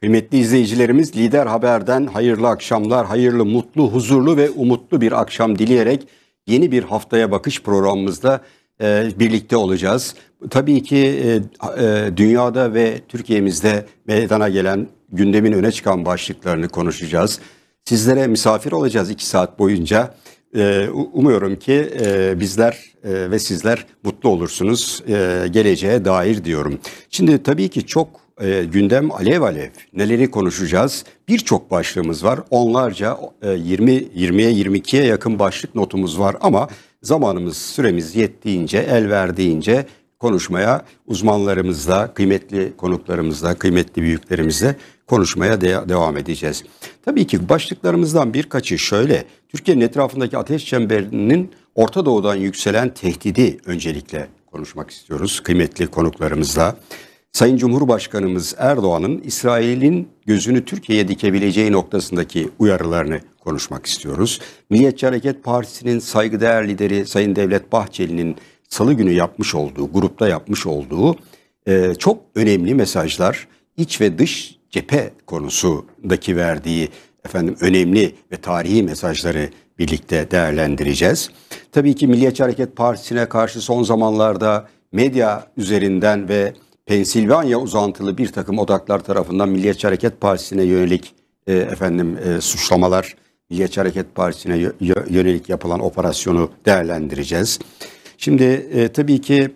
Kıymetli izleyicilerimiz Lider Haber'den hayırlı akşamlar, hayırlı, mutlu, huzurlu ve umutlu bir akşam dileyerek yeni bir haftaya bakış programımızda e, birlikte olacağız. Tabii ki e, e dünyada ve Türkiye'mizde meydana gelen gündemin öne çıkan başlıklarını konuşacağız. Sizlere misafir olacağız iki saat boyunca. E, umuyorum ki e, bizler e, ve sizler mutlu olursunuz e, geleceğe dair diyorum. Şimdi tabii ki çok e, gündem alev alev. Neleri konuşacağız? Birçok başlığımız var. Onlarca e, 20 20'ye 22'ye yakın başlık notumuz var ama zamanımız, süremiz yettiğince, el verdiğince konuşmaya uzmanlarımızla, kıymetli konuklarımızla, kıymetli büyüklerimizle konuşmaya de- devam edeceğiz. Tabii ki başlıklarımızdan birkaçı şöyle. Türkiye'nin etrafındaki ateş çemberinin Orta Doğu'dan yükselen tehdidi öncelikle konuşmak istiyoruz kıymetli konuklarımızla. Sayın Cumhurbaşkanımız Erdoğan'ın İsrail'in gözünü Türkiye'ye dikebileceği noktasındaki uyarılarını konuşmak istiyoruz. Milliyetçi Hareket Partisi'nin saygıdeğer lideri Sayın Devlet Bahçeli'nin salı günü yapmış olduğu, grupta yapmış olduğu e, çok önemli mesajlar iç ve dış cephe konusundaki verdiği efendim önemli ve tarihi mesajları birlikte değerlendireceğiz. Tabii ki Milliyetçi Hareket Partisi'ne karşı son zamanlarda medya üzerinden ve Pensilvanya uzantılı bir takım odaklar tarafından Milliyetçi Hareket Partisi'ne yönelik e, efendim e, suçlamalar, Milliyetçi Hareket Partisi'ne yönelik yapılan operasyonu değerlendireceğiz. Şimdi e, tabii ki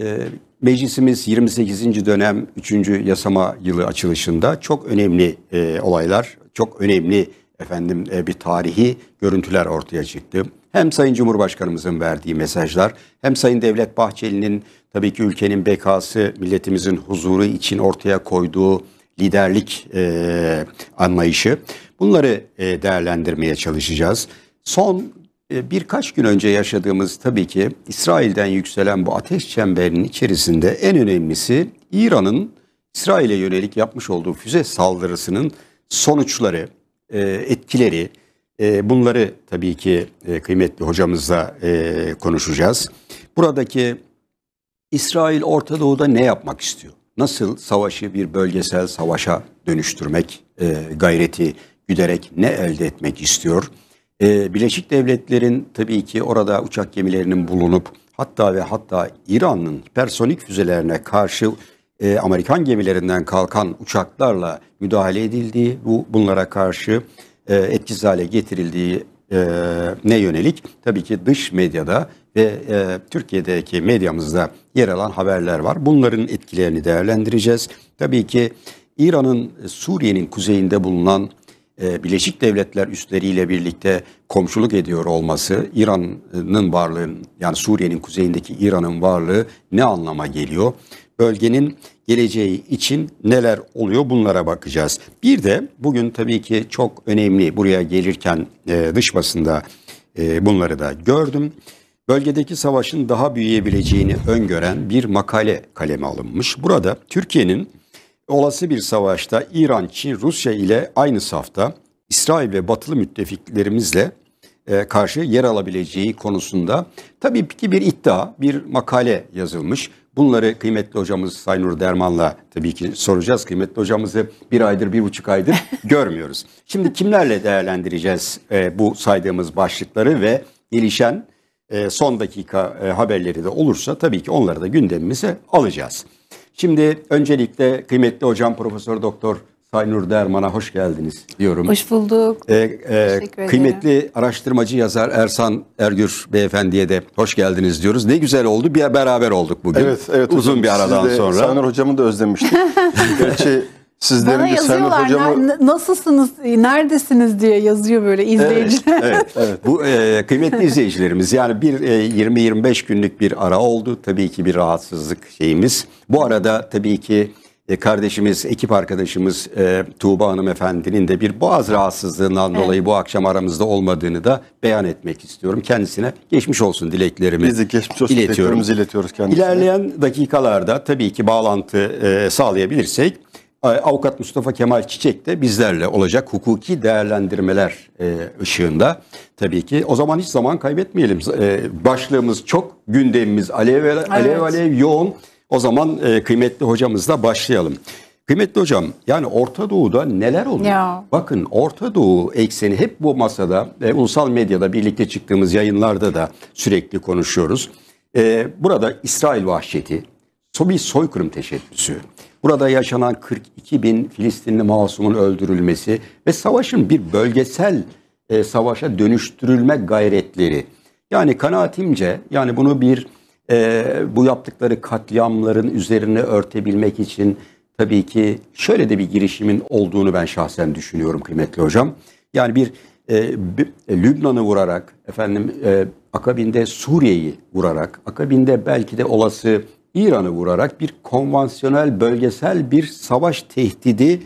e, meclisimiz 28. dönem 3. yasama yılı açılışında çok önemli e, olaylar, çok önemli efendim e, bir tarihi görüntüler ortaya çıktı. Hem Sayın Cumhurbaşkanımızın verdiği mesajlar hem Sayın Devlet Bahçeli'nin tabii ki ülkenin bekası, milletimizin huzuru için ortaya koyduğu liderlik e, anlayışı. Bunları e, değerlendirmeye çalışacağız. Son e, birkaç gün önce yaşadığımız tabii ki İsrail'den yükselen bu ateş çemberinin içerisinde en önemlisi İran'ın İsrail'e yönelik yapmış olduğu füze saldırısının sonuçları. E, etkileri e, bunları tabii ki e, kıymetli hocamızla konuşacağız. Buradaki İsrail Orta Doğu'da ne yapmak istiyor? Nasıl savaşı bir bölgesel savaşa dönüştürmek gayreti güderek ne elde etmek istiyor? Birleşik Devletler'in tabii ki orada uçak gemilerinin bulunup hatta ve hatta İran'ın hipersonik füzelerine karşı e, Amerikan gemilerinden kalkan uçaklarla müdahale edildiği, bu bunlara karşı e, etkisiz hale getirildiği e, ne yönelik tabii ki dış medyada ve e, Türkiye'deki medyamızda yer alan haberler var. Bunların etkilerini değerlendireceğiz. Tabii ki İran'ın e, Suriye'nin kuzeyinde bulunan e, Birleşik Devletler üstleriyle birlikte komşuluk ediyor olması, İran'ın varlığın yani Suriye'nin kuzeyindeki İran'ın varlığı ne anlama geliyor? bölgenin geleceği için neler oluyor bunlara bakacağız. Bir de bugün tabii ki çok önemli buraya gelirken e, dış basında e, bunları da gördüm. Bölgedeki savaşın daha büyüyebileceğini öngören bir makale kaleme alınmış. Burada Türkiye'nin olası bir savaşta İran, Çin, Rusya ile aynı safta İsrail ve batılı müttefiklerimizle e, karşı yer alabileceği konusunda tabii ki bir iddia, bir makale yazılmış. Bunları kıymetli hocamız Saynur Derman'la tabii ki soracağız. Kıymetli hocamızı bir aydır, bir buçuk aydır görmüyoruz. Şimdi kimlerle değerlendireceğiz e, bu saydığımız başlıkları ve gelişen e, son dakika e, haberleri de olursa tabii ki onları da gündemimize alacağız. Şimdi öncelikle kıymetli hocam Profesör Doktor Saynur Derman'a hoş geldiniz diyorum. Hoş bulduk. Ee, e, kıymetli araştırmacı yazar Ersan Ergür beyefendiye de hoş geldiniz diyoruz. Ne güzel oldu bir beraber olduk bugün. Evet, evet. Uzun hocam, bir aradan de, sonra. Saynur hocamı da özlemiştik. Gerçi sizlerin Bana de Saynur hocamı... nasılsınız, neredesiniz diye yazıyor böyle izleyiciler. Evet, evet, evet. Bu e, kıymetli izleyicilerimiz yani bir e, 20-25 günlük bir ara oldu. Tabii ki bir rahatsızlık şeyimiz. Bu arada tabii ki e, kardeşimiz, ekip arkadaşımız e, Tuğba Efendi'nin de bir boğaz rahatsızlığından evet. dolayı bu akşam aramızda olmadığını da beyan etmek istiyorum. Kendisine geçmiş olsun dileklerimi Biz de geçmiş olsun iletiyorum. iletiyoruz kendisine. İlerleyen dakikalarda tabii ki bağlantı e, sağlayabilirsek Avukat Mustafa Kemal Çiçek de bizlerle olacak hukuki değerlendirmeler e, ışığında tabii ki. O zaman hiç zaman kaybetmeyelim. E, başlığımız çok, gündemimiz alev alev, evet. alev yoğun. O zaman e, kıymetli hocamızla başlayalım. Kıymetli hocam yani Orta Doğu'da neler oluyor? Ya. Bakın Orta Doğu ekseni hep bu masada e, ulusal medyada birlikte çıktığımız yayınlarda da sürekli konuşuyoruz. E, burada İsrail vahşeti, bir soykırım teşebbüsü, burada yaşanan 42 bin Filistinli masumun öldürülmesi ve savaşın bir bölgesel e, savaşa dönüştürülme gayretleri. Yani kanaatimce yani bunu bir e, bu yaptıkları katliamların üzerine örtebilmek için tabii ki şöyle de bir girişimin olduğunu ben şahsen düşünüyorum kıymetli hocam. Yani bir e, e, Lübnan'ı vurarak efendim e, akabinde Suriye'yi vurarak akabinde belki de olası İran'ı vurarak bir konvansiyonel bölgesel bir savaş tehdidi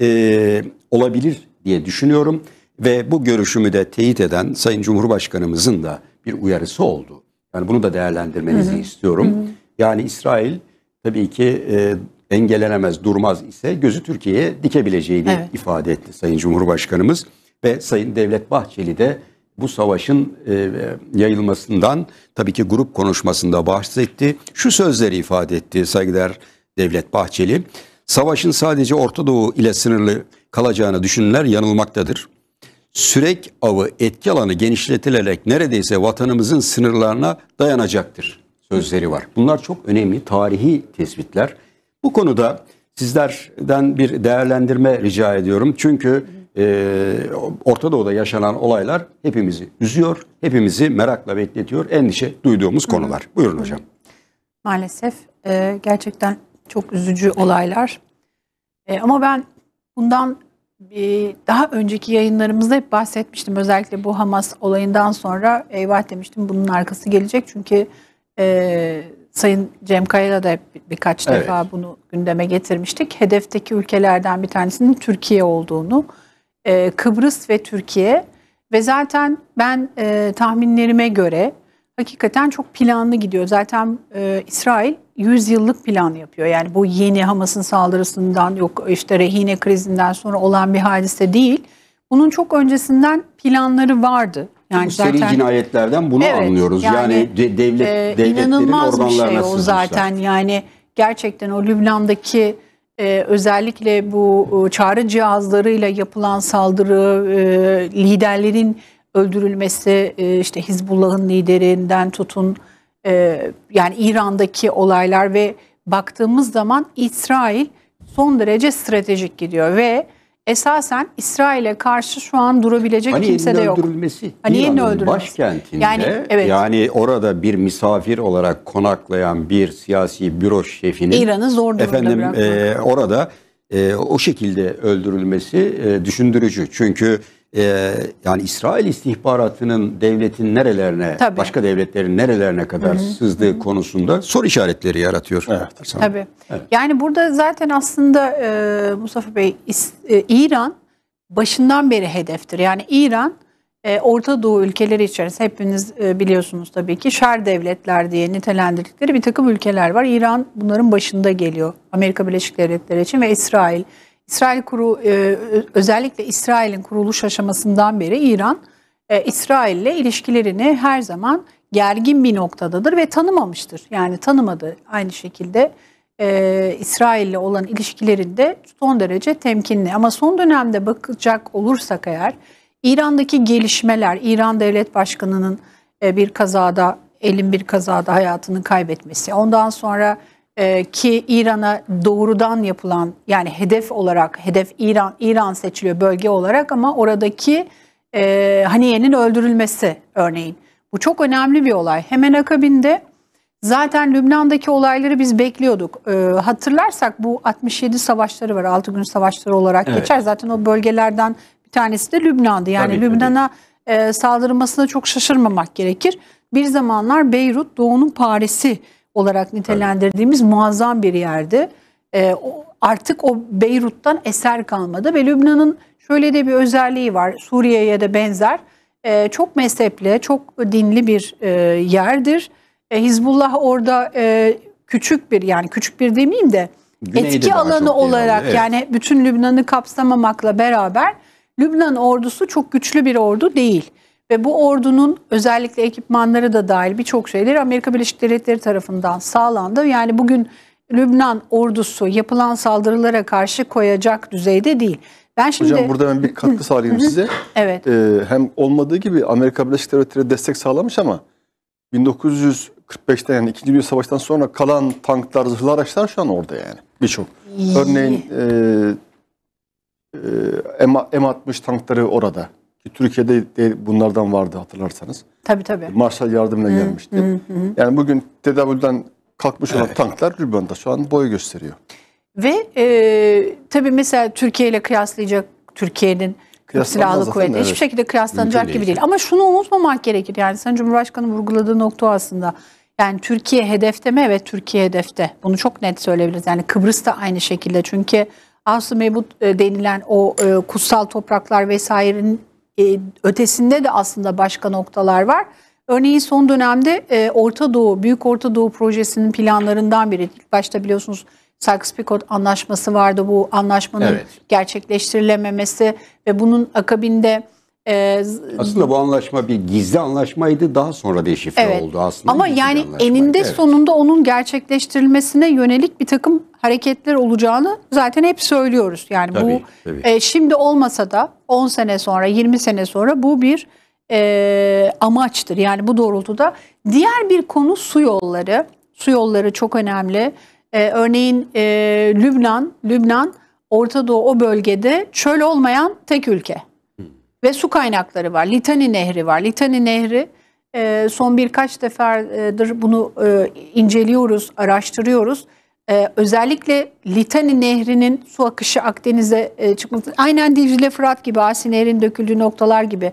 e, olabilir diye düşünüyorum ve bu görüşümü de teyit eden Sayın Cumhurbaşkanımızın da bir uyarısı oldu. Yani bunu da değerlendirmenizi Hı-hı. istiyorum. Hı-hı. Yani İsrail tabii ki e, engellenemez, durmaz ise gözü Türkiye'ye dikebileceğini evet. ifade etti Sayın Cumhurbaşkanımız ve Sayın Devlet Bahçeli de bu savaşın e, yayılmasından tabii ki grup konuşmasında bahsetti. Şu sözleri ifade etti saygıdeğer Devlet Bahçeli. Savaşın sadece Orta Doğu ile sınırlı kalacağını düşünenler yanılmaktadır sürek avı etki alanı genişletilerek neredeyse vatanımızın sınırlarına dayanacaktır sözleri var. Bunlar çok önemli tarihi tespitler. Bu konuda sizlerden bir değerlendirme rica ediyorum. Çünkü e, Orta Doğu'da yaşanan olaylar hepimizi üzüyor, hepimizi merakla bekletiyor, endişe duyduğumuz konular. Buyurun hocam. Maalesef e, gerçekten çok üzücü olaylar. E, ama ben bundan daha önceki yayınlarımızda hep bahsetmiştim. Özellikle bu Hamas olayından sonra eyvah demiştim bunun arkası gelecek. Çünkü e, Sayın Cem Kaya'la da hep birkaç evet. defa bunu gündeme getirmiştik. Hedefteki ülkelerden bir tanesinin Türkiye olduğunu, e, Kıbrıs ve Türkiye ve zaten ben e, tahminlerime göre hakikaten çok planlı gidiyor. Zaten e, İsrail 100 yıllık plan yapıyor. Yani bu yeni Hamas'ın saldırısından yok işte rehine krizinden sonra olan bir hadise değil. Bunun çok öncesinden planları vardı. Yani Bu seri cinayetlerden bunu evet, anlıyoruz. Yani, yani de, devlet e, devletlerin inanılmaz bir şey o zaten. Yani gerçekten o Lübnan'daki e, özellikle bu e, çağrı cihazlarıyla yapılan saldırı, e, liderlerin öldürülmesi e, işte Hizbullah'ın liderinden tutun e, yani İran'daki olaylar ve baktığımız zaman İsrail son derece stratejik gidiyor ve esasen İsrail'e karşı şu an durabilecek hani kimse de yok. öldürülmesi Haniye'nin öldürülmesi. başkentinde yani, evet. yani orada bir misafir olarak konaklayan bir siyasi büro şefinin İran'ı zor durumda efendim e, orada e, o şekilde öldürülmesi e, düşündürücü. Çünkü e, yani İsrail istihbaratının devletin nerelerine, Tabii. başka devletlerin nerelerine kadar Hı-hı. sızdığı Hı-hı. konusunda soru işaretleri yaratıyor. Evet. Tabii. Evet. Yani burada zaten aslında e, Mustafa Bey is, e, İran başından beri hedeftir. Yani İran e, Orta Doğu ülkeleri içerisinde hepiniz e, biliyorsunuz tabii ki şer devletler diye nitelendirdikleri bir takım ülkeler var. İran bunların başında geliyor. Amerika Birleşik Devletleri için ve İsrail. İsrail kuru e, özellikle İsrail'in kuruluş aşamasından beri İran e, İsrail'le ilişkilerini her zaman gergin bir noktadadır ve tanımamıştır. Yani tanımadı aynı şekilde e, İsrail'le olan ilişkilerinde son derece temkinli. Ama son dönemde bakacak olursak eğer İran'daki gelişmeler, İran Devlet Başkanı'nın e, bir kazada, elin bir kazada hayatını kaybetmesi, ondan sonra ee, ki İran'a doğrudan yapılan yani hedef olarak hedef İran İran seçiliyor bölge olarak ama oradaki e, Haniye'nin öldürülmesi örneğin. Bu çok önemli bir olay. Hemen akabinde zaten Lübnan'daki olayları biz bekliyorduk. E, hatırlarsak bu 67 savaşları var. 6 gün savaşları olarak evet. geçer. Zaten o bölgelerden bir tanesi de Lübnan'dı. Yani Lübnan'a e, saldırılmasına çok şaşırmamak gerekir. Bir zamanlar Beyrut doğunun Paris'i olarak nitelendirdiğimiz evet. muazzam bir yerdi. E, o, artık o Beyrut'tan eser kalmadı ve Lübnan'ın şöyle de bir özelliği var. Suriye'ye de benzer. E, çok mezheple, çok dinli bir e, yerdir. E, Hizbullah orada e, küçük bir yani küçük bir demeyeyim de Güneyde etki alanı olarak yani, evet. yani bütün Lübnan'ı kapsamamakla beraber Lübnan ordusu çok güçlü bir ordu değil. Ve bu ordunun özellikle ekipmanları da dahil birçok şeyleri Amerika Birleşik Devletleri tarafından sağlandı. Yani bugün Lübnan ordusu yapılan saldırılara karşı koyacak düzeyde değil. Ben şimdi... Hocam burada ben bir katkı sağlayayım size. Evet. Ee, hem olmadığı gibi Amerika Birleşik Devletleri destek sağlamış ama 1945'te yani 2. Dünya savaştan sonra kalan tanklar, zırhlı araçlar şu an orada yani birçok. Örneğin e, e, M60 tankları orada. E, Türkiye'de de bunlardan vardı hatırlarsanız. Tabii tabii. Marshall yardımıyla hı, gelmişti. Hı, hı. Yani bugün tedavülden kalkmış olan evet. tanklar Lübnan'da şu an boy gösteriyor. Ve e, tabii mesela Türkiye ile kıyaslayacak Türkiye'nin silahlı kuvvetleri evet. hiçbir şekilde kıyaslanacak gibi değil. Ama şunu unutmamak gerekir yani sen Cumhurbaşkanı vurguladığı nokta aslında. Yani Türkiye hedefte mi? Evet Türkiye hedefte. Bunu çok net söyleyebiliriz. Yani Kıbrıs da aynı şekilde. Çünkü Asu Mebut e, denilen o e, kutsal topraklar vesairenin e, ötesinde de aslında başka noktalar var. Örneğin son dönemde e, Orta Doğu, Büyük Orta Doğu projesinin planlarından biri. İlk başta biliyorsunuz Sykes-Picot anlaşması vardı. Bu anlaşmanın evet. gerçekleştirilememesi ve bunun akabinde ee, aslında bu anlaşma bir gizli anlaşmaydı. Daha sonra deşifre evet. oldu aslında. Ama yani eninde evet. sonunda onun gerçekleştirilmesine yönelik bir takım hareketler olacağını zaten hep söylüyoruz. Yani tabii, bu tabii. E, şimdi olmasa da 10 sene sonra, 20 sene sonra bu bir e, amaçtır. Yani bu doğrultuda diğer bir konu su yolları. Su yolları çok önemli. E, örneğin e, Lübnan, Lübnan Orta Doğu o bölgede çöl olmayan tek ülke ve su kaynakları var. Litani Nehri var. Litani Nehri e, son birkaç defadır bunu e, inceliyoruz, araştırıyoruz. E, özellikle Litani Nehri'nin su akışı Akdeniz'e çıkması, aynen Dicle Fırat gibi, Asi Nehri'nin döküldüğü noktalar gibi.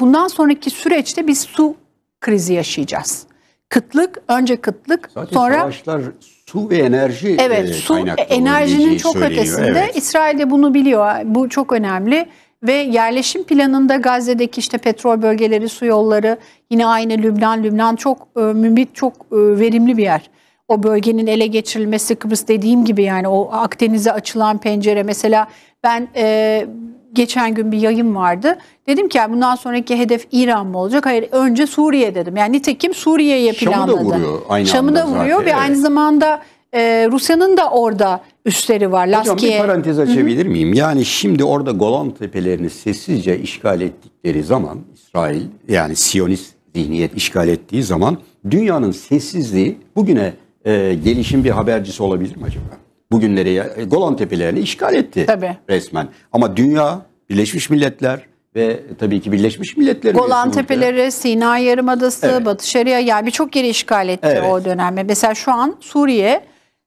Bundan sonraki süreçte biz su krizi yaşayacağız. Kıtlık, önce kıtlık, Zaten sonra... savaşlar su ve enerji Evet, su enerjinin çok ötesinde. Evet. İsrail de bunu biliyor. Bu çok önemli ve yerleşim planında Gazze'deki işte petrol bölgeleri, su yolları yine aynı Lübnan. Lübnan çok e, mümit, çok e, verimli bir yer. O bölgenin ele geçirilmesi Kıbrıs dediğim gibi yani o Akdeniz'e açılan pencere. Mesela ben e, geçen gün bir yayın vardı. Dedim ki yani bundan sonraki hedef İran mı olacak? Hayır önce Suriye dedim. Yani nitekim Suriye'ye planladı. Şam'ı da vuruyor aynı Şam'ı da vuruyor zaten. ve evet. aynı zamanda e, Rusya'nın da orada üstleri var. Hocam Laskiye. bir parantez açabilir miyim? Hı hı. Yani şimdi orada Golan tepelerini sessizce işgal ettikleri zaman İsrail yani Siyonist zihniyet işgal ettiği zaman dünyanın sessizliği bugüne e, gelişin bir habercisi olabilir mi acaba? Bugünlere e, Golan tepelerini işgal etti Tabii. resmen. Ama dünya, Birleşmiş Milletler, ve e, tabii ki Birleşmiş Milletler Golan Tepeleri, Sina Yarımadası, evet. Batı Şeria yani birçok yeri işgal etti evet. o dönemde. Mesela şu an Suriye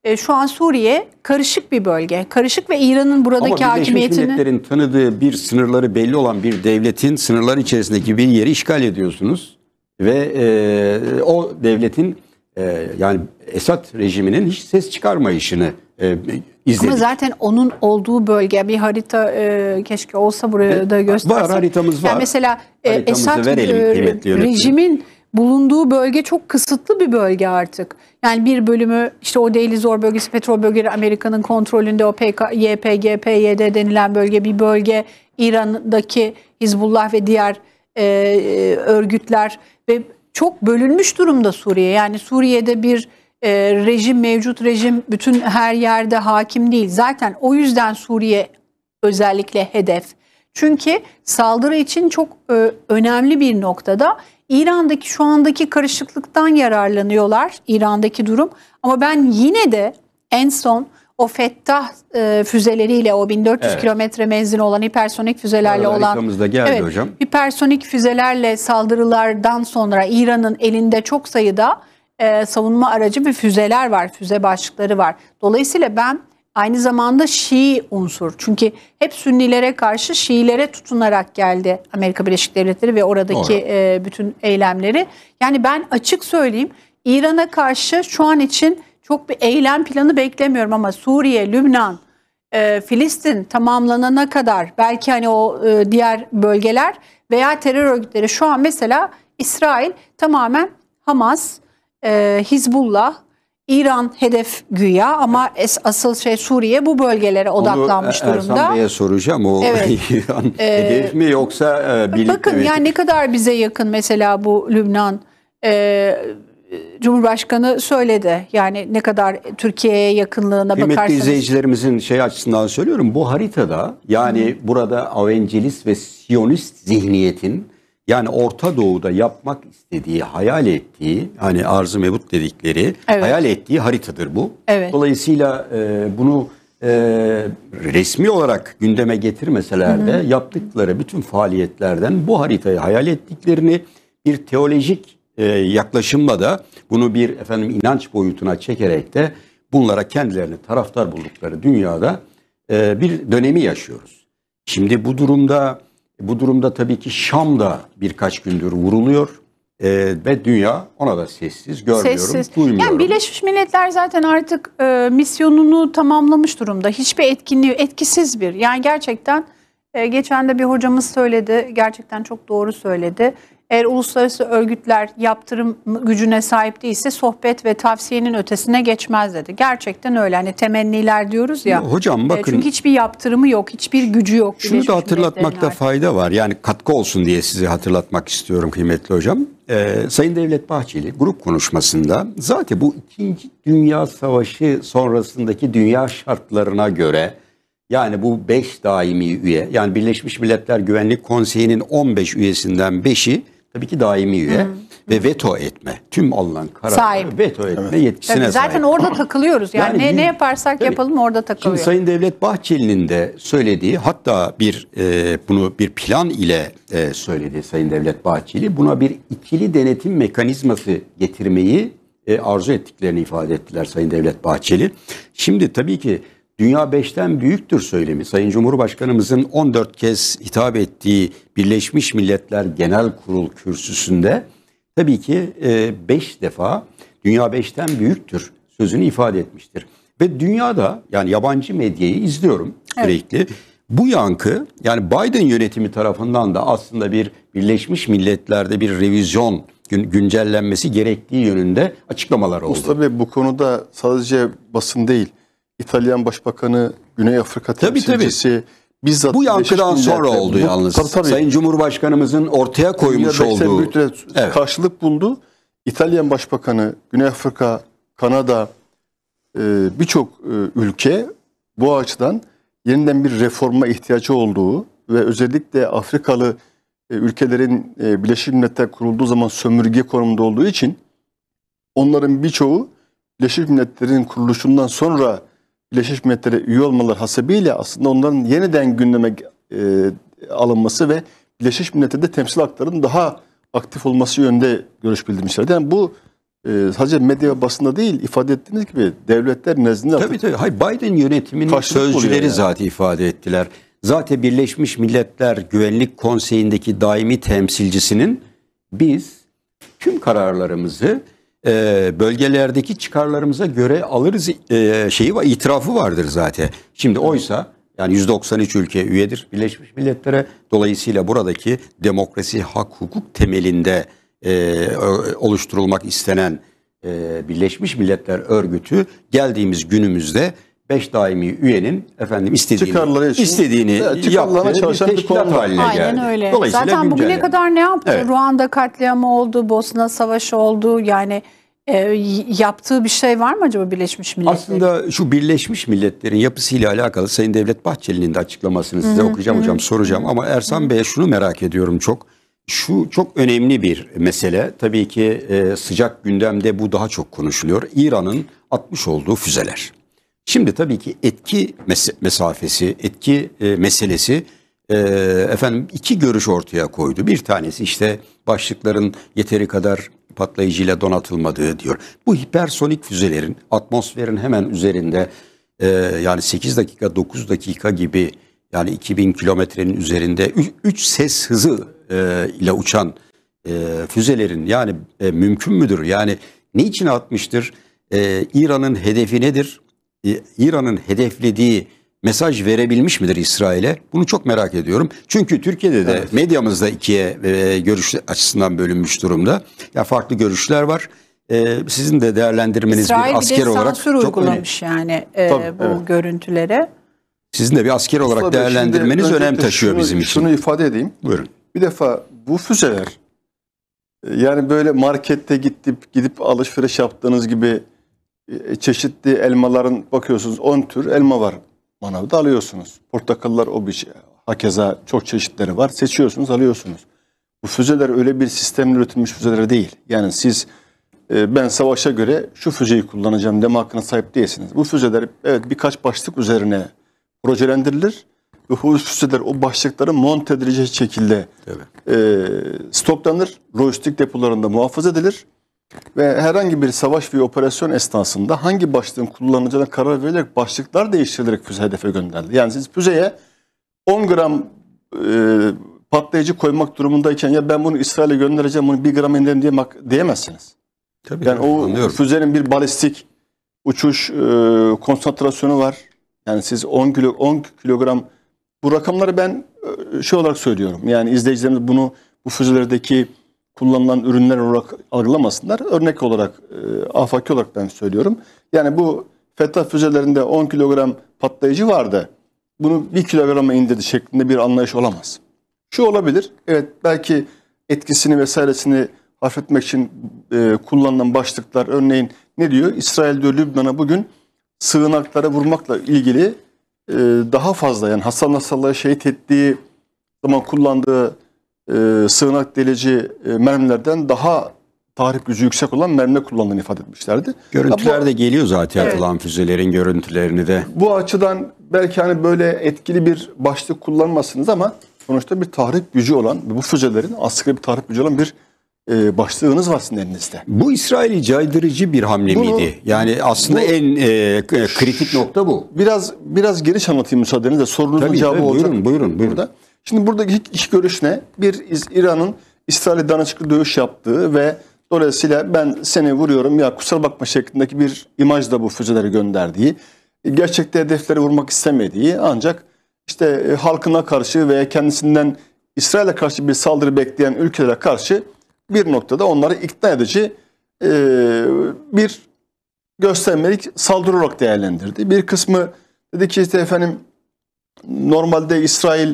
e, şu an Suriye karışık bir bölge. Karışık ve İran'ın buradaki Ama hakimiyetini... Ama Milletler'in tanıdığı bir sınırları belli olan bir devletin sınırlar içerisindeki bir yeri işgal ediyorsunuz. Ve e, o devletin e, yani Esad rejiminin hiç ses çıkarmayışını e, izledik. Ama zaten onun olduğu bölge bir harita e, keşke olsa burada e, da göstersek. Var haritamız var. Yani mesela e, Esad e, rejimin... Yönetmeni bulunduğu bölge çok kısıtlı bir bölge artık. Yani bir bölümü işte o Deli Zor bölgesi petrol bölgeleri Amerika'nın kontrolünde o PK, YPG, PYD denilen bölge bir bölge İran'daki Hizbullah ve diğer e, e, örgütler ve çok bölünmüş durumda Suriye. Yani Suriye'de bir e, rejim mevcut rejim bütün her yerde hakim değil. Zaten o yüzden Suriye özellikle hedef. Çünkü saldırı için çok e, önemli bir noktada İran'daki şu andaki karışıklıktan yararlanıyorlar İran'daki durum. Ama ben yine de en son o Fettah e, füzeleriyle o 1400 evet. kilometre menzili olan hipersonik füzelerle olan geldi evet, hocam. hipersonik füzelerle saldırılardan sonra İran'ın elinde çok sayıda e, savunma aracı ve füzeler var, füze başlıkları var. Dolayısıyla ben aynı zamanda Şii unsur. Çünkü hep Sünnilere karşı Şiilere tutunarak geldi Amerika Birleşik Devletleri ve oradaki e, bütün eylemleri. Yani ben açık söyleyeyim İran'a karşı şu an için çok bir eylem planı beklemiyorum ama Suriye, Lübnan, e, Filistin tamamlanana kadar belki hani o e, diğer bölgeler veya terör örgütleri şu an mesela İsrail tamamen Hamas, e, Hizbullah, İran hedef güya ama es, asıl şey Suriye bu bölgelere odaklanmış Onu e, durumda. Ersan Bey'e soracağım o evet. İran ee, hedef mi yoksa e, birlikte Bakın yani ne kadar bize yakın mesela bu Lübnan e, Cumhurbaşkanı söyledi. Yani ne kadar Türkiye'ye yakınlığına Kıymetli bakarsanız. izleyicilerimizin şey açısından söylüyorum. Bu haritada yani Hı. burada Avencilis ve Siyonist zihniyetin yani Orta Doğu'da yapmak istediği, hayal ettiği, hani arz-ı mevut dedikleri, evet. hayal ettiği haritadır bu. Evet. Dolayısıyla e, bunu e, resmi olarak gündeme getirmeseler de Hı-hı. yaptıkları bütün faaliyetlerden bu haritayı hayal ettiklerini bir teolojik e, yaklaşımla da bunu bir efendim inanç boyutuna çekerek de bunlara kendilerini taraftar buldukları dünyada e, bir dönemi yaşıyoruz. Şimdi bu durumda bu durumda tabii ki Şam da birkaç gündür vuruluyor. E, ve dünya ona da sessiz görmüyorum, sessiz. duymuyorum. Yani Birleşmiş Milletler zaten artık e, misyonunu tamamlamış durumda. Hiçbir etkinliği etkisiz bir. Yani gerçekten e, geçen de bir hocamız söyledi. Gerçekten çok doğru söyledi. Eğer uluslararası örgütler yaptırım gücüne sahip değilse sohbet ve tavsiyenin ötesine geçmez dedi. Gerçekten öyle. Hani temenniler diyoruz ya. Hocam e, bakın. Çünkü hiçbir yaptırımı yok, hiçbir gücü yok. Şunu da hatırlatmakta fayda var. Yani katkı olsun diye sizi hatırlatmak istiyorum kıymetli hocam. Ee, Sayın Devlet Bahçeli grup konuşmasında zaten bu 2. Dünya Savaşı sonrasındaki dünya şartlarına göre yani bu 5 daimi üye yani Birleşmiş Milletler Güvenlik Konseyi'nin 15 üyesinden 5'i tabii ki daimi üye Hı. Hmm. ve veto etme. Tüm alınan kararları veto etme yetkisine Tabii, sahip. zaten orada takılıyoruz. Yani, Yani ne, ne yaparsak Tabii. yapalım orada Şimdi takılıyor. Sayın Devlet Bahçeli'nin de söylediği hatta bir e, bunu bir plan ile e, söyledi Sayın Devlet Bahçeli. Buna bir ikili denetim mekanizması getirmeyi e, arzu ettiklerini ifade ettiler Sayın Devlet Bahçeli. Şimdi tabii ki dünya beşten büyüktür söylemi Sayın Cumhurbaşkanımızın 14 kez hitap ettiği Birleşmiş Milletler Genel Kurul kürsüsünde tabii ki 5 e, defa dünya beşten büyüktür sözünü ifade etmiştir. Ve dünyada yani yabancı medyayı izliyorum sürekli. Evet. Bu yankı yani Biden yönetimi tarafından da aslında bir Birleşmiş Milletler'de bir revizyon güncellenmesi gerektiği yönünde açıklamalar oldu. Mustafa Bey bu konuda sadece basın değil İtalyan Başbakanı, Güney Afrika temsilcisi tabii. bizzat bu yankıdan sonra milletler, oldu bu, yalnız. Tabii, tabii. Sayın Cumhurbaşkanımızın ortaya koymuş olduğu evet. karşılık buldu. İtalyan Başbakanı, Güney Afrika, Kanada e, birçok e, ülke bu açıdan yeniden bir reforma ihtiyacı olduğu ve özellikle Afrikalı e, ülkelerin e, Birleşik Milletler kurulduğu zaman sömürge konumunda olduğu için onların birçoğu Birleşik Milletler'in kuruluşundan sonra Birleşmiş Milletler'e üye olmaları hasebiyle aslında onların yeniden gündeme e, alınması ve Birleşmiş Milletler'de temsil haklarının daha aktif olması yönde görüş bildirmişlerdi. Yani bu e, sadece medya basında değil ifade ettiğiniz gibi devletler nezdinde tabii, tabii. Hayır, Biden yönetiminin sözcüleri yani. zaten ifade ettiler. Zaten Birleşmiş Milletler Güvenlik Konseyi'ndeki daimi temsilcisinin biz tüm kararlarımızı e, bölgelerdeki çıkarlarımıza göre alırız e, şeyi var, itirafı vardır zaten. Şimdi oysa yani 193 ülke üyedir Birleşmiş Milletler'e. Dolayısıyla buradaki demokrasi, hak, hukuk temelinde e, oluşturulmak istenen e, Birleşmiş Milletler Örgütü geldiğimiz günümüzde 5 daimi üyenin efendim istediğini Çıkarları için, istediğini evet, çıkarlarına çalışan bir teşkilat konuda. haline geldi. Aynen öyle. Dolayısıyla Zaten bugüne yani. kadar ne yaptı? Evet. Ruanda katliamı oldu, Bosna savaşı oldu. Yani e, yaptığı bir şey var mı acaba Birleşmiş Milletler? Aslında şu Birleşmiş Milletler'in yapısıyla alakalı Sayın Devlet Bahçeli'nin de açıklamasını size Hı-hı. okuyacağım Hı-hı. hocam, soracağım. Ama Ersan Bey'e şunu merak ediyorum çok. Şu çok önemli bir mesele. Tabii ki e, sıcak gündemde bu daha çok konuşuluyor. İran'ın atmış olduğu füzeler. Şimdi tabii ki etki mes mesafesi, etki e, meselesi e, efendim iki görüş ortaya koydu. Bir tanesi işte başlıkların yeteri kadar patlayıcıyla donatılmadığı diyor. Bu hipersonik füzelerin atmosferin hemen üzerinde e, yani 8 dakika 9 dakika gibi yani 2000 kilometrenin üzerinde 3 ses hızı e, ile uçan e, füzelerin yani e, mümkün müdür? Yani ne için atmıştır? E, İran'ın hedefi nedir? E, İran'ın hedeflediği mesaj verebilmiş midir İsrail'e? Bunu çok merak ediyorum. Çünkü Türkiye'de de evet. medyamız da ikiye e, görüş açısından bölünmüş durumda. Ya farklı görüşler var. E, sizin de değerlendirmeniz İsrail bir asker bir de olarak sansür çok uygulamış önemli. yani Tabii, bu evet. görüntülere. Sizin de bir asker olarak Mustafa değerlendirmeniz önem taşıyor şunu, bizim için. Şunu ifade edeyim. Buyurun. Bir defa bu füzeler yani böyle markette gidip gidip alışveriş yaptığınız gibi e, çeşitli elmaların bakıyorsunuz 10 tür elma var manavda alıyorsunuz. Portakallar o bir şey. Hakeza çok çeşitleri var. Seçiyorsunuz alıyorsunuz. Bu füzeler öyle bir sistemle üretilmiş füzeler değil. Yani siz e, ben savaşa göre şu füzeyi kullanacağım deme hakkına sahip değilsiniz. Bu füzeler evet birkaç başlık üzerine projelendirilir ve bu füzeler o başlıkları monte edilecek şekilde evet. e, stoklanır, lojistik depolarında muhafaza edilir ve herhangi bir savaş ve operasyon esnasında hangi başlığın kullanılacağına karar verilerek başlıklar değiştirilerek füze hedefe gönderildi. Yani siz füzeye 10 gram e, patlayıcı koymak durumundayken ya ben bunu İsrail'e göndereceğim bunu 1 gram indirim diye diyemezsiniz. Tabii yani o anlıyorum. füzenin bir balistik uçuş e, konsantrasyonu var. Yani siz 10 kilo 10 kilogram bu rakamları ben e, şey olarak söylüyorum. Yani izleyicilerimiz bunu bu füzelerdeki kullanılan ürünler olarak algılamasınlar. Örnek olarak, e, afaki olarak ben söylüyorum. Yani bu Fettah füzelerinde 10 kilogram patlayıcı vardı. Bunu 1 kilograma indirdi şeklinde bir anlayış olamaz. Şu olabilir, evet belki etkisini vesairesini hafifletmek için e, kullanılan başlıklar örneğin ne diyor? İsrail diyor Lübnan'a bugün sığınaklara vurmakla ilgili e, daha fazla yani Hasan Nasrallah'ı şehit ettiği zaman kullandığı e, sığınak delici e, mermilerden daha tahrip gücü yüksek olan mermi kullandığını ifade etmişlerdi. Görüntüler bu, de geliyor zaten evet. atılan füzelerin görüntülerini de. Bu açıdan belki hani böyle etkili bir başlık kullanmasınız ama sonuçta bir tahrip gücü olan bu füzelerin askeri bir tahrip gücü olan bir e, başlığınız var sizin elinizde. Bu İsrail'i caydırıcı bir hamle Bunu, miydi? Yani aslında bu, en e, kritik nokta bu. Biraz biraz geniş anlatayım müsaadenizle sorunuzun tabii, cevabı olacak. Buyurun buyurun buyurun. Burada. Şimdi buradaki iki görüş ne? Bir İran'ın İsrail'e danışıklı dövüş yaptığı ve dolayısıyla ben seni vuruyorum ya kusura bakma şeklindeki bir imaj da bu füzeleri gönderdiği. Gerçekte hedefleri vurmak istemediği ancak işte e, halkına karşı veya kendisinden İsrail'e karşı bir saldırı bekleyen ülkelere karşı bir noktada onları ikna edici e, bir göstermelik saldırı olarak değerlendirdi. Bir kısmı dedi ki işte efendim normalde İsrail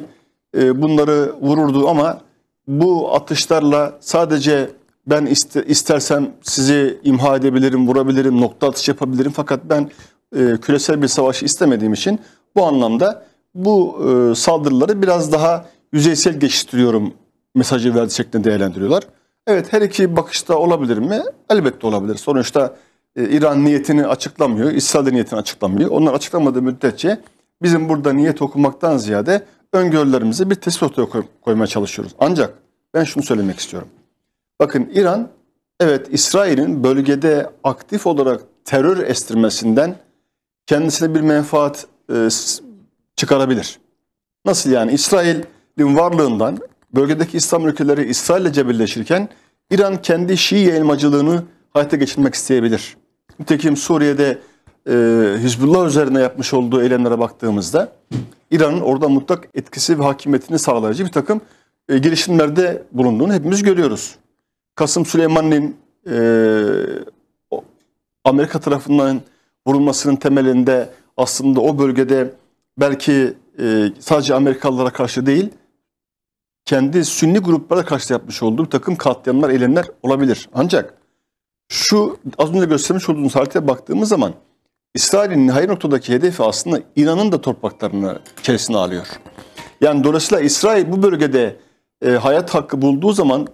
e, bunları vururdu ama bu atışlarla sadece ben istersem sizi imha edebilirim, vurabilirim, nokta atış yapabilirim. Fakat ben e, küresel bir savaşı istemediğim için bu anlamda bu e, saldırıları biraz daha yüzeysel geçiştiriyorum mesajı verdiği şeklinde değerlendiriyorlar. Evet her iki bakışta olabilir mi? Elbette olabilir. Sonuçta İran niyetini açıklamıyor, İsrail niyetini açıklamıyor. Onlar açıklamadığı müddetçe bizim burada niyet okumaktan ziyade öngörülerimizi bir tespit ortaya koymaya çalışıyoruz. Ancak ben şunu söylemek istiyorum. Bakın İran evet İsrail'in bölgede aktif olarak terör estirmesinden kendisine bir menfaat e, çıkarabilir. Nasıl yani İsrail'in varlığından bölgedeki İslam ülkeleri İsrail'le cebelleşirken İran kendi Şii elmacılığını hayata geçirmek isteyebilir. Nitekim Suriye'de e, Hizbullah üzerine yapmış olduğu eylemlere baktığımızda İran'ın orada mutlak etkisi ve hakimiyetini sağlayıcı bir takım e, girişimlerde bulunduğunu hepimiz görüyoruz. Kasım Süleyman'ın e, Amerika tarafından vurulmasının temelinde aslında o bölgede belki e, sadece Amerikalılara karşı değil, kendi sünni gruplara karşı yapmış olduğu bir takım katliamlar, eylemler olabilir. Ancak şu az önce göstermiş olduğunuz haritaya baktığımız zaman İsrail'in nihai noktadaki hedefi aslında İran'ın da topraklarını içerisine alıyor. Yani dolayısıyla İsrail bu bölgede e, hayat hakkı bulduğu zaman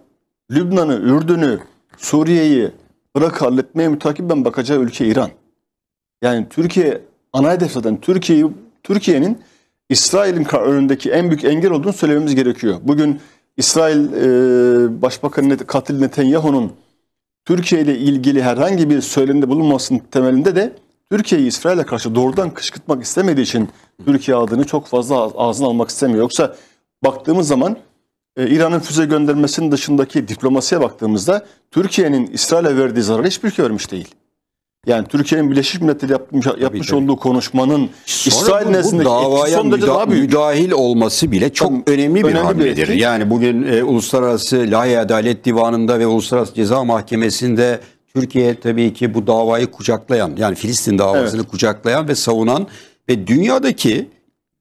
Lübnan'ı, Ürdün'ü, Suriye'yi bırak halletmeye mütakiben bakacağı ülke İran. Yani Türkiye ana hedef zaten Türkiye'yi Türkiye'nin İsrail'in önündeki en büyük engel olduğunu söylememiz gerekiyor. Bugün İsrail e, Başbakanı katil Netanyahu'nun Türkiye ile ilgili herhangi bir söylemde bulunmasının temelinde de Türkiye'yi İsrail'e karşı doğrudan kışkırtmak istemediği için Türkiye adını çok fazla ağzına almak istemiyor. Yoksa baktığımız zaman e, İran'ın füze göndermesinin dışındaki diplomasiye baktığımızda Türkiye'nin İsrail'e verdiği zarar hiçbir şey vermiş değil. Yani Türkiye'nin Birleşmiş Milletler yapmış, yapmış tabii, olduğu konuşmanın İsrail nezdindeki davaya son müda- daha büyük. müdahil olması bile çok tabii, önemli bir önemli hamledir. Bir yani bugün e, Uluslararası Lahey Adalet Divanı'nda ve Uluslararası Ceza Mahkemesi'nde Türkiye tabii ki bu davayı kucaklayan yani Filistin davasını evet. kucaklayan ve savunan ve dünyadaki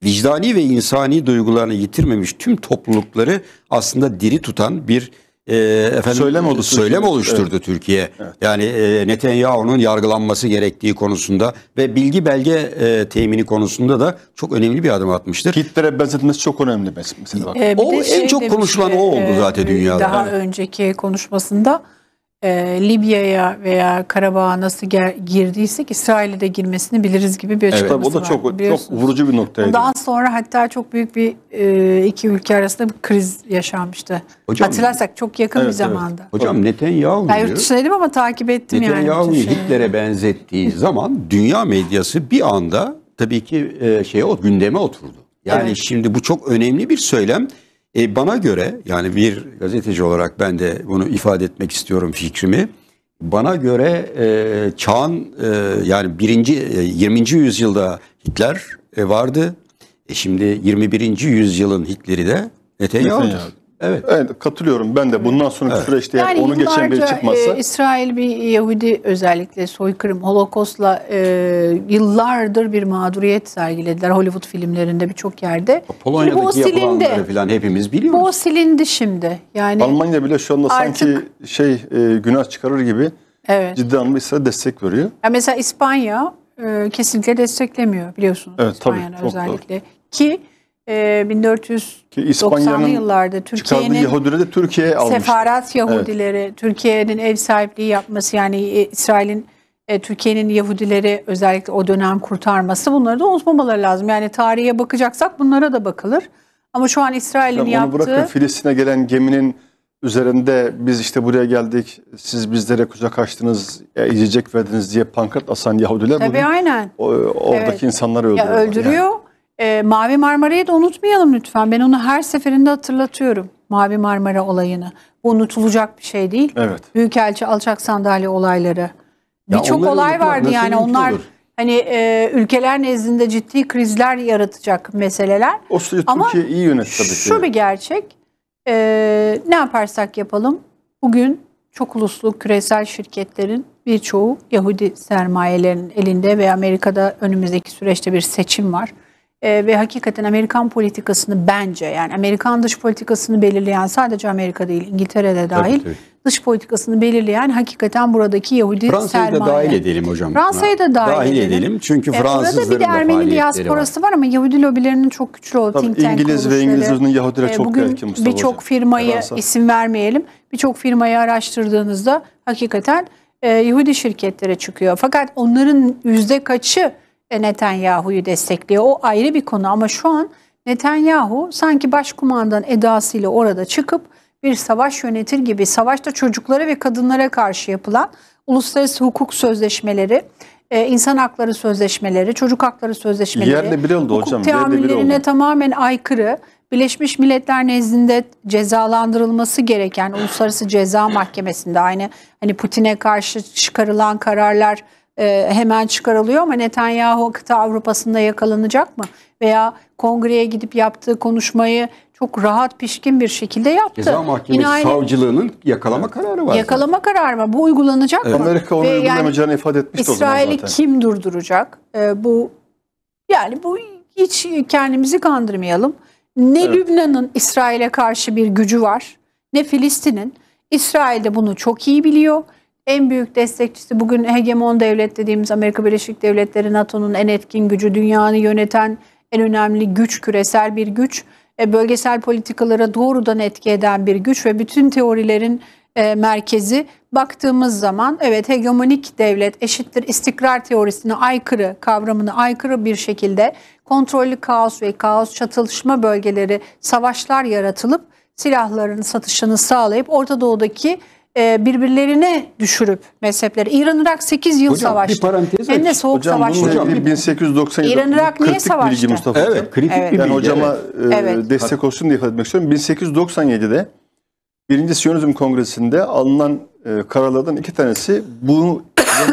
vicdani ve insani duygularını yitirmemiş tüm toplulukları aslında diri tutan bir e, efendim söylem, oldu, söylem oluşturdu evet. Türkiye. Evet. Yani e, Netanyahu'nun yargılanması gerektiği konusunda ve bilgi belge e, temini konusunda da çok önemli bir adım atmıştır. Hitler'e benzetmesi çok önemli mesela. Bak. E, o en şey çok konuşulan o oldu e, zaten dünyada. Daha önceki konuşmasında e, Libya'ya veya Karabağ'a nasıl gel, girdiysek İsrail'e de girmesini biliriz gibi bir açıklaması evet, o da çok, çok vurucu bir noktaydı. Ondan sonra hatta çok büyük bir e, iki ülke arasında bir kriz yaşanmıştı. Hocam, Hatırlarsak çok yakın evet, bir zamanda. Evet. Hocam Netanyahu ben yurt dışındaydım ama takip ettim Netanyahu yani. Netanyahu Hitler'e benzettiği zaman dünya medyası bir anda tabii ki e, şeye gündeme oturdu. Yani evet. şimdi bu çok önemli bir söylem. E, bana göre yani bir gazeteci olarak ben de bunu ifade etmek istiyorum fikrimi. Bana göre e, çağın e, yani birinci, e, 20. yüzyılda Hitler e, vardı. E şimdi 21. yüzyılın Hitler'i de Netanyahu'dur. Evet. evet katılıyorum ben de bundan sonraki evet. süreçte yani onu geçen bir çıkmazsa. E, İsrail bir Yahudi özellikle soykırım, Holokos'la e, yıllardır bir mağduriyet sergilediler Hollywood filmlerinde birçok yerde. Polonya'daki bu silindi. falan hepimiz biliyoruz. Bu silindi şimdi. Yani Almanya bile şu anda artık, sanki şey e, günah çıkarır gibi evet. ciddi anlamda İsrail destek veriyor. Ya mesela İspanya e, kesinlikle desteklemiyor biliyorsunuz evet, İspanya'nın özellikle. Doğru. Ki e, ee, 1490'lı yıllarda Türkiye'nin de Türkiye almıştı. sefarat Yahudileri, evet. Türkiye'nin ev sahipliği yapması yani e, İsrail'in e, Türkiye'nin Yahudileri özellikle o dönem kurtarması bunları da unutmamaları lazım. Yani tarihe bakacaksak bunlara da bakılır. Ama şu an İsrail'in yani yaptığı... bırakın Filistin'e gelen geminin üzerinde biz işte buraya geldik, siz bizlere kucak açtınız, e, yiyecek verdiniz diye pankart asan Yahudiler Tabii bugün aynen. oradaki evet. insanları öldürüyor. Ya öldürüyor. Yani. E, Mavi Marmara'yı da unutmayalım lütfen. Ben onu her seferinde hatırlatıyorum. Mavi Marmara olayını. Bu unutulacak bir şey değil. Evet. Büyükelçi alçak sandalye olayları. Birçok olay vardı yani unutulur? onlar hani e, ülkeler nezdinde ciddi krizler yaratacak meseleler. O suyu Ama Türkiye iyi yönet tabii ki. Şu bir gerçek. E, ne yaparsak yapalım bugün çok uluslu küresel şirketlerin birçoğu Yahudi sermayelerin elinde ve Amerika'da önümüzdeki süreçte bir seçim var e, ve hakikaten Amerikan politikasını bence yani Amerikan dış politikasını belirleyen sadece Amerika değil İngiltere'de dahil tabii, tabii. dış politikasını belirleyen hakikaten buradaki Yahudi Fransa'yı da dahil edelim hocam. Fransa'yı da dahil, dahil edelim. edelim. Çünkü Fransızların Burada bir de Ermeni diasporası var. var ama Yahudi lobilerinin çok güçlü olduğu think tank İngiliz ve İngilizlerin ee, Yahudilere çok bugün yakin Mustafa Birçok firmayı Fransa. isim vermeyelim. Birçok firmayı araştırdığınızda hakikaten e, Yahudi şirketlere çıkıyor. Fakat onların yüzde kaçı e, Netanyahu'yu destekliyor. O ayrı bir konu ama şu an Netanyahu sanki başkumandan edasıyla orada çıkıp bir savaş yönetir gibi savaşta çocuklara ve kadınlara karşı yapılan uluslararası hukuk sözleşmeleri, e, insan hakları sözleşmeleri, çocuk hakları sözleşmeleri, Yerle bir oldu hukuk hocam. teamüllerine oldu. tamamen aykırı, Birleşmiş Milletler nezdinde cezalandırılması gereken Uluslararası Ceza Mahkemesi'nde aynı hani Putin'e karşı çıkarılan kararlar e, hemen çıkarılıyor ama Netanyahu kıta Avrupa'sında yakalanacak mı? Veya kongreye gidip yaptığı konuşmayı çok rahat pişkin bir şekilde yaptı. Ceza Mahkemesi Yine savcılığının yakalama kararı var. Yakalama zaten. kararı mı? Bu uygulanacak evet. mı? Amerika onu Ve uygulamayacağını yani, ifade etmişti İsrail'i o zaman zaten. kim durduracak? Ee, bu yani bu hiç kendimizi kandırmayalım. Ne evet. Lübnan'ın İsrail'e karşı bir gücü var ne Filistin'in. İsrail de bunu çok iyi biliyor en büyük destekçisi bugün hegemon devlet dediğimiz Amerika Birleşik Devletleri NATO'nun en etkin gücü, dünyayı yöneten en önemli güç, küresel bir güç, e, bölgesel politikalara doğrudan etki eden bir güç ve bütün teorilerin e, merkezi baktığımız zaman evet hegemonik devlet eşittir istikrar teorisine aykırı kavramına aykırı bir şekilde kontrollü kaos ve kaos çatışma bölgeleri savaşlar yaratılıp silahların satışını sağlayıp Orta Doğu'daki e, birbirlerine düşürüp mezhepleri. İran-Irak 8 yıl hocam, savaştı. Bir parantez Hem de soğuk hocam, savaştı. Hocam, 1897 İran-Irak niye savaştı? Mustafa evet, hocam. kritik evet. bir bilgi. Yani hocama evet. E, destek olsun diye ifade etmek istiyorum. 1897'de 1. Siyonizm Kongresi'nde alınan e, kararlardan iki tanesi bunu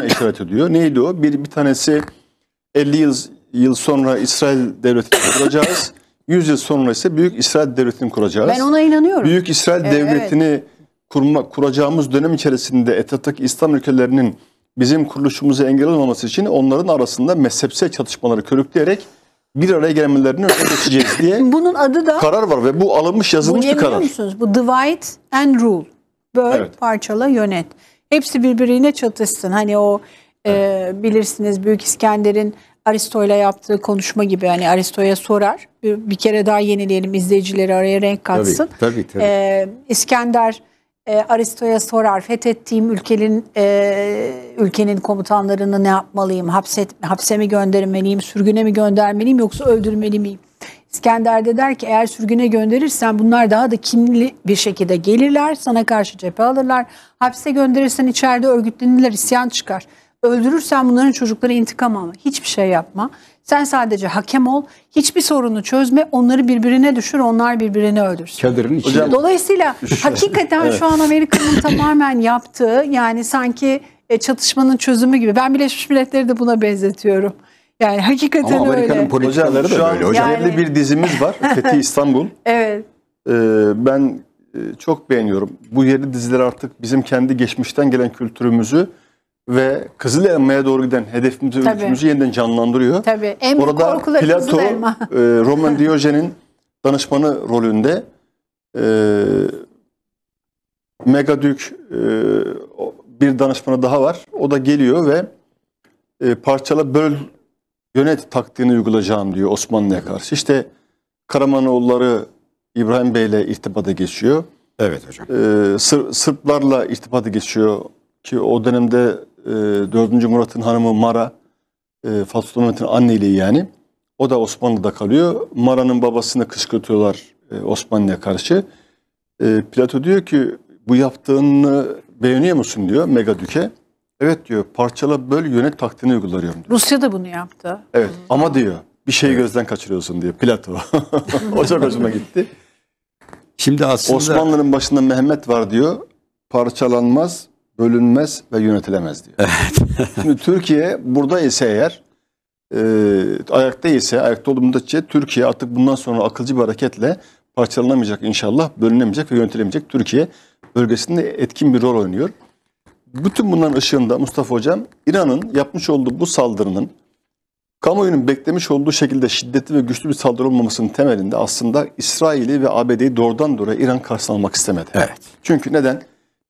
işaret ediyor. Neydi o? Bir, bir tanesi 50 yıl, yıl sonra İsrail devletini kuracağız. 100 yıl sonra ise Büyük İsrail Devleti'ni kuracağız. Ben ona inanıyorum. Büyük İsrail evet, Devleti'ni evet kurma, kuracağımız dönem içerisinde etraftaki İslam ülkelerinin bizim kuruluşumuzu engel olmaması için onların arasında mezhepsel çatışmaları körükleyerek bir araya gelmelerini önüne geçeceğiz diye Bunun adı da karar var ve bu alınmış yazılmış bir karar. musunuz? Bu divide and rule. Böl, Evet. parçala, yönet. Hepsi birbirine çatışsın. Hani o e, bilirsiniz Büyük İskender'in Aristo'yla yaptığı konuşma gibi. Hani Aristo'ya sorar. Bir, bir kere daha yenileyelim izleyicileri araya renk katsın. tabii, tabii. E, İskender e, Aristo'ya sorar fethettiğim ülkenin e, ülkenin komutanlarını ne yapmalıyım? Hapset, hapse mi göndermeliyim? Sürgüne mi göndermeliyim yoksa öldürmeli miyim? İskender de der ki eğer sürgüne gönderirsen bunlar daha da kinli bir şekilde gelirler. Sana karşı cephe alırlar. Hapse gönderirsen içeride örgütlenirler, isyan çıkar. Öldürürsen bunların çocukları intikam alma. Hiçbir şey yapma. Sen sadece hakem ol, hiçbir sorunu çözme, onları birbirine düşür, onlar birbirini öldürsün. Çadırın içine. Dolayısıyla hakikaten evet. şu an Amerika'nın tamamen yaptığı yani sanki e, çatışmanın çözümü gibi. Ben Birleşmiş Milletleri de buna benzetiyorum. Yani hakikaten Ama Amerika'nın politikaları da böyle hocam. Yani... bir dizimiz var. Fethi İstanbul. evet. Ee, ben e, çok beğeniyorum. Bu yerli diziler artık bizim kendi geçmişten gelen kültürümüzü ve Kızıl Elma'ya doğru giden hedefimizi, ülkümüzü yeniden canlandırıyor. Tabii. En Orada Plato, e, Roman Diyojen'in danışmanı rolünde e, Megadük e, bir danışmanı daha var. O da geliyor ve e, parçala böl yönet taktiğini uygulayacağım diyor Osmanlı'ya karşı. İşte Karamanoğulları İbrahim Bey'le irtibata geçiyor. Evet hocam. Ee, Sır Sırplarla irtibata geçiyor ki o dönemde ee, dördüncü Murat'ın hanımı Mara, e, Fatih Sultan anneliği yani. O da Osmanlı'da kalıyor. Mara'nın babasını kışkırtıyorlar e, Osmanlı'ya karşı. E, Plato diyor ki bu yaptığını beğeniyor musun diyor Megadük'e. Evet diyor parçala böl yönet taktiğini uygularıyorum diyor. Rusya da bunu yaptı. Evet hmm. ama diyor bir şeyi gözden kaçırıyorsun diyor Plato. o çok hoşuma gitti. Şimdi aslında Osmanlı'nın başında Mehmet var diyor. Parçalanmaz, bölünmez ve yönetilemez diyor. Evet. Şimdi Türkiye burada ise eğer e, ayakta ise ayakta olduğu Türkiye artık bundan sonra akılcı bir hareketle parçalanamayacak inşallah, bölünemeyecek ve yönetilemeyecek. Türkiye bölgesinde etkin bir rol oynuyor. Bütün bunların ışığında Mustafa Hocam İran'ın yapmış olduğu bu saldırının kamuoyunun beklemiş olduğu şekilde şiddetli ve güçlü bir saldırı olmamasının temelinde aslında İsrail'i ve ABD'yi doğrudan doğruya İran karşısına almak istemedi. Evet. Çünkü neden?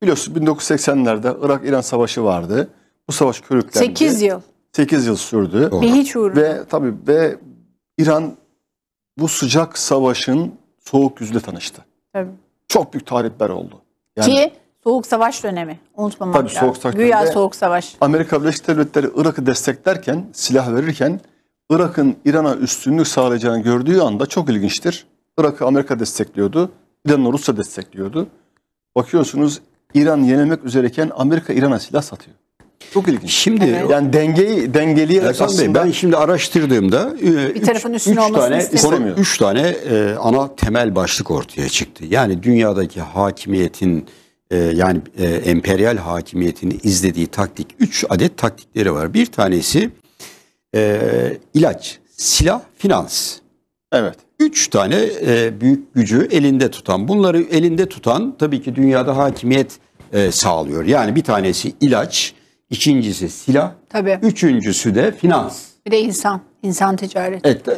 Biliyorsunuz 1980'lerde Irak-İran savaşı vardı. Bu savaş körüklendi. 8 yıl. 8 yıl sürdü. Doğru. hiç uğradı. Ve tabii ve İran bu sıcak savaşın soğuk yüzle tanıştı. Tabii. Çok büyük tahripler oldu. Yani, Ki soğuk savaş dönemi unutmamak tabii, lazım. Soğuk savaş Güya soğuk savaş. Amerika Birleşik Devletleri Irak'ı desteklerken, silah verirken Irak'ın İran'a üstünlük sağlayacağını gördüğü anda çok ilginçtir. Irak'ı Amerika destekliyordu. İran'ı Rusya destekliyordu. Bakıyorsunuz İran yenilmek üzereyken Amerika İran'a silah satıyor. Çok ilginç. Şimdi evet. yani dengeyi dengeleyerek Erkan aslında Bey, ben şimdi araştırdığımda e, bir üç, tarafın üstüne üç tane, konu, üç tane e, ana temel başlık ortaya çıktı. Yani dünyadaki hakimiyetin e, yani e, emperyal hakimiyetini izlediği taktik üç adet taktikleri var. Bir tanesi e, ilaç, silah, finans. Evet. Üç tane e, büyük gücü elinde tutan. Bunları elinde tutan tabii ki dünyada hakimiyet e, sağlıyor. Yani bir tanesi ilaç, ikincisi silah, Tabii. üçüncüsü de finans. Bir de insan, insan ticareti. Evet. E,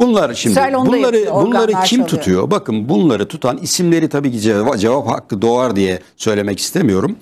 bunlar şimdi bunları bunları kim çalıyor. tutuyor? Bakın bunları tutan isimleri tabii ki cevap, cevap hakkı doğar diye söylemek istemiyorum.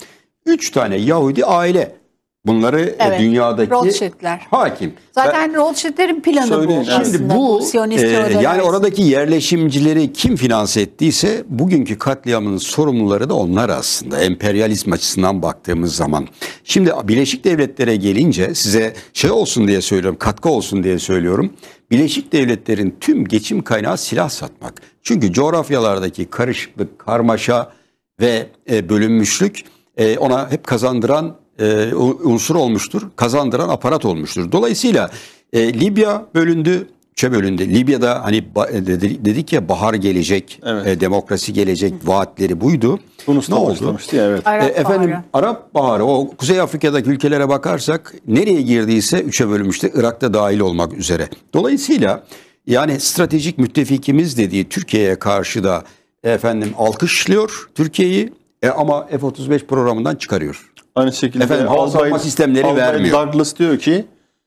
Üç tane Yahudi aile Bunları e, evet, dünyadaki Rothschild'ler. hakim. Zaten ben, Rothschild'lerin planı söyleyin. bu. Şimdi bu Siyonist e, yani oradaki yerleşimcileri kim finanse ettiyse bugünkü katliamın sorumluları da onlar aslında. Emperyalizm açısından baktığımız zaman. Şimdi Birleşik Devletlere gelince size şey olsun diye söylüyorum, katkı olsun diye söylüyorum. Birleşik Devletler'in tüm geçim kaynağı silah satmak. Çünkü coğrafyalardaki karışıklık, karmaşa ve e, bölünmüşlük e, ona hep kazandıran e, unsur olmuştur. Kazandıran aparat olmuştur. Dolayısıyla e, Libya bölündü. Çe bölündü. Libya'da hani e, dedik ya bahar gelecek, evet. e, demokrasi gelecek vaatleri buydu. Tunus'ta ne oldu? Evet. Arap e, efendim baharı. Arap Baharı o Kuzey Afrika'daki ülkelere bakarsak nereye girdiyse üçe bölünmüştü. Irak'ta dahil olmak üzere. Dolayısıyla yani stratejik müttefikimiz dediği Türkiye'ye karşı da efendim alkışlıyor Türkiye'yi e, ama F-35 programından çıkarıyor. Aynı şekilde Efendim, hava savunma sistemleri Albay vermiyor. Douglas diyor ki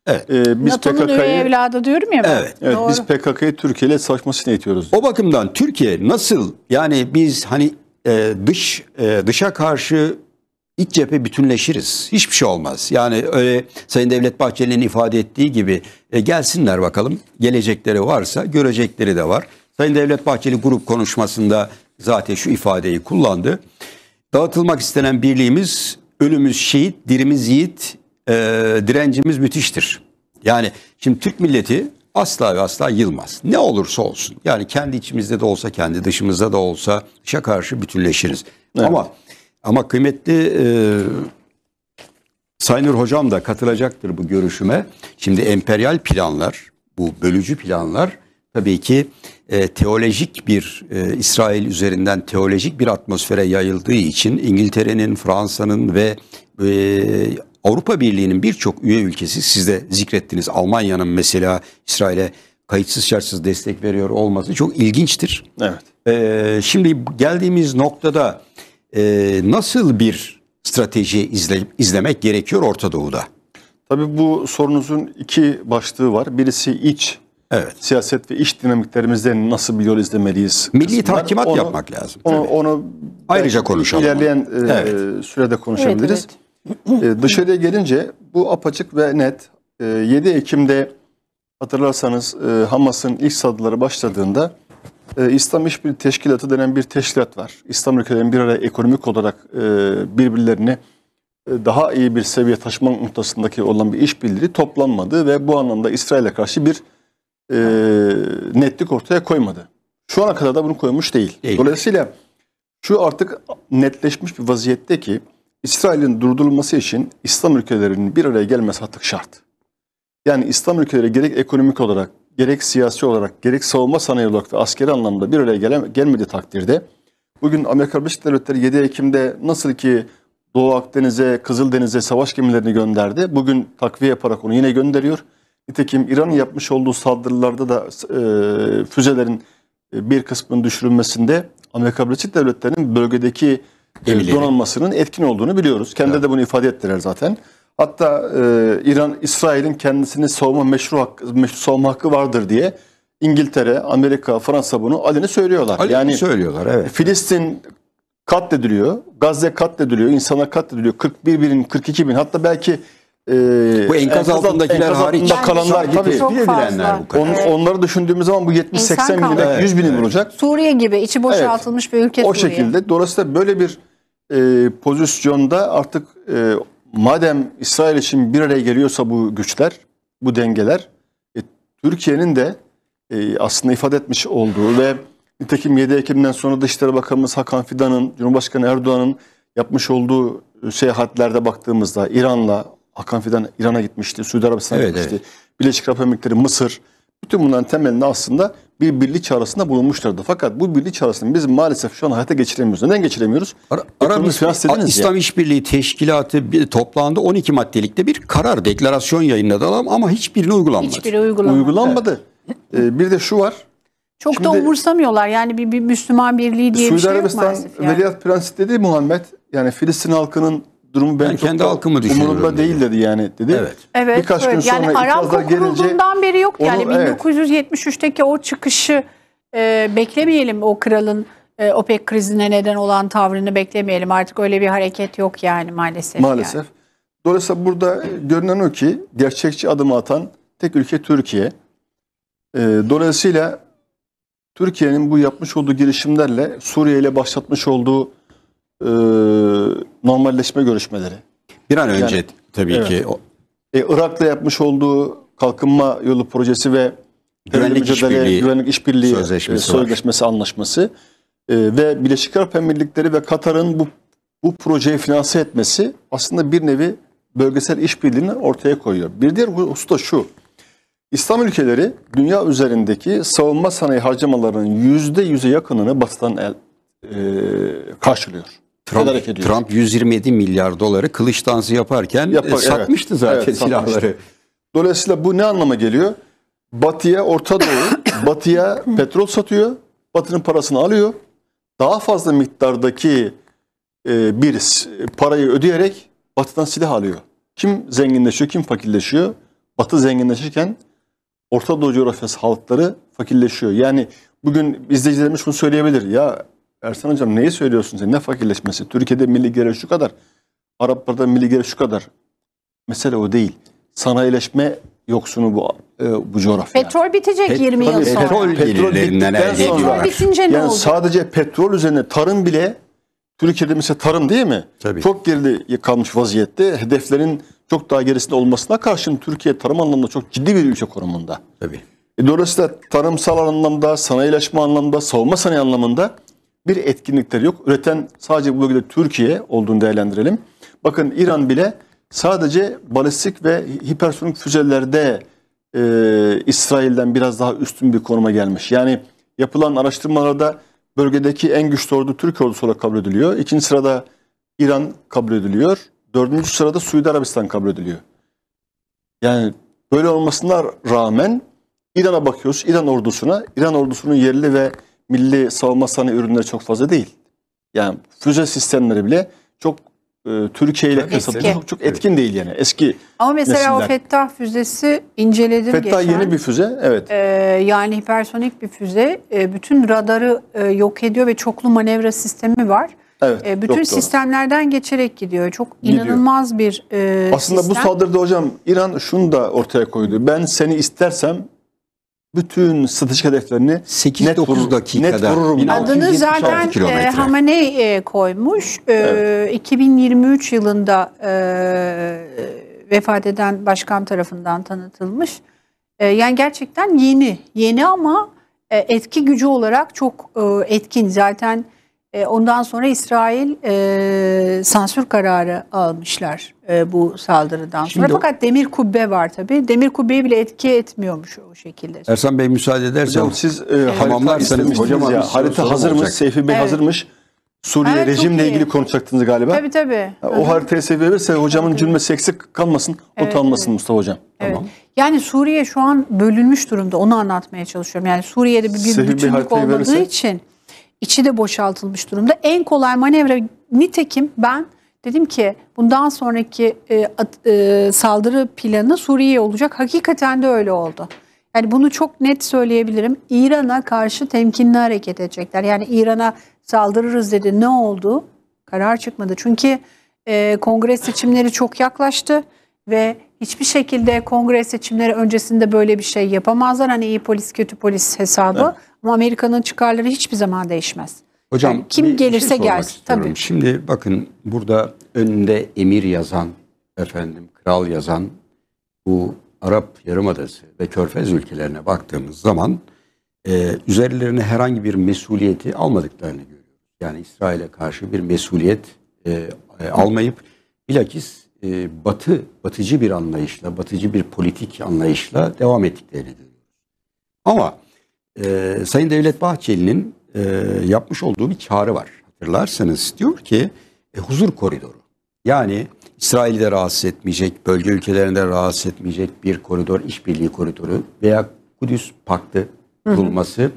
Evet. Ee, biz PKK'yı üye evladı diyorum ya. Ben. Evet. evet biz PKK'yı Türkiye ile savaşmasını itiyoruz. O bakımdan Türkiye nasıl yani biz hani e, dış e, dışa karşı iç cephe bütünleşiriz. Hiçbir şey olmaz. Yani öyle Sayın Devlet Bahçeli'nin ifade ettiği gibi e, gelsinler bakalım. Gelecekleri varsa görecekleri de var. Sayın Devlet Bahçeli grup konuşmasında zaten şu ifadeyi kullandı. Dağıtılmak istenen birliğimiz ölümüz şehit, dirimiz yiğit, e, direncimiz müthiştir. Yani şimdi Türk milleti asla ve asla yılmaz. Ne olursa olsun. Yani kendi içimizde de olsa, kendi dışımızda da olsa dışa karşı bütünleşiriz. Evet. Ama ama kıymetli e, Sayın Hocam da katılacaktır bu görüşüme. Şimdi emperyal planlar, bu bölücü planlar tabii ki e, teolojik bir e, İsrail üzerinden teolojik bir atmosfere yayıldığı için İngiltere'nin, Fransa'nın ve e, Avrupa Birliği'nin birçok üye ülkesi siz de zikrettiniz Almanya'nın mesela İsrail'e kayıtsız şartsız destek veriyor olması çok ilginçtir. Evet. E, şimdi geldiğimiz noktada e, nasıl bir strateji izle, izlemek gerekiyor Orta Doğu'da? Tabii bu sorunuzun iki başlığı var. Birisi iç Evet. Siyaset ve iş dinamiklerimizde nasıl bir yol izlemeliyiz? Milli kısımlar. tahkimat onu, yapmak lazım. Onu, onu ayrıca konuşalım. İlerleyen e, sürede konuşabiliriz. Evet, evet. E, dışarıya gelince bu apaçık ve net. E, 7 Ekim'de hatırlarsanız e, Hamas'ın ilk saldırıları başladığında e, İslam İşbirliği Teşkilatı denen bir teşkilat var. İslam ülkelerinin bir araya ekonomik olarak e, birbirlerini e, daha iyi bir seviye taşıma noktasındaki olan bir işbirliği toplanmadı ve bu anlamda İsrail'e karşı bir e, netlik ortaya koymadı. Şu ana kadar da bunu koymuş değil. değil. Dolayısıyla şu artık netleşmiş bir vaziyette ki İsrail'in durdurulması için İslam ülkelerinin bir araya gelmesi artık şart. Yani İslam ülkeleri gerek ekonomik olarak, gerek siyasi olarak, gerek savunma sanayi olarak ve askeri anlamda bir araya gele, gelmediği takdirde bugün Amerika Birleşik Devletleri 7 Ekim'de nasıl ki Doğu Akdeniz'e, Kızıldeniz'e savaş gemilerini gönderdi. Bugün takviye yaparak onu yine gönderiyor. Nitekim İran'ın yapmış olduğu saldırılarda da e, füzelerin e, bir kısmının düşürülmesinde Amerika Birleşik Devletleri'nin bölgedeki Evleri. donanmasının etkin olduğunu biliyoruz. Kendi evet. de bunu ifade ettiler zaten. Hatta e, İran, İsrail'in kendisini savunma meşru, hakkı, meşru savunma hakkı vardır diye İngiltere, Amerika, Fransa bunu aleni söylüyorlar. Aleni yani söylüyorlar evet. Filistin katlediliyor, Gazze katlediliyor, insana katlediliyor. 41 bin, 42 bin hatta belki e, bu ee, enkaz, enkaz altındakiler enkaz hariç altında kalanlar tabii çok fazla. Bu kadar. On, Onları düşündüğümüz zaman bu 70-80 bin demek 100 bini evet. vuracak. Suriye gibi içi boşaltılmış evet. bir ülke o Suriye. O şekilde. Dolayısıyla böyle bir e, pozisyonda artık e, madem İsrail için bir araya geliyorsa bu güçler, bu dengeler e, Türkiye'nin de e, aslında ifade etmiş olduğu ve nitekim 7 Ekim'den sonra Dışişleri Bakanımız Hakan Fidan'ın, Cumhurbaşkanı Erdoğan'ın yapmış olduğu e, seyahatlerde baktığımızda İran'la, Hakan Fidan İran'a gitmişti, Suudi Arabistan'a evet, gitmişti. Evet. Birleşik Arap Emirlikleri, Mısır. Bütün bunların temelinde aslında bir birlik çağrısında bulunmuşlardı. Fakat bu birlik çağrısını biz maalesef şu an hayata geçiremiyoruz. Neden geçiremiyoruz? Ara, Ekonomik Arap İslam ya. İşbirliği Teşkilatı bir, toplandı 12 maddelikte bir karar, deklarasyon yayınladı ama hiçbirini uygulanmadı. Hiçbiri uygulanmadı. Uygulanmadı. ee, bir de şu var. Çok Şimdi, da umursamıyorlar. Yani bir, bir Müslüman birliği diye Suudi bir şey yok maalesef. Suudi Arabistan yani. Veliaht Prensi dedi Muhammed yani Filistin halkının durumu ben yani kendi halkımı düşünüyorum. Umurumda değil dedi yani dedi. Evet. evet Birkaç evet. gün sonra yani Aramco kurulduğundan beri yok. Onu, yani 1973'teki evet. o çıkışı e, beklemeyelim o kralın e, OPEC krizine neden olan tavrını beklemeyelim. Artık öyle bir hareket yok yani maalesef. Maalesef. Yani. Dolayısıyla burada görünen o ki gerçekçi adımı atan tek ülke Türkiye. E, dolayısıyla Türkiye'nin bu yapmış olduğu girişimlerle Suriye ile başlatmış olduğu e, normalleşme görüşmeleri. Bir an önce yani, tabii evet. ki. O... E, Irak'la yapmış olduğu kalkınma yolu projesi ve güvenlik işbirliği, güvenlik işbirliği e, sözleşmesi, sözleşmesi anlaşması e, ve Birleşik Arap Emirlikleri ve Katar'ın bu bu projeyi finanse etmesi aslında bir nevi bölgesel işbirliğini ortaya koyuyor. Bir diğer husus da şu. İslam ülkeleri dünya üzerindeki savunma sanayi harcamalarının yüzde yüze yakınını batıdan el, e, karşılıyor. Trump, Trump 127 milyar doları kılıç dansı yaparken Yapar, e, satmıştı evet. zaten evet, silahları. Satmıştı. Dolayısıyla bu ne anlama geliyor? Batı'ya Orta Doğu, Batı'ya petrol satıyor, Batı'nın parasını alıyor. Daha fazla miktardaki e, bir parayı ödeyerek Batı'dan silah alıyor. Kim zenginleşiyor, kim fakirleşiyor? Batı zenginleşirken Orta Doğu coğrafyası halkları fakirleşiyor. Yani bugün izleyicilerimiz bunu söyleyebilir. Ya Ersan Hocam neyi söylüyorsun sen? Ne fakirleşmesi? Türkiye'de milli gelir şu kadar. Araplarda milli gelir şu kadar. Mesele o değil. Sanayileşme yoksunu bu e, bu coğrafya. Petrol bitecek Pet, 20 yıl sonra. Petrol, petrol gelirlerinden elde ediyorlar. bitince yani ne olacak? Sadece petrol üzerine tarım bile Türkiye'de mesela tarım değil mi? Tabii. Çok geride kalmış vaziyette. Hedeflerin çok daha gerisinde olmasına karşın Türkiye tarım anlamında çok ciddi bir ülke konumunda. Tabii. E, dolayısıyla tarımsal anlamda, sanayileşme anlamda, savunma sanayi anlamında bir etkinlikleri yok. Üreten sadece bu bölgede Türkiye olduğunu değerlendirelim. Bakın İran bile sadece balistik ve hipersonik füzelerde e, İsrail'den biraz daha üstün bir konuma gelmiş. Yani yapılan araştırmalarda bölgedeki en güçlü ordu Türk ordusu olarak kabul ediliyor. İkinci sırada İran kabul ediliyor. Dördüncü sırada Suudi Arabistan kabul ediliyor. Yani böyle olmasına rağmen İran'a bakıyoruz. İran ordusuna, İran ordusunun yerli ve milli savunma sanayi ürünleri çok fazla değil. Yani füze sistemleri bile çok e, Türkiye ile kıyasladığında çok, çok etkin evet. değil yani. Eski Ama mesela nesiller. o Fettah füzesi inceledim Fettah geçen. yeni bir füze, evet. Ee, yani hipersonik bir füze. Ee, bütün radarı e, yok ediyor ve çoklu manevra sistemi var. Evet, e, bütün sistemlerden geçerek gidiyor. Çok gidiyor. inanılmaz bir e, Aslında sistem. bu saldırıda hocam İran şunu da ortaya koydu. Ben seni istersem bütün satış hedeflerini 8 net 9 vurur, dakikada. Net vururum. Adını zaten e, Hamaney e, koymuş. E, evet. 2023 yılında e, vefat eden başkan tarafından tanıtılmış. E, yani gerçekten yeni. Yeni ama e, etki gücü olarak çok e, etkin. Zaten e, ondan sonra İsrail e, sansür kararı almışlar e, bu saldırıdan sonra. Şimdi Fakat o... demir kubbe var tabii. Demir kubbeyi bile etki etmiyormuş o şekilde. Ersan Bey müsaade ederse, Hocam siz e, evet. hamamlarsanız hocam ya, ya. harita hazırmış, Seyfi Bey evet. hazırmış. Suriye evet, rejimle ilgili konuşacaktınız galiba. Tabii tabii. O Hı-hı. haritaya sebebilirse hocamın evet. cümlesi eksik kalmasın, evet, not evet. Mustafa hocam. Evet. Tamam. Yani Suriye şu an bölünmüş durumda. Onu anlatmaya çalışıyorum. Yani Suriye'de bir, bir bütünlük olmadığı verirse... için içi de boşaltılmış durumda. En kolay manevra nitekim ben dedim ki bundan sonraki e, at, e, saldırı planı Suriye olacak. Hakikaten de öyle oldu. Yani bunu çok net söyleyebilirim. İran'a karşı temkinli hareket edecekler. Yani İran'a saldırırız dedi. Ne oldu? Karar çıkmadı. Çünkü e, kongres seçimleri çok yaklaştı ve hiçbir şekilde kongre seçimleri öncesinde böyle bir şey yapamazlar. Hani iyi polis kötü polis hesabı evet. ama Amerika'nın çıkarları hiçbir zaman değişmez. Hocam yani kim şey gelirse şey gelsin tabii. Şimdi bakın burada önünde emir yazan efendim kral yazan bu Arap Yarımadası ve Körfez ülkelerine baktığımız zaman e, üzerlerine herhangi bir mesuliyeti almadıklarını görüyoruz. Yani İsrail'e karşı bir mesuliyet e, e, almayıp bilakis e, batı, batıcı bir anlayışla, batıcı bir politik anlayışla devam ettiklerini görüyoruz. Ama e, Sayın Devlet Bahçeli'nin e, yapmış olduğu bir çağrı var. Hatırlarsanız diyor ki e, huzur koridoru. Yani İsrail'i de rahatsız etmeyecek, bölge ülkelerinde rahatsız etmeyecek bir koridor, işbirliği koridoru veya Kudüs Paktı kurulması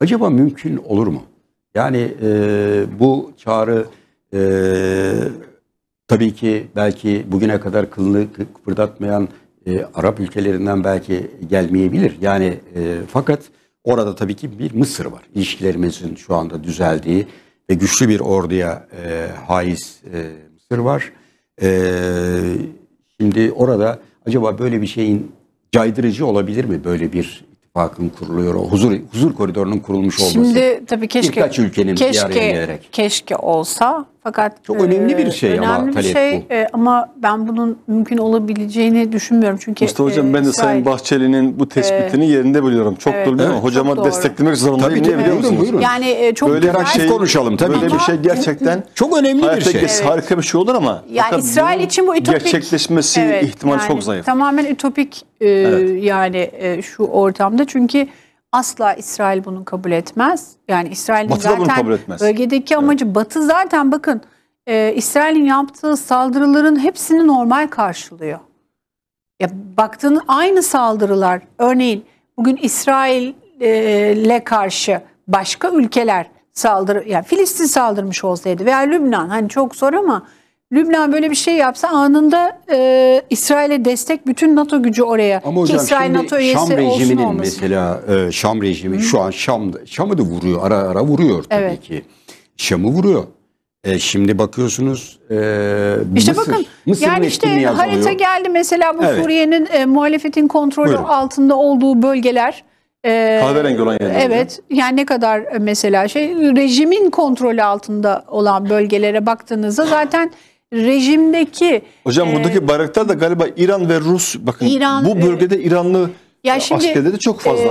acaba mümkün olur mu? Yani e, bu çağrı e, Tabii ki belki bugüne kadar kılını kıpırdatmayan e, Arap ülkelerinden belki gelmeyebilir. Yani e, fakat orada tabii ki bir Mısır var. İlişkilerimizin şu anda düzeldiği ve güçlü bir orduya e, haiz e, Mısır var. E, şimdi orada acaba böyle bir şeyin caydırıcı olabilir mi böyle bir ittifakın kuruluyor, o huzur huzur koridorunun kurulmuş olması. Şimdi tabii keşke birkaç ülkenin keşke, bir araya gelerek. Keşke olsa fakat çok önemli bir e, şey önemli ama Önemli bir şey bu. E, ama ben bunun mümkün olabileceğini düşünmüyorum. Çünkü Mustafa Hocam e, ben de İsrail, Sayın Bahçeli'nin bu tespitini e, yerinde buluyorum. Çok evet, doğru. Evet, Hocama doğru. desteklemek zorundayım. Tabii, tabii, biliyor musunuz? Buyurun. Yani çok böyle bir şey konuşalım tabii. Böyle ama, bir şey gerçekten çok önemli bir şey. Evet. Harika bir şey olur ama yani İsrail için bu ütopik gerçekleşmesi evet, ihtimali yani, çok zayıf. Tamamen ütopik e, evet. yani e, şu ortamda çünkü Asla İsrail bunu kabul etmez. Yani İsrail'in Batı zaten kabul etmez. bölgedeki amacı Batı zaten bakın e, İsrail'in yaptığı saldırıların hepsini normal karşılıyor. Ya baktığın aynı saldırılar örneğin bugün İsrail'le e, karşı başka ülkeler saldırı yani Filistin saldırmış olsaydı veya Lübnan hani çok zor ama Lübnan böyle bir şey yapsa anında e, İsrail'e destek bütün NATO gücü oraya. Ama hocam İsrail şimdi NATO Şam rejiminin olsun mesela e, Şam rejimi Hı. şu an Şam Şam'ı da vuruyor ara ara vuruyor tabii evet. ki. Şam'ı vuruyor. E şimdi bakıyorsunuz e, işte Mısır, bakın, Mısır yani işte harita geldi mesela bu evet. Suriye'nin e, muhalefetin kontrolü Buyurun. altında olduğu bölgeler. E, Kahverengi olan yerler. Evet yani ne kadar e, mesela şey rejimin kontrolü altında olan bölgelere baktığınızda zaten rejimdeki Hocam e, buradaki bayraklar da galiba İran ve Rus bakın İran, bu e, bölgede e, İranlı ya şimdi, askerde çok fazla. E,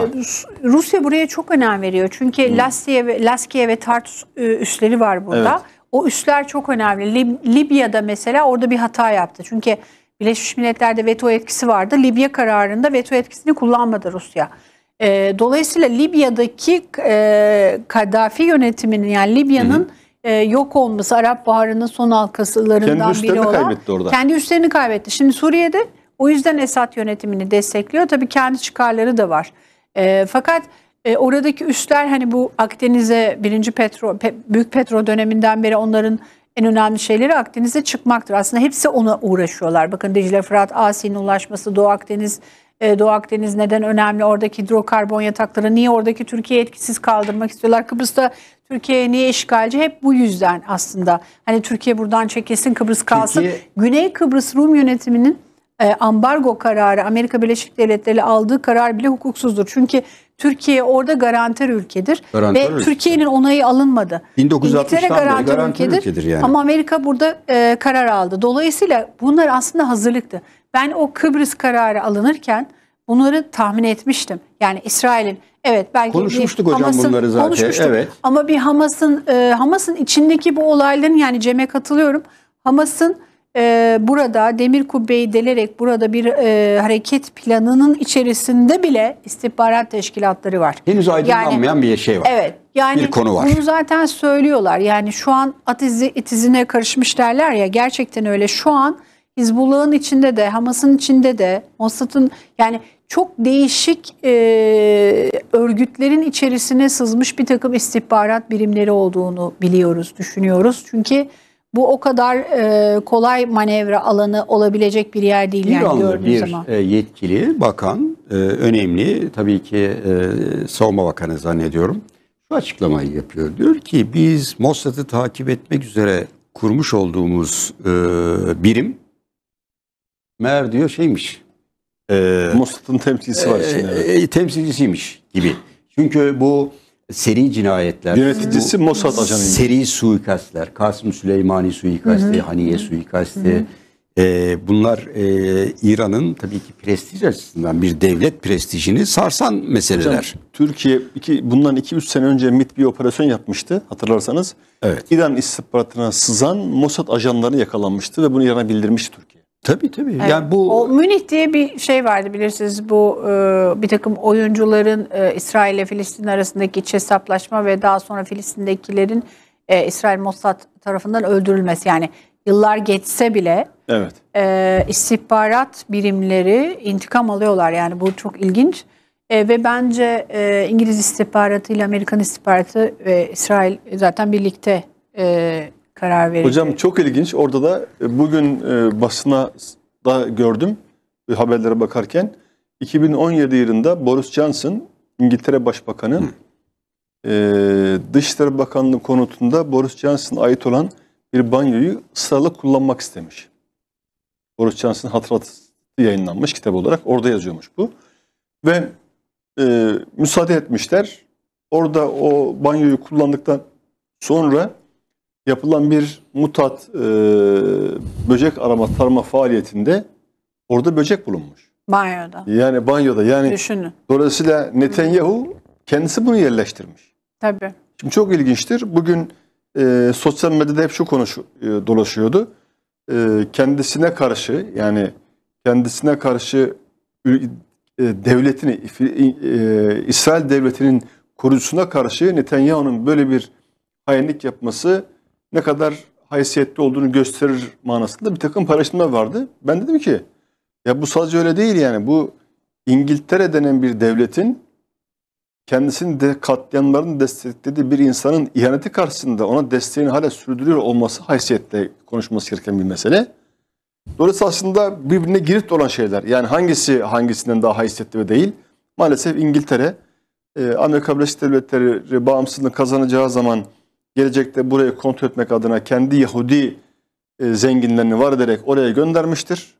Rusya buraya çok önem veriyor. Çünkü hmm. Laskiye ve Laskiye ve Tartus e, üsleri var burada. Evet. O üsler çok önemli. Lib Libya'da mesela orada bir hata yaptı. Çünkü Birleşmiş Milletler'de veto etkisi vardı. Libya kararında veto etkisini kullanmadı Rusya. E, dolayısıyla Libya'daki e, Kaddafi yönetiminin yani Libya'nın e, yok olması Arap Baharı'nın son halkasılarından kendi biri olan. kaybetti orada. Kendi üstlerini kaybetti. Şimdi Suriye'de o yüzden Esad yönetimini destekliyor. Tabii kendi çıkarları da var. E, fakat e, oradaki üsler hani bu Akdeniz'e birinci petro, pe, büyük petro döneminden beri onların en önemli şeyleri Akdeniz'e çıkmaktır. Aslında hepsi ona uğraşıyorlar. Bakın Dicle Fırat, Asi'nin ulaşması, Doğu Akdeniz, e, Doğu Akdeniz neden önemli? Oradaki hidrokarbon yatakları niye oradaki Türkiye etkisiz kaldırmak istiyorlar? Kıbrıs'ta Türkiye niye işgalci? Hep bu yüzden aslında. Hani Türkiye buradan çekilsin, Kıbrıs kalsın. Türkiye... Güney Kıbrıs Rum yönetiminin e, ambargo kararı, Amerika Birleşik Devletleri aldığı karar bile hukuksuzdur. Çünkü Türkiye orada garanter ülkedir garantör ve Türkiye'nin onayı alınmadı. 1960'tan beri garanter, garanter ülkedir. ülkedir yani. Ama Amerika burada e, karar aldı. Dolayısıyla bunlar aslında hazırlıktı. Ben o Kıbrıs kararı alınırken bunları tahmin etmiştim. Yani İsrail'in Evet belki konuşmuştuk bir, hocam Hamas'ın, bunları zaten. Evet. Ama bir Hamas'ın e, Hamas'ın içindeki bu olayların yani Cem'e katılıyorum. Hamas'ın e, burada demir kubbeyi delerek burada bir e, hareket planının içerisinde bile istihbarat teşkilatları var. Henüz aydınlanmayan yani, bir şey var. Evet. Yani bir konu var. bunu zaten söylüyorlar. Yani şu an at izi, itizine karışmış derler ya gerçekten öyle. Şu an Hizbullah'ın içinde de, Hamas'ın içinde de, Mossad'ın yani çok değişik e, örgütlerin içerisine sızmış bir takım istihbarat birimleri olduğunu biliyoruz, düşünüyoruz. Çünkü bu o kadar e, kolay manevra alanı olabilecek bir yer değil. Bir yani anda bir zaman. E, yetkili bakan, e, önemli tabii ki e, savunma bakanı zannediyorum, şu açıklamayı yapıyor. Diyor ki biz Mossad'ı takip etmek üzere kurmuş olduğumuz e, birim, mer diyor şeymiş, e, ee, Mossad'ın temsilcisi var içinde. E, temsilcisiymiş gibi. Çünkü bu seri cinayetler. Yöneticisi Mossad ajanıymış. Seri suikastler. Kasım Süleymani suikasti, Hı-hı. Haniye suikasti. E, ee, bunlar e, İran'ın tabii ki prestij açısından bir devlet prestijini sarsan meseleler. Hocam, Türkiye iki, bundan 2-3 sene önce MIT bir operasyon yapmıştı hatırlarsanız. Evet. İran istihbaratına sızan Mossad ajanları yakalanmıştı ve bunu İran'a bildirmişti Türkiye. Tabii tabii. Evet. Yani bu o Münih diye bir şey vardı bilirsiniz. Bu e, bir takım oyuncuların e, İsrail ile Filistin arasındaki iç hesaplaşma ve daha sonra Filistin'dekilerin e, İsrail Mossad tarafından öldürülmesi. Yani yıllar geçse bile evet. e, istihbarat birimleri intikam alıyorlar. Yani bu çok ilginç. E, ve bence e, İngiliz istihbaratı ile Amerikan istihbaratı ve İsrail zaten birlikte e, karar verecek. Hocam çok ilginç. Orada da e, bugün e, basına da gördüm e, haberlere bakarken. 2017 yılında Boris Johnson, İngiltere Başbakanı, Hı. e, Dışişleri Bakanlığı konutunda Boris Johnson'a ait olan bir banyoyu ısrarla kullanmak istemiş. Boris Johnson hatıratı yayınlanmış kitap olarak. Orada yazıyormuş bu. Ve e, müsaade etmişler. Orada o banyoyu kullandıktan sonra yapılan bir mutat e, böcek arama tarama faaliyetinde orada böcek bulunmuş. Banyoda. Yani banyoda yani Düşünün. dolayısıyla Netanyahu kendisi bunu yerleştirmiş. Tabii. Şimdi çok ilginçtir. Bugün e, sosyal medyada hep şu konuş e, dolaşıyordu. E, kendisine karşı yani kendisine karşı e, devletini e, İsrail devletinin kurucusuna karşı Netanyahu'nun böyle bir hainlik yapması ne kadar haysiyetli olduğunu gösterir manasında bir takım paylaşımlar vardı. Ben dedim ki ya bu sadece öyle değil yani bu İngiltere denen bir devletin kendisini de katliamların desteklediği bir insanın ihaneti karşısında ona desteğini hala sürdürüyor olması haysiyetle konuşması gereken bir mesele. Dolayısıyla aslında birbirine girip olan şeyler. Yani hangisi hangisinden daha haysiyetli ve değil. Maalesef İngiltere, e, Amerika Birleşik Devletleri bağımsızlığını kazanacağı zaman gelecekte burayı kontrol etmek adına kendi Yahudi e, zenginlerini var ederek oraya göndermiştir.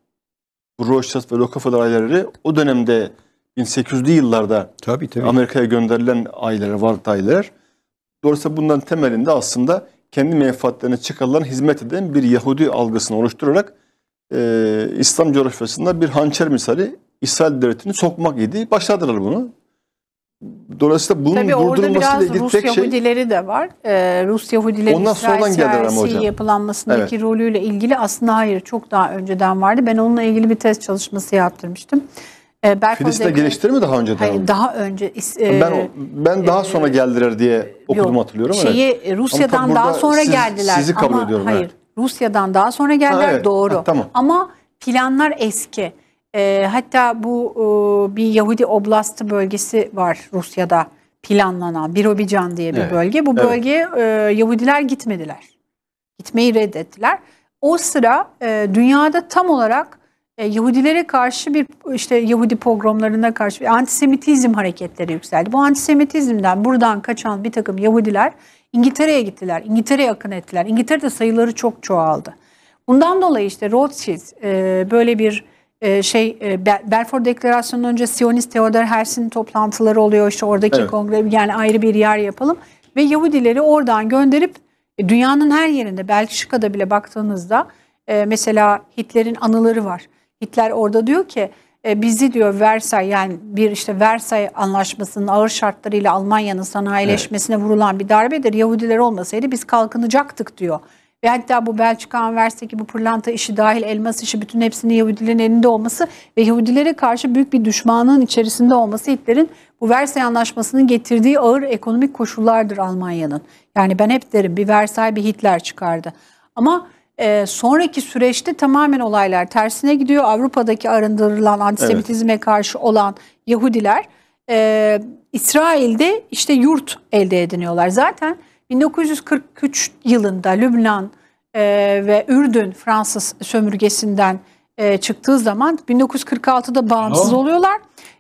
Bu Rothschild ve Rockefeller aileleri o dönemde 1800'lü yıllarda tabii, tabii. Amerika'ya gönderilen aileler, var aileler. Dolayısıyla bundan temelinde aslında kendi menfaatlerine çıkarılan hizmet eden bir Yahudi algısını oluşturarak e, İslam coğrafyasında bir hançer misali İsrail devletini sokmak idi. Başardılar bunu. Dolayısıyla bunun Tabii durdurulmasıyla ilgili Rus tek Yahudileri şey... Yahudileri de var. Ee, Rus Yahudileri Ondan İsrail siyasi yapılanmasındaki evet. rolüyle ilgili aslında hayır çok daha önceden vardı. Ben onunla ilgili bir test çalışması yaptırmıştım. Ee, Berk Filistin'de Hoca, geliştirir mi daha önceden? Hayır, daha önce. E, ben ben daha sonra e, geldiler diye okudum yok, hatırlıyorum. Şeyi evet. Rusya'dan ama daha sonra siz, geldiler. Sizi kabul ama, ediyorum. Hayır, evet. Rusya'dan daha sonra geldiler ha, evet. doğru. Ha, tamam. Ama planlar eski. E, hatta bu e, bir Yahudi Oblastı bölgesi var Rusya'da planlanan Birobican diye bir evet. bölge. Bu evet. bölgeye e, Yahudiler gitmediler. Gitmeyi reddettiler. O sıra e, dünyada tam olarak e, Yahudilere karşı bir işte Yahudi programlarına karşı bir antisemitizm hareketleri yükseldi. Bu antisemitizmden buradan kaçan bir takım Yahudiler İngiltere'ye gittiler. İngiltere'ye akın ettiler. İngiltere'de sayıları çok çoğaldı. Bundan dolayı işte Rothschild e, böyle bir ee, şey e, Belfort Deklarasyonu'nun önce Siyonist Theodor Herzl'in toplantıları oluyor. işte oradaki evet. kongre yani ayrı bir yer yapalım ve Yahudileri oradan gönderip e, dünyanın her yerinde Belçika'da bile baktığınızda e, mesela Hitler'in anıları var. Hitler orada diyor ki e, bizi diyor Versay yani bir işte Versay anlaşmasının ağır şartlarıyla Almanya'nın sanayileşmesine evet. vurulan bir darbedir. Yahudiler olmasaydı biz kalkınacaktık diyor ve hatta bu Belçika Anvers'teki bu pırlanta işi dahil elmas işi bütün hepsinin Yahudilerin elinde olması ve Yahudilere karşı büyük bir düşmanlığın içerisinde olması Hitler'in bu Versay Anlaşması'nın getirdiği ağır ekonomik koşullardır Almanya'nın. Yani ben hep derim bir Versay bir Hitler çıkardı. Ama e, sonraki süreçte tamamen olaylar tersine gidiyor. Avrupa'daki arındırılan antisemitizme evet. karşı olan Yahudiler e, İsrail'de işte yurt elde ediniyorlar. Zaten 1943 yılında Lübnan e, ve Ürdün Fransız sömürgesinden e, çıktığı zaman 1946'da bağımsız no. oluyorlar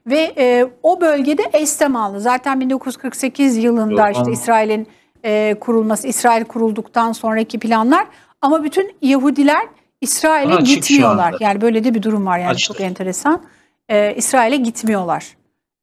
ve e, o bölgede Estemanlı zaten 1948 yılında Yok, işte İsrail'in e, kurulması İsrail kurulduktan sonraki planlar ama bütün Yahudiler İsrail'e gitmiyorlar. Yani böyle de bir durum var yani Açtı. çok enteresan. E, İsrail'e gitmiyorlar.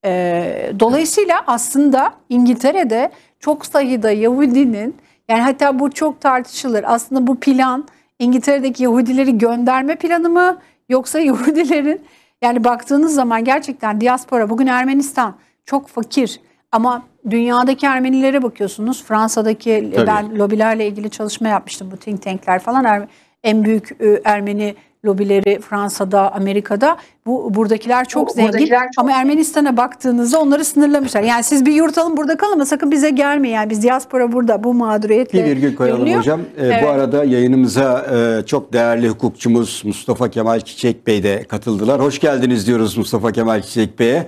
E, dolayısıyla aslında İngiltere'de çok sayıda Yahudinin yani hatta bu çok tartışılır. Aslında bu plan İngiltere'deki Yahudileri gönderme planı mı yoksa Yahudilerin yani baktığınız zaman gerçekten diaspora bugün Ermenistan çok fakir ama dünyadaki Ermenilere bakıyorsunuz. Fransa'daki Tabii. ben lobilerle ilgili çalışma yapmıştım bu think tankler falan er, en büyük ıı, Ermeni lobileri Fransa'da, Amerika'da. Bu buradakiler çok zengin buradakiler çok ama Ermenistan'a baktığınızda onları sınırlamışlar. Yani siz bir yurt alın burada kalın ama sakın bize gelmeyin. Yani biz diaspora burada bu mağduriyetle. Bir virgül koyalım görünüyor. hocam. Ee, evet. Bu arada yayınımıza e, çok değerli hukukçumuz Mustafa Kemal Çiçek Bey de katıldılar. Hoş geldiniz diyoruz Mustafa Kemal Çiçek Bey'e.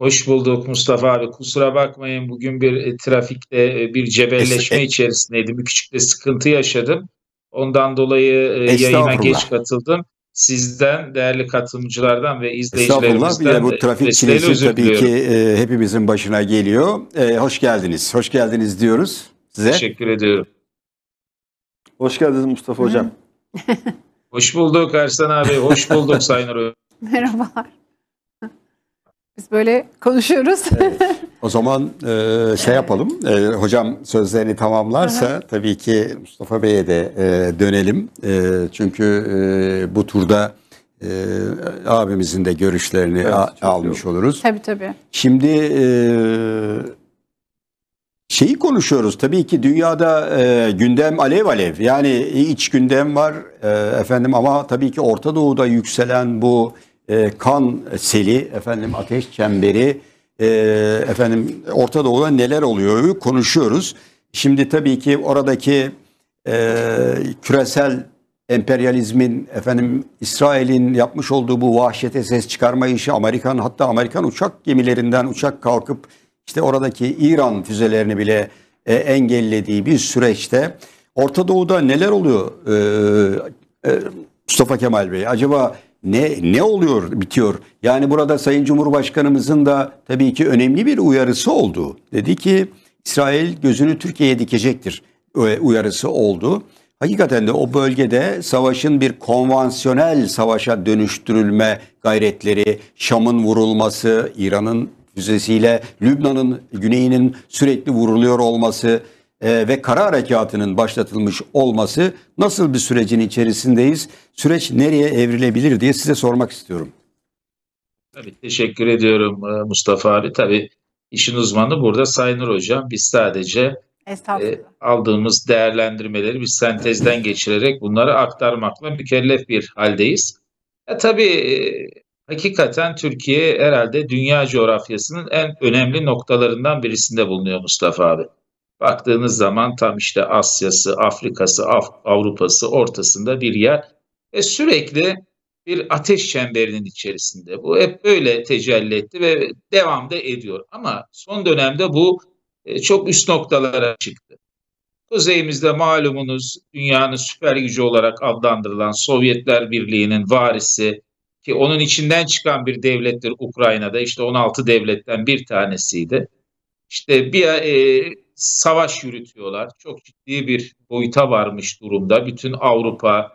Hoş bulduk Mustafa abi. Kusura bakmayın bugün bir e, trafikte e, bir cebelleşme içerisindeydim. Bir küçük de sıkıntı yaşadım. Ondan dolayı e, yayına geç katıldım. Sizden, değerli katılımcılardan ve izleyicilerimizden bir de bu trafik çilesi tabii ki e, hepimizin başına geliyor. E, hoş geldiniz. Hoş geldiniz diyoruz size. Teşekkür ediyorum. Hoş geldiniz Mustafa Hocam. hoş bulduk Arslan abi. Hoş bulduk Sayın Merhabalar. Biz böyle konuşuyoruz. Evet. O zaman e, şey yapalım, e, hocam sözlerini tamamlarsa Aha. tabii ki Mustafa Bey'e de e, dönelim. E, çünkü e, bu turda e, abimizin de görüşlerini evet, a, almış yok. oluruz. Tabii tabii. Şimdi e, şeyi konuşuyoruz tabii ki dünyada e, gündem alev alev yani iç gündem var e, efendim ama tabii ki Orta Doğu'da yükselen bu e, kan seli efendim ateş çemberi e, efendim Orta Doğu'da neler oluyor konuşuyoruz. Şimdi tabii ki oradaki e, küresel emperyalizmin efendim İsrail'in yapmış olduğu bu vahşete ses çıkarma işi Amerikan hatta Amerikan uçak gemilerinden uçak kalkıp işte oradaki İran füzelerini bile e, engellediği bir süreçte Orta Doğu'da neler oluyor e, e, Mustafa Kemal Bey? Acaba ne ne oluyor bitiyor. Yani burada Sayın Cumhurbaşkanımızın da tabii ki önemli bir uyarısı oldu. Dedi ki İsrail gözünü Türkiye'ye dikecektir e, uyarısı oldu. Hakikaten de o bölgede savaşın bir konvansiyonel savaşa dönüştürülme gayretleri, Şam'ın vurulması, İran'ın füzesiyle Lübnan'ın güneyinin sürekli vuruluyor olması, ee, ve kara harekatının başlatılmış olması nasıl bir sürecin içerisindeyiz? Süreç nereye evrilebilir diye size sormak istiyorum. Tabii teşekkür ediyorum e, Mustafa abi. Tabii işin uzmanı burada Sayınır Hocam. Biz sadece e, aldığımız değerlendirmeleri bir sentezden geçirerek bunları aktarmakla mükellef bir haldeyiz. E, tabii e, hakikaten Türkiye herhalde dünya coğrafyasının en önemli noktalarından birisinde bulunuyor Mustafa abi. Baktığınız zaman tam işte Asya'sı, Afrika'sı, Af Avrupa'sı ortasında bir yer. ve sürekli bir ateş çemberinin içerisinde. Bu hep böyle tecelli etti ve devam da ediyor. Ama son dönemde bu e, çok üst noktalara çıktı. Kuzeyimizde malumunuz dünyanın süper gücü olarak adlandırılan Sovyetler Birliği'nin varisi ki onun içinden çıkan bir devlettir Ukrayna'da. işte 16 devletten bir tanesiydi. İşte bir e, savaş yürütüyorlar. Çok ciddi bir boyuta varmış durumda. Bütün Avrupa,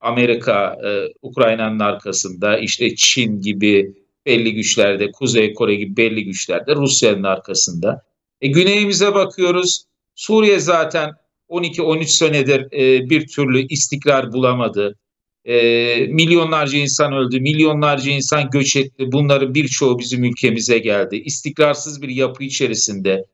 Amerika, e, Ukrayna'nın arkasında, işte Çin gibi belli güçlerde, Kuzey Kore gibi belli güçlerde, Rusya'nın arkasında. E, güneyimize bakıyoruz. Suriye zaten 12-13 senedir e, bir türlü istikrar bulamadı. E, milyonlarca insan öldü, milyonlarca insan göç etti. Bunların birçoğu bizim ülkemize geldi. İstikrarsız bir yapı içerisinde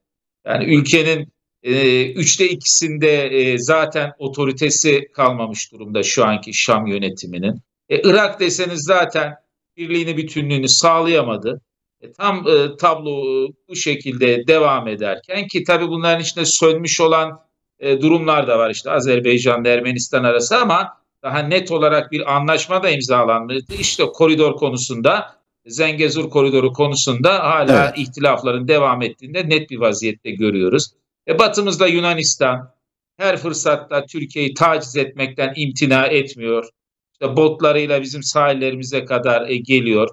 yani ülkenin e, üçte ikisinde e, zaten otoritesi kalmamış durumda şu anki Şam yönetiminin. E, Irak deseniz zaten birliğini bütünlüğünü sağlayamadı. E, tam e, tablo bu şekilde devam ederken ki tabii bunların içinde sönmüş olan e, durumlar da var işte Azerbaycan ile Ermenistan arası ama daha net olarak bir anlaşma da imzalanmıştı. İşte koridor konusunda Zengezur koridoru konusunda hala evet. ihtilafların devam ettiğinde net bir vaziyette görüyoruz. E, batımızda Yunanistan her fırsatta Türkiye'yi taciz etmekten imtina etmiyor. İşte botlarıyla bizim sahillerimize kadar e, geliyor.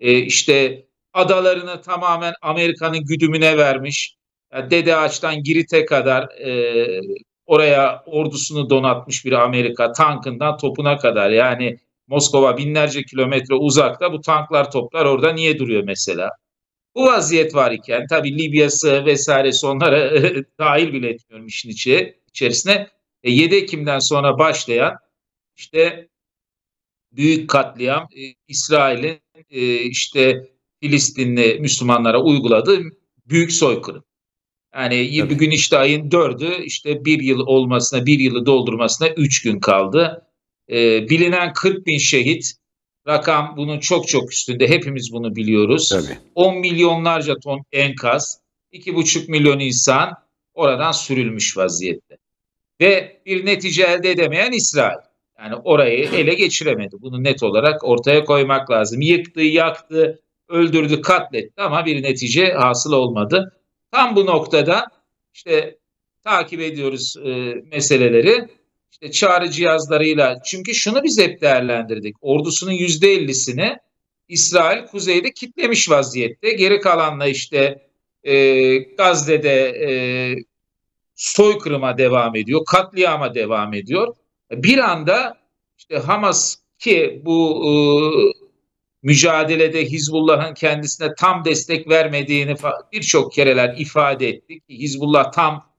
E, işte adalarını tamamen Amerika'nın güdümüne vermiş. Yani Dede Ağaç'tan Girit'e kadar e, oraya ordusunu donatmış bir Amerika tankından topuna kadar yani Moskova binlerce kilometre uzakta bu tanklar toplar orada niye duruyor mesela? Bu vaziyet var iken tabi Libya'sı vesairesi onlara dahil bile etmiyorum işin içi, içerisine. E, 7 Ekim'den sonra başlayan işte büyük katliam e, İsrail'in e, işte Filistinli Müslümanlara uyguladığı büyük soykırım. Yani 20 gün işte ayın dördü işte bir yıl olmasına bir yılı doldurmasına üç gün kaldı e, bilinen 40 bin şehit rakam bunun çok çok üstünde. Hepimiz bunu biliyoruz. Tabii. 10 milyonlarca ton enkaz, 2,5 milyon insan oradan sürülmüş vaziyette. Ve bir netice elde edemeyen İsrail. Yani orayı ele geçiremedi. Bunu net olarak ortaya koymak lazım. Yıktı, yaktı, öldürdü, katletti ama bir netice hasıl olmadı. Tam bu noktada işte takip ediyoruz e, meseleleri işte çağrı cihazlarıyla. Çünkü şunu biz hep değerlendirdik. Ordusunun yüzde ellisini İsrail kuzeyde kitlemiş vaziyette. Geri kalanla işte e, Gazze'de e, soykırıma devam ediyor, katliama devam ediyor. Bir anda işte Hamas ki bu e, mücadelede Hizbullah'ın kendisine tam destek vermediğini birçok kereler ifade ettik. Hizbullah tam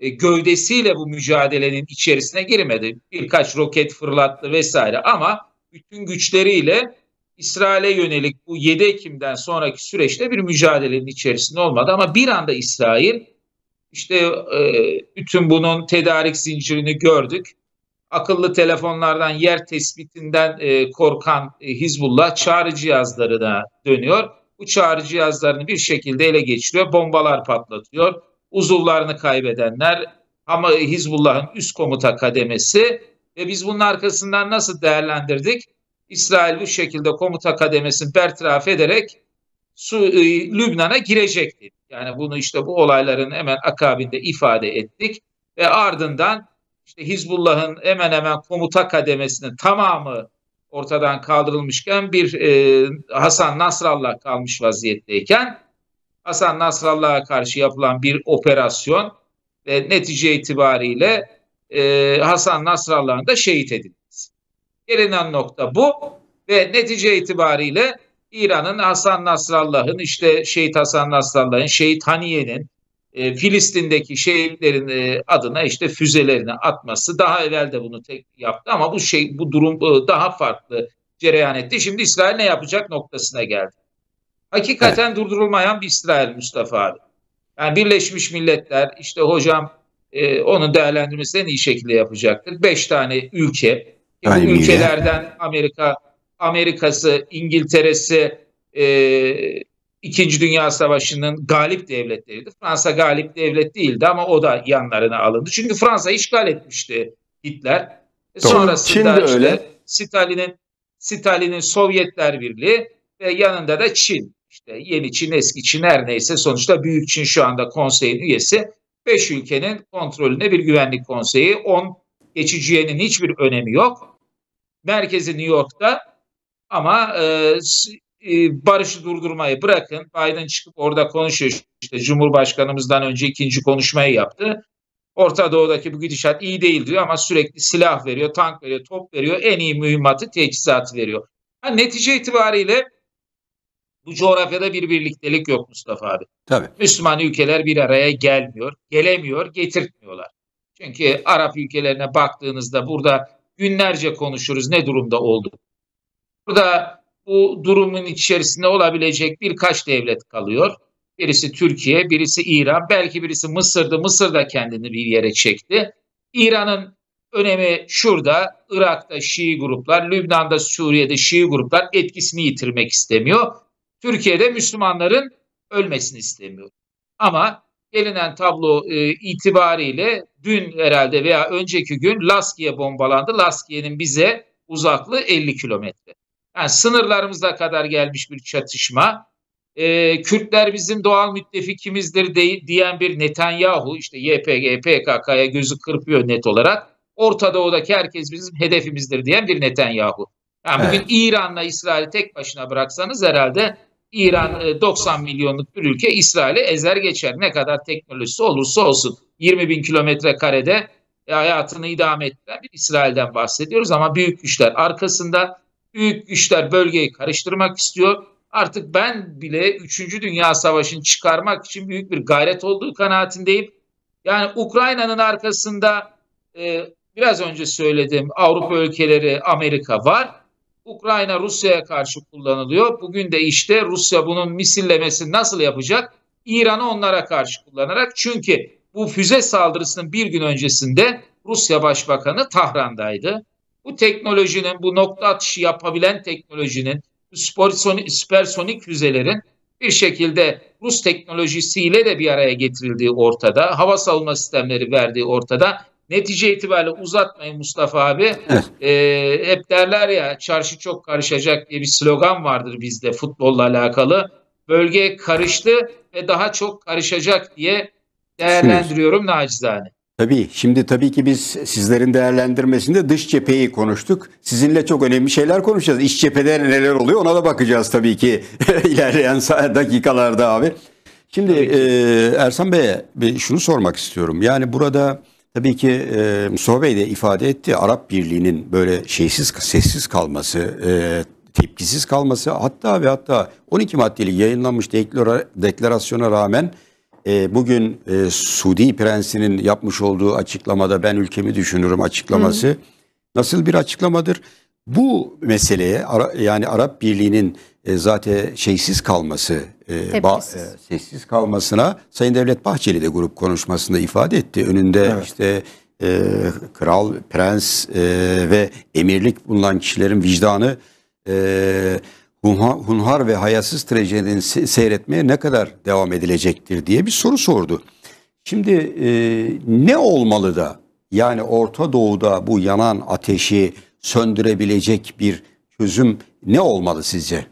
e, gövdesiyle bu mücadelenin içerisine girmedi. Birkaç roket fırlattı vesaire ama bütün güçleriyle İsrail'e yönelik bu 7 Ekim'den sonraki süreçte bir mücadelenin içerisinde olmadı ama bir anda İsrail işte e, bütün bunun tedarik zincirini gördük. Akıllı telefonlardan yer tespitinden e, korkan Hizbullah çağrı cihazlarına dönüyor. Bu çağrı cihazlarını bir şekilde ele geçiriyor, bombalar patlatıyor uzuvlarını kaybedenler ama Hizbullah'ın üst komuta kademesi ve biz bunun arkasından nasıl değerlendirdik? İsrail bu şekilde komuta kademesini bertaraf ederek Su, e, Lübnan'a girecekti. Yani bunu işte bu olayların hemen akabinde ifade ettik ve ardından işte Hizbullah'ın hemen hemen komuta kademesinin tamamı ortadan kaldırılmışken bir e, Hasan Nasrallah kalmış vaziyetteyken Hasan Nasrallah'a karşı yapılan bir operasyon ve netice itibariyle e, Hasan Nasrallah'ın da şehit edilmesi. Gelinen nokta bu ve netice itibariyle İran'ın Hasan Nasrallah'ın işte şehit Hasan Nasrallah'ın, şehit Haniye'nin e, Filistin'deki şehitlerin e, adına işte füzelerini atması daha evvel de bunu tek yaptı ama bu şey bu durum e, daha farklı cereyan etti. Şimdi İsrail ne yapacak noktasına geldi. Hakikaten evet. durdurulmayan bir İsrail Mustafa abi. Yani Birleşmiş Milletler işte hocam e, onun değerlendirmesi en iyi şekilde yapacaktır. Beş tane ülke. E, bu ülkelerden ya. Amerika, Amerika'sı, İngiltere'si, e, İkinci Dünya Savaşı'nın galip devletleriydi. Fransa galip devlet değildi ama o da yanlarına alındı. Çünkü Fransa işgal etmişti Hitler. E, Doğru. Sonrasında Çin de işte öyle. Stalin'in Stalin'in Sovyetler Birliği ve yanında da Çin. İşte yeni Çin, eski Çin her neyse sonuçta Büyük Çin şu anda konseyin üyesi. 5 ülkenin kontrolüne bir güvenlik konseyi. 10 geçici üyenin hiçbir önemi yok. Merkezi New York'ta ama e, e, barışı durdurmayı bırakın. Biden çıkıp orada konuşuyor. İşte Cumhurbaşkanımızdan önce ikinci konuşmayı yaptı. Orta Doğu'daki bu gidişat iyi değil diyor ama sürekli silah veriyor, tank veriyor, top veriyor, en iyi mühimmatı, teçhizatı veriyor. Yani netice itibariyle bu coğrafyada bir birliktelik yok Mustafa abi. Tabii. Müslüman ülkeler bir araya gelmiyor, gelemiyor, getirtmiyorlar. Çünkü Arap ülkelerine baktığınızda burada günlerce konuşuruz ne durumda oldu. Burada bu durumun içerisinde olabilecek birkaç devlet kalıyor. Birisi Türkiye, birisi İran, belki birisi Mısır'dı. Mısır da kendini bir yere çekti. İran'ın önemi şurada. Irak'ta Şii gruplar, Lübnan'da, Suriye'de Şii gruplar etkisini yitirmek istemiyor. Türkiye'de Müslümanların ölmesini istemiyor. Ama gelinen tablo e, itibariyle dün herhalde veya önceki gün Laskiye bombalandı. Laskiye'nin bize uzaklığı 50 kilometre. Yani sınırlarımıza kadar gelmiş bir çatışma. E, Kürtler bizim doğal müttefikimizdir de, diyen bir Netanyahu işte YPG, PKK'ya gözü kırpıyor net olarak. Orta Doğu'daki herkes bizim hedefimizdir diyen bir Netanyahu. Yani evet. bugün İran'la İsrail'i tek başına bıraksanız herhalde İran 90 e, milyonluk bir ülke İsrail'i ezer geçer. Ne kadar teknolojisi olursa olsun 20 bin kilometre karede e, hayatını idame ettiren bir İsrail'den bahsediyoruz. Ama büyük güçler arkasında büyük güçler bölgeyi karıştırmak istiyor. Artık ben bile 3. Dünya Savaşı'nı çıkarmak için büyük bir gayret olduğu kanaatindeyim. Yani Ukrayna'nın arkasında e, biraz önce söylediğim Avrupa ülkeleri Amerika var Ukrayna Rusya'ya karşı kullanılıyor. Bugün de işte Rusya bunun misillemesini nasıl yapacak? İran'ı onlara karşı kullanarak. Çünkü bu füze saldırısının bir gün öncesinde Rusya Başbakanı Tahran'daydı. Bu teknolojinin, bu nokta atışı yapabilen teknolojinin, süpersonik, füzelerin bir şekilde Rus teknolojisiyle de bir araya getirildiği ortada, hava savunma sistemleri verdiği ortada. Netice itibariyle uzatmayın Mustafa abi. ee, hep derler ya çarşı çok karışacak diye bir slogan vardır bizde futbolla alakalı. Bölge karıştı ve daha çok karışacak diye değerlendiriyorum nacizane. Tabii. Şimdi tabii ki biz sizlerin değerlendirmesinde dış cepheyi konuştuk. Sizinle çok önemli şeyler konuşacağız. İç cephede neler oluyor ona da bakacağız tabii ki ilerleyen dakikalarda abi. Şimdi e, Ersan Bey'e şunu sormak istiyorum. Yani burada Tabii ki e, Mustafa Bey de ifade etti. Arap Birliği'nin böyle şeysiz, sessiz kalması, e, tepkisiz kalması hatta ve hatta 12 maddeli yayınlanmış deklarasyona rağmen e, bugün e, Suudi Prensi'nin yapmış olduğu açıklamada ben ülkemi düşünürüm açıklaması Hı. nasıl bir açıklamadır? Bu meseleye yani Arap Birliği'nin e, zaten şeysiz kalması, e, ba, e, sessiz kalmasına Sayın Devlet Bahçeli de grup konuşmasında ifade etti. Önünde evet. işte e, kral, prens e, ve emirlik bulunan kişilerin vicdanı e, hunhar ve hayasız trajedinin seyretmeye ne kadar devam edilecektir diye bir soru sordu. Şimdi e, ne olmalı da yani Orta Doğu'da bu yanan ateşi söndürebilecek bir çözüm ne olmalı sizce?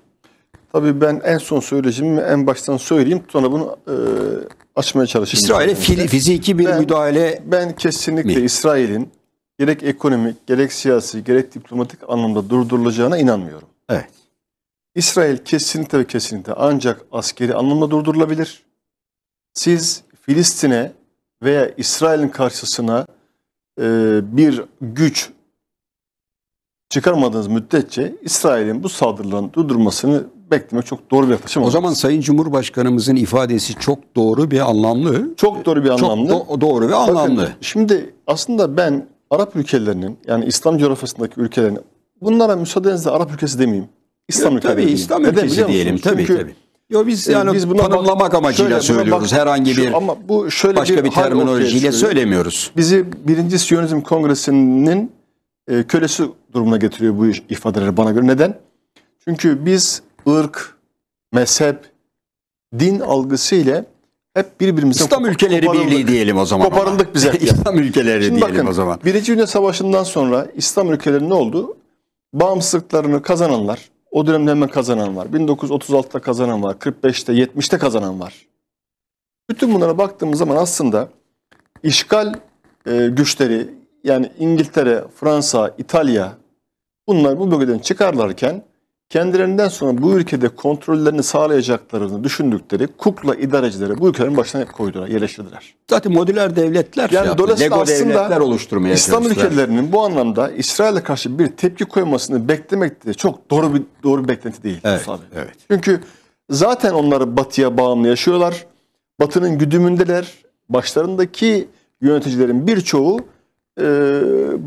Tabii ben en son söyleyeceğimi en baştan söyleyeyim. Sonra bunu e, açmaya çalışayım. İsrail'e fiziki bir ben, müdahale... Ben kesinlikle İsrail'in gerek ekonomik, gerek siyasi, gerek diplomatik anlamda durdurulacağına inanmıyorum. Evet. İsrail kesinlikle ve kesinlikle ancak askeri anlamda durdurulabilir. Siz Filistin'e veya İsrail'in karşısına e, bir güç çıkarmadığınız müddetçe İsrail'in bu saldırıların durdurmasını beklemek çok doğru bir yaklaşım. O olmaz. zaman Sayın Cumhurbaşkanımızın ifadesi çok doğru bir anlamlı. Çok doğru bir anlamlı. Çok do- doğru ve anlamlı. Bakın, şimdi aslında ben Arap ülkelerinin yani İslam coğrafyasındaki ülkelerin bunlara müsaadenizle Arap ülkesi demeyeyim. İslam e, ülkesi Tabii İslam ülkesi diyelim tabii Çünkü, tabii. Yo biz e, yani biz buna tanımlamak bak, amacıyla şöyle, söylüyoruz. Bak, Herhangi bir ama bu şöyle başka bir, bir terminolojiyle söylemiyoruz. Bizi birinci Siyonizm Kongresi'nin e, kölesi durumuna getiriyor bu ifadeleri bana göre. Neden? Çünkü biz ırk, mezhep, din algısı ile hep birbirimize İslam ülkeleri birliği diyelim o zaman. Koparıldık ama. biz İslam ülkeleri Şimdi diyelim bakın, o zaman. Birinci Dünya Savaşı'ndan sonra İslam ülkeleri ne oldu? Bağımsızlıklarını kazananlar, o dönemde hemen kazanan var. 1936'da kazanan var, 45'te, 70'te kazanan var. Bütün bunlara baktığımız zaman aslında işgal e, güçleri yani İngiltere, Fransa, İtalya bunlar bu bölgeden çıkarlarken kendilerinden sonra bu ülkede kontrollerini sağlayacaklarını düşündükleri kukla idarecileri bu ülkelerin başına koydular, yerleştirdiler. Zaten modüler devletler yani şey dolayısıyla Lego aslında devletler oluşturmaya İslam ülkelerinin bu anlamda İsrail'e karşı bir tepki koymasını beklemek de çok doğru bir doğru bir beklenti değil. Evet, abi. evet. Çünkü zaten onları batıya bağımlı yaşıyorlar. Batının güdümündeler. Başlarındaki yöneticilerin birçoğu e,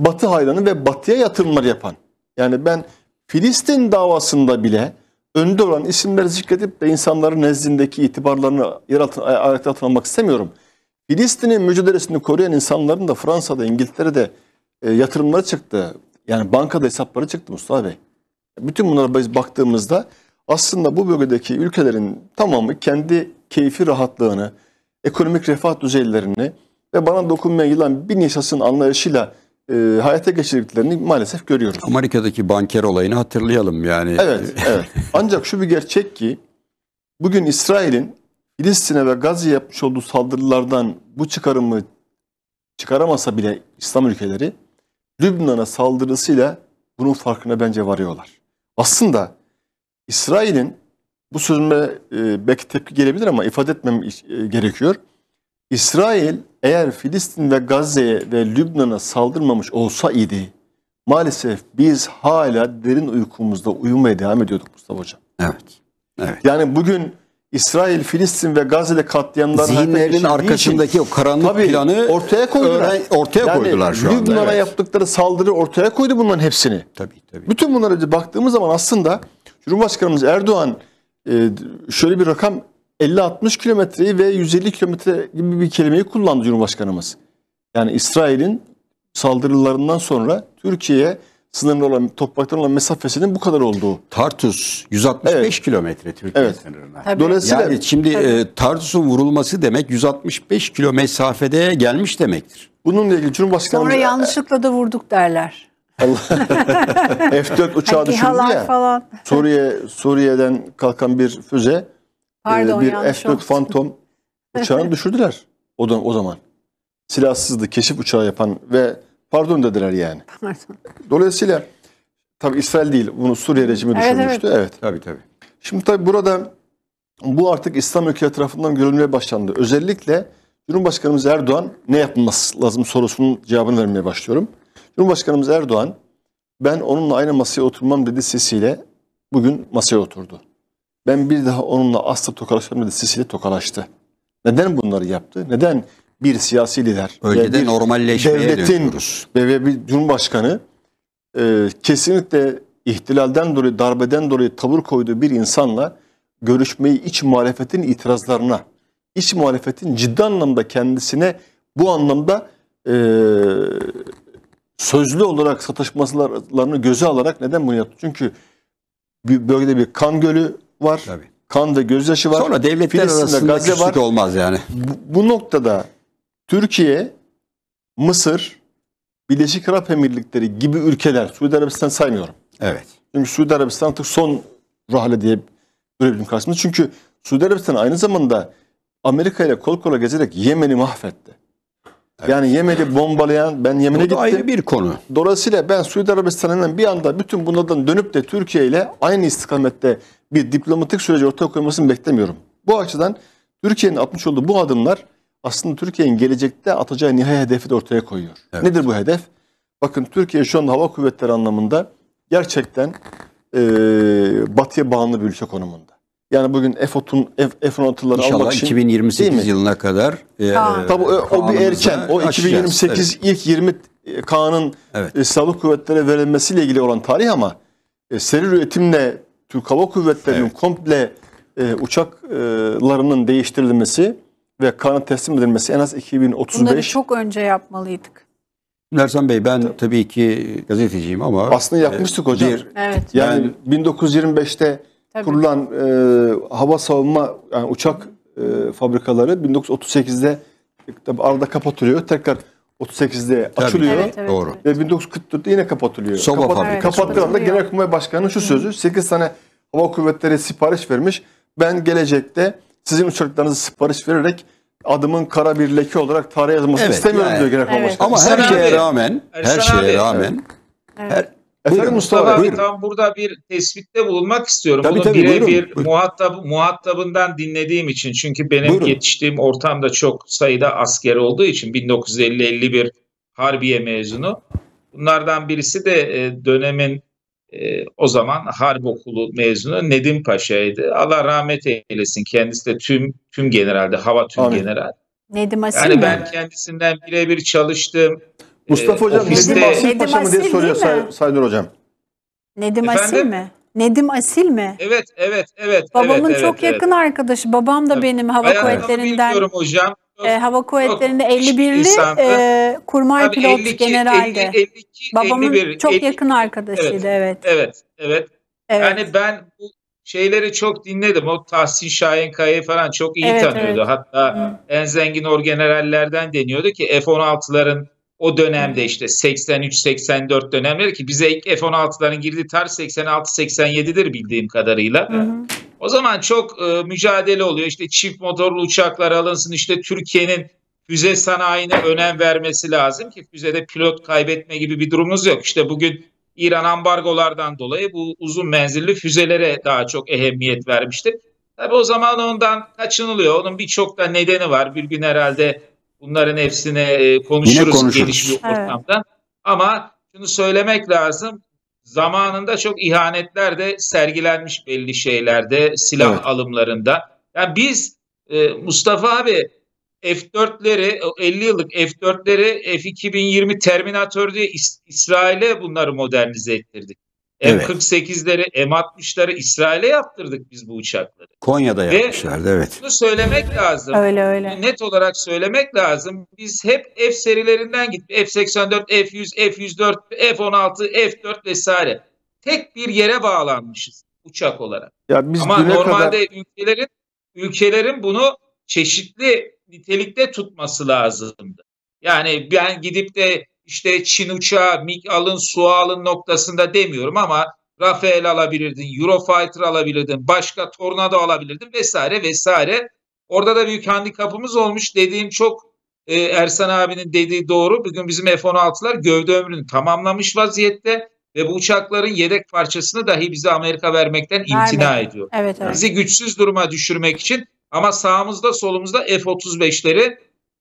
batı hayranı ve batıya yatırımlar yapan. Yani ben Filistin davasında bile önde olan isimleri zikredip de insanların nezdindeki itibarlarını ayakta altına istemiyorum. Filistin'in mücadelesini koruyan insanların da Fransa'da, İngiltere'de e, yatırımları çıktı. Yani bankada hesapları çıktı Mustafa Bey. Bütün bunlara biz baktığımızda aslında bu bölgedeki ülkelerin tamamı kendi keyfi rahatlığını, ekonomik refah düzeylerini ve bana dokunmayan yılan bin yaşasın anlayışıyla e, hayata geçirdiklerini maalesef görüyoruz. Amerika'daki banker olayını hatırlayalım yani. Evet, evet. Ancak şu bir gerçek ki bugün İsrail'in Filistin'e ve Gazze'ye yapmış olduğu saldırılardan bu çıkarımı çıkaramasa bile İslam ülkeleri Lübnan'a saldırısıyla bunun farkına bence varıyorlar. Aslında İsrail'in bu sözüme e, belki tepki gelebilir ama ifade etmem e, gerekiyor. İsrail eğer Filistin ve Gazze'ye ve Lübnan'a saldırmamış olsa idi maalesef biz hala derin uykumuzda uyumaya devam ediyorduk Mustafa Hocam. Evet. evet. Yani bugün İsrail, Filistin ve Gazze'de katliamlar zihinlerin şey arkasındaki için, o karanlık tabii, planı ortaya koydular. Öğren, ortaya yani koydular şu anda. Lübnan'a evet. yaptıkları saldırı ortaya koydu bunların hepsini. Tabii tabii. Bütün bunlara baktığımız zaman aslında Cumhurbaşkanımız Erdoğan e, şöyle bir rakam 50-60 kilometreyi ve 150 kilometre gibi bir kelimeyi kullandı Cumhurbaşkanımız. Yani İsrail'in saldırılarından sonra Türkiye'ye sınırlı olan topraktan olan mesafesinin bu kadar olduğu. Tartus 165 evet. kilometre Türkiye evet. sınırına. Dolayısıyla yani şimdi e, tabii. e, Tartus'un vurulması demek 165 kilo mesafede gelmiş demektir. Bununla ilgili Cumhurbaşkanı Sonra yanlışlıkla da vurduk derler. F4 uçağı hani düşürdü ya. Falan. Suriye Suriye'den kalkan bir füze Pardon, bir F4 Phantom uçağını düşürdüler o, da, o zaman. Silahsızdı, keşif uçağı yapan ve pardon dediler yani. Pardon. Dolayısıyla tabi İsrail değil bunu Suriye rejimi düşürmüştü. Evet. evet. Tabii tabii. Şimdi tabi burada bu artık İslam ülkeleri tarafından görülmeye başlandı. Özellikle Cumhurbaşkanımız Erdoğan ne yapması lazım sorusunun cevabını vermeye başlıyorum. Cumhurbaşkanımız Erdoğan ben onunla aynı masaya oturmam dedi sesiyle bugün masaya oturdu. Ben bir daha onunla asla tokalaşmadım dedi. Sisi'yle tokalaştı. Neden bunları yaptı? Neden bir siyasi lider bölgede normalleşmeye devletin dönüyoruz. ve bir cumhurbaşkanı e, kesinlikle ihtilalden dolayı, darbeden dolayı tavır koyduğu bir insanla görüşmeyi iç muhalefetin itirazlarına, iç muhalefetin ciddi anlamda kendisine bu anlamda e, sözlü olarak sataşmalarını göze alarak neden bunu yaptı? Çünkü bir bölgede bir kan gölü var. Tabii. Kanda gözyaşı var. Sonra devletler Filistin'de arasında var. olmaz yani. Bu, bu noktada Türkiye, Mısır, Birleşik Arap Emirlikleri gibi ülkeler, Suudi Arabistan saymıyorum. Evet. Çünkü Suudi Arabistan artık son rahle diye görebilirim karşımda. Çünkü Suudi Arabistan aynı zamanda Amerika ile kol kola gezerek Yemen'i mahvetti. Evet. Yani Yemen'i bombalayan, ben Yemen'e gittim. ayrı bir konu. Dolayısıyla ben Suudi Arabistan'ın bir anda bütün bunlardan dönüp de Türkiye ile aynı istikamette bir diplomatik süreci ortaya koymasını beklemiyorum. Bu açıdan Türkiye'nin atmış olduğu bu adımlar aslında Türkiye'nin gelecekte atacağı nihai hedefi de ortaya koyuyor. Evet. Nedir bu hedef? Bakın Türkiye şu anda hava kuvvetleri anlamında gerçekten e, batıya bağımlı bir ülke konumunda. Yani bugün F-16'ları F- almak için... 2028 yılına kadar... E, e, Tabii o, o bir erken. O 2028 evet. ilk 20 e, kanun evet. e, sağlık kuvvetlere verilmesiyle ilgili olan tarih ama e, seri üretimle Türk Hava Kuvvetleri'nin evet. komple e, uçaklarının değiştirilmesi ve kanı teslim edilmesi en az 2035. Bunları çok önce yapmalıydık. Nersan Bey ben tabii, ki gazeteciyim ama aslında e, yapmıştık e, hocam. Bir, evet. Yani 1925'te tabii. kurulan e, hava savunma yani uçak e, fabrikaları 1938'de e, tabii arada kapatılıyor. Tekrar 38'de Tabii. açılıyor Evet, evet, Doğru. ve 1944'te yine kapatılıyor. Soba Kapat- fabrikası. Kapattığı anda Genelkurmay Başkanı'nın şu sözü 8 tane hava kuvvetleri sipariş vermiş. Ben gelecekte sizin uçaklarınızı sipariş vererek adımın kara bir leke olarak tarihe yazmasını Evet, istemiyorum yani. diyor Genelkurmay Evet. Başkanı. Ama her Ersan şeye rağmen, her Ersan şeye rağmen Evet. her Efendim Mustafa, Mustafa abi tam burada bir tespitte bulunmak istiyorum. Tabii, Bunu birebir muhatab, muhatabından dinlediğim için çünkü benim buyurun. yetiştiğim ortamda çok sayıda asker olduğu için 1950-51 Harbiye mezunu. Bunlardan birisi de e, dönemin e, o zaman harbi Okulu mezunu Nedim Paşa'ydı. Allah rahmet eylesin. Kendisi de tüm tüm generaldi. Hava tüm Amin. general. Nedim Asim. yani mi? ben kendisinden birebir çalıştım. Mustafa ee, Hocam ofiste... Nedim Asil Paşa mı diye soruyor Say, Saynur Hocam. Nedim Asil mi? Nedim Asil mi? Evet, evet, evet. Babamın evet, çok evet, yakın evet. arkadaşı. Babam da benim hava Bayağı kuvvetlerinden. hocam. Çok, e, hava kuvvetlerinde 51'li e, kurmay Tabii pilot 52, generaldi. 50, 52, Babamın 51, çok 50, yakın arkadaşıydı evet. Evet, evet. evet. Yani ben bu şeyleri çok dinledim. O Tahsin Şahinkaya'yı falan çok iyi evet, tanıyordu. Evet. Hatta Hı. en zengin orgenerallerden deniyordu ki F-16'ların o dönemde işte 83-84 dönemleri ki bize ilk F-16'ların girdiği tarih 86-87'dir bildiğim kadarıyla. Hı hı. O zaman çok e, mücadele oluyor. işte çift motorlu uçaklar alınsın. işte Türkiye'nin füze sanayine önem vermesi lazım ki füzede pilot kaybetme gibi bir durumumuz yok. İşte bugün İran ambargolardan dolayı bu uzun menzilli füzelere daha çok ehemmiyet vermiştir. Tabii o zaman ondan kaçınılıyor. Onun birçok da nedeni var. Bir gün herhalde Bunların hepsine konuşuruz, konuşuruz. gelişli ortamda. Ama şunu söylemek lazım. Zamanında çok ihanetler de sergilenmiş belli şeylerde, silah evet. alımlarında. Yani biz e, Mustafa abi F4'leri 50 yıllık F4'leri F2020 Terminator diye İsrail'e bunları modernize ettirdik. M48'leri, evet. M60'ları İsrail'e yaptırdık biz bu uçakları. Konya'da Ve yapmışlardı evet. Bunu söylemek lazım. Öyle öyle. net olarak söylemek lazım. Biz hep F serilerinden gittik. F84, F100, F104, F16, F4 vesaire. Tek bir yere bağlanmışız uçak olarak. Ya biz Ama normalde kadar... ülkelerin ülkelerin bunu çeşitli nitelikte tutması lazımdı. Yani ben gidip de işte Çin uçağı, MiG alın, su alın noktasında demiyorum ama Rafael alabilirdin, Eurofighter alabilirdin, başka Tornado alabilirdin vesaire vesaire. Orada da büyük handikapımız olmuş. Dediğim çok e, Ersan abinin dediği doğru. Bugün bizim F-16'lar gövde ömrünü tamamlamış vaziyette ve bu uçakların yedek parçasını dahi bize Amerika vermekten imtina ediyor. Evet, evet. Bizi güçsüz duruma düşürmek için ama sağımızda solumuzda F-35'leri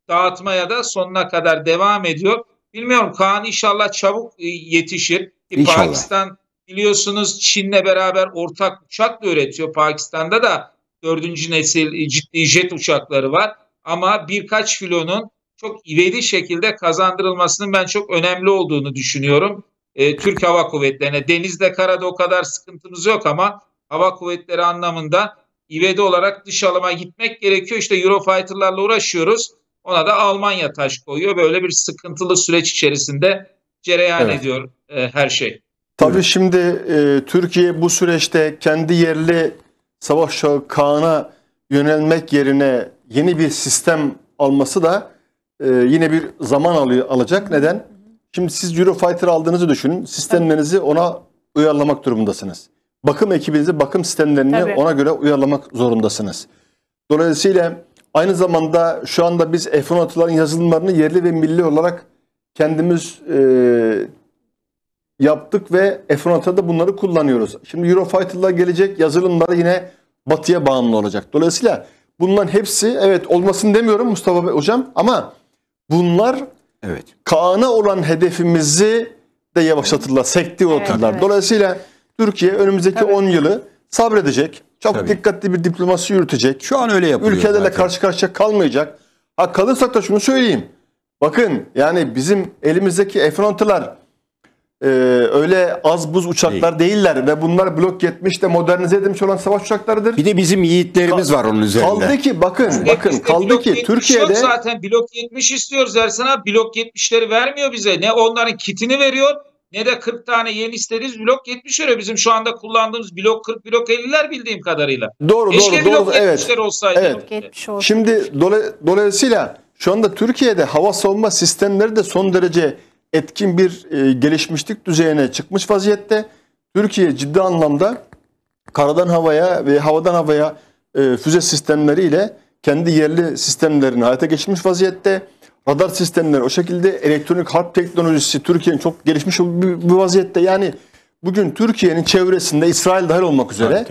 dağıtmaya da sonuna kadar devam ediyor. Bilmiyorum Kaan inşallah çabuk e, yetişir. E, inşallah. Pakistan biliyorsunuz Çin'le beraber ortak uçak da üretiyor. Pakistan'da da dördüncü nesil e, ciddi jet uçakları var. Ama birkaç filonun çok ivedi şekilde kazandırılmasının ben çok önemli olduğunu düşünüyorum. E, Türk Hava Kuvvetleri'ne denizde karada o kadar sıkıntımız yok ama hava kuvvetleri anlamında ivedi olarak dış alıma gitmek gerekiyor. İşte Eurofighter'larla uğraşıyoruz. Ona da Almanya taş koyuyor. Böyle bir sıkıntılı süreç içerisinde cereyan evet. ediyor e, her şey. Tabii şimdi e, Türkiye bu süreçte kendi yerli savaş kağına yönelmek yerine yeni bir sistem alması da e, yine bir zaman alıyor, alacak. Neden? Şimdi siz Eurofighter aldığınızı düşünün. Sistemlerinizi ona uyarlamak durumundasınız. Bakım ekibinizi, bakım sistemlerini Tabii. ona göre uyarlamak zorundasınız. Dolayısıyla Aynı zamanda şu anda biz F-16'ların yazılımlarını yerli ve milli olarak kendimiz e, yaptık ve F-16'da bunları kullanıyoruz. Şimdi Eurofighter'la gelecek yazılımları yine batıya bağımlı olacak. Dolayısıyla bunların hepsi evet olmasın demiyorum Mustafa Bey hocam ama bunlar evet. Kaan'a olan hedefimizi de yavaşlatırlar, sektiği evet, Evet. Dolayısıyla Türkiye önümüzdeki evet. 10 yılı sabredecek. Çok Tabii. dikkatli bir diplomasi yürütecek. Şu an öyle yapıyor. Ülkelerle karşı karşıya kalmayacak. Ha kalırsak da şunu söyleyeyim. Bakın yani bizim elimizdeki F-16'lar e, öyle az buz uçaklar Değil. değiller ve bunlar blok de modernize edilmiş olan savaş uçaklarıdır. Bir de bizim yiğitlerimiz Ka- var onun üzerinde. Kaldı ki bakın Çünkü bakın kaldı ki Türkiye'de yok zaten blok 70 istiyoruz Ersan abi blok 70'leri vermiyor bize. Ne onların kitini veriyor ne de 40 tane yeni isteriz. Blok 70 euro bizim şu anda kullandığımız blok 40 blok 50'ler bildiğim kadarıyla. Doğru Keşke doğru blok doğru 70'ler evet. olsaydı. Evet. Şimdi dole, dolayısıyla şu anda Türkiye'de hava savunma sistemleri de son derece etkin bir e, gelişmişlik düzeyine çıkmış vaziyette. Türkiye ciddi anlamda karadan havaya ve havadan havaya e, füze sistemleriyle kendi yerli sistemlerini hayata geçirmiş vaziyette. Radar sistemleri o şekilde elektronik harp teknolojisi Türkiye'nin çok gelişmiş bir, vaziyette. Yani bugün Türkiye'nin çevresinde İsrail dahil olmak üzere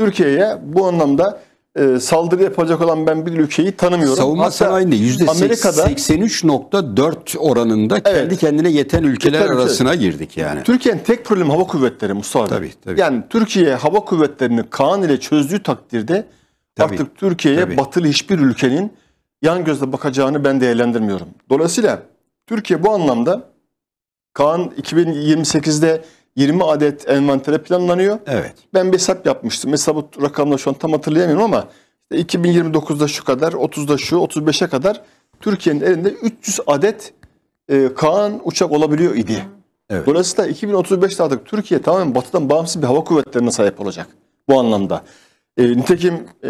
Türkiye'ye bu anlamda e, saldırı yapacak olan ben bir ülkeyi tanımıyorum. Savunma Hatta sanayinde %83.4 oranında evet, kendi kendine yeten ülkeler yeter arasına ülke. girdik yani. Türkiye'nin tek problemi hava kuvvetleri Mustafa abi. Tabii, tabii. Yani Türkiye hava kuvvetlerini Kaan ile çözdüğü takdirde tabii, artık Türkiye'ye batılı hiçbir ülkenin yan gözle bakacağını ben değerlendirmiyorum. Dolayısıyla Türkiye bu anlamda Kaan 2028'de 20 adet envantere planlanıyor. Evet. Ben bir hesap yapmıştım. Mesela bu rakamla şu an tam hatırlayamıyorum ama 2029'da şu kadar, 30'da şu, 35'e kadar Türkiye'nin elinde 300 adet e, Kaan uçak olabiliyor idi. Evet. Dolayısıyla 2035'te artık Türkiye tamamen batıdan bağımsız bir hava kuvvetlerine sahip olacak bu anlamda. E, nitekim e,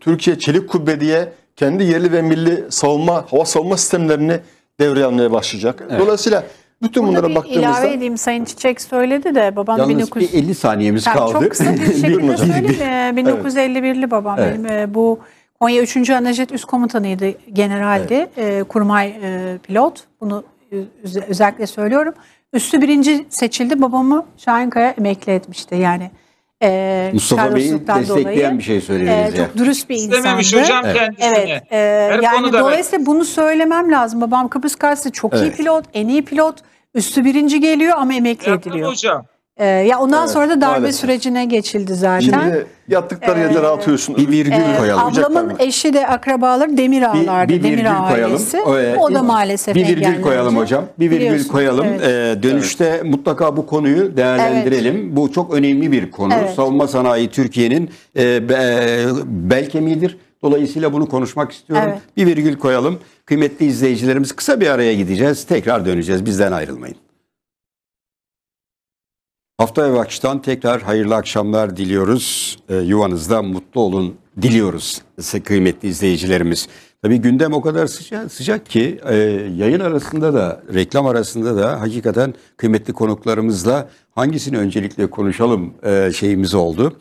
Türkiye Çelik Kubbe diye kendi yerli ve milli savunma, hava savunma sistemlerini devreye almaya başlayacak. Evet. Dolayısıyla bütün bunlara bir baktığımızda... ilave edeyim Sayın Çiçek söyledi de babam yalnız 19... bir 50 saniyemiz yani kaldı. Çok kısa bir şekilde söyleyeyim. 1951'li babam evet. benim. E, bu Konya 3. Anajet Üst Komutanı'ydı, generaldi, evet. E, kurmay e, pilot. Bunu özellikle söylüyorum. Üstü birinci seçildi. Babamı Şahin emekli etmişti. Yani e, Mustafa Bey'in destekleyen dolayı, bir şey söylediniz e, ya. Çok dürüst bir insandı. İstememiş hocam evet. kendisini. Evet, e, yani dolayısıyla evet. bunu söylemem lazım. Babam Kıbrıs Gazetesi çok evet. iyi pilot, en iyi pilot. Üstü birinci geliyor ama emekli Yaptım ediliyor. hocam. Ee, ya ondan evet, sonra da darbe maalesef. sürecine geçildi zaten. Şimdi yattıkları ee, yerde rahatlıyorsun. Bir virgül e, koyalım. Ee, ablamın eşi de akrabaları Demir Ağlar'dı. Bir, bir Demir Ağlar ailesi. Koyalım. O, e, o da maalesef Bir virgül koyalım hocam. Bir virgül koyalım. Evet. Ee, dönüşte evet. mutlaka bu konuyu değerlendirelim. Evet. Bu çok önemli bir konu. Evet. Savunma sanayi Türkiye'nin e, be, e, bel kemiğidir. Dolayısıyla bunu konuşmak istiyorum. Evet. Bir virgül koyalım. Kıymetli izleyicilerimiz kısa bir araya gideceğiz. Tekrar döneceğiz. Bizden ayrılmayın. Haftaya Vakçı'dan tekrar hayırlı akşamlar diliyoruz. E, yuvanızda mutlu olun diliyoruz kıymetli izleyicilerimiz. Tabii gündem o kadar sıcak, sıcak ki e, yayın arasında da reklam arasında da hakikaten kıymetli konuklarımızla hangisini öncelikle konuşalım e, şeyimiz oldu.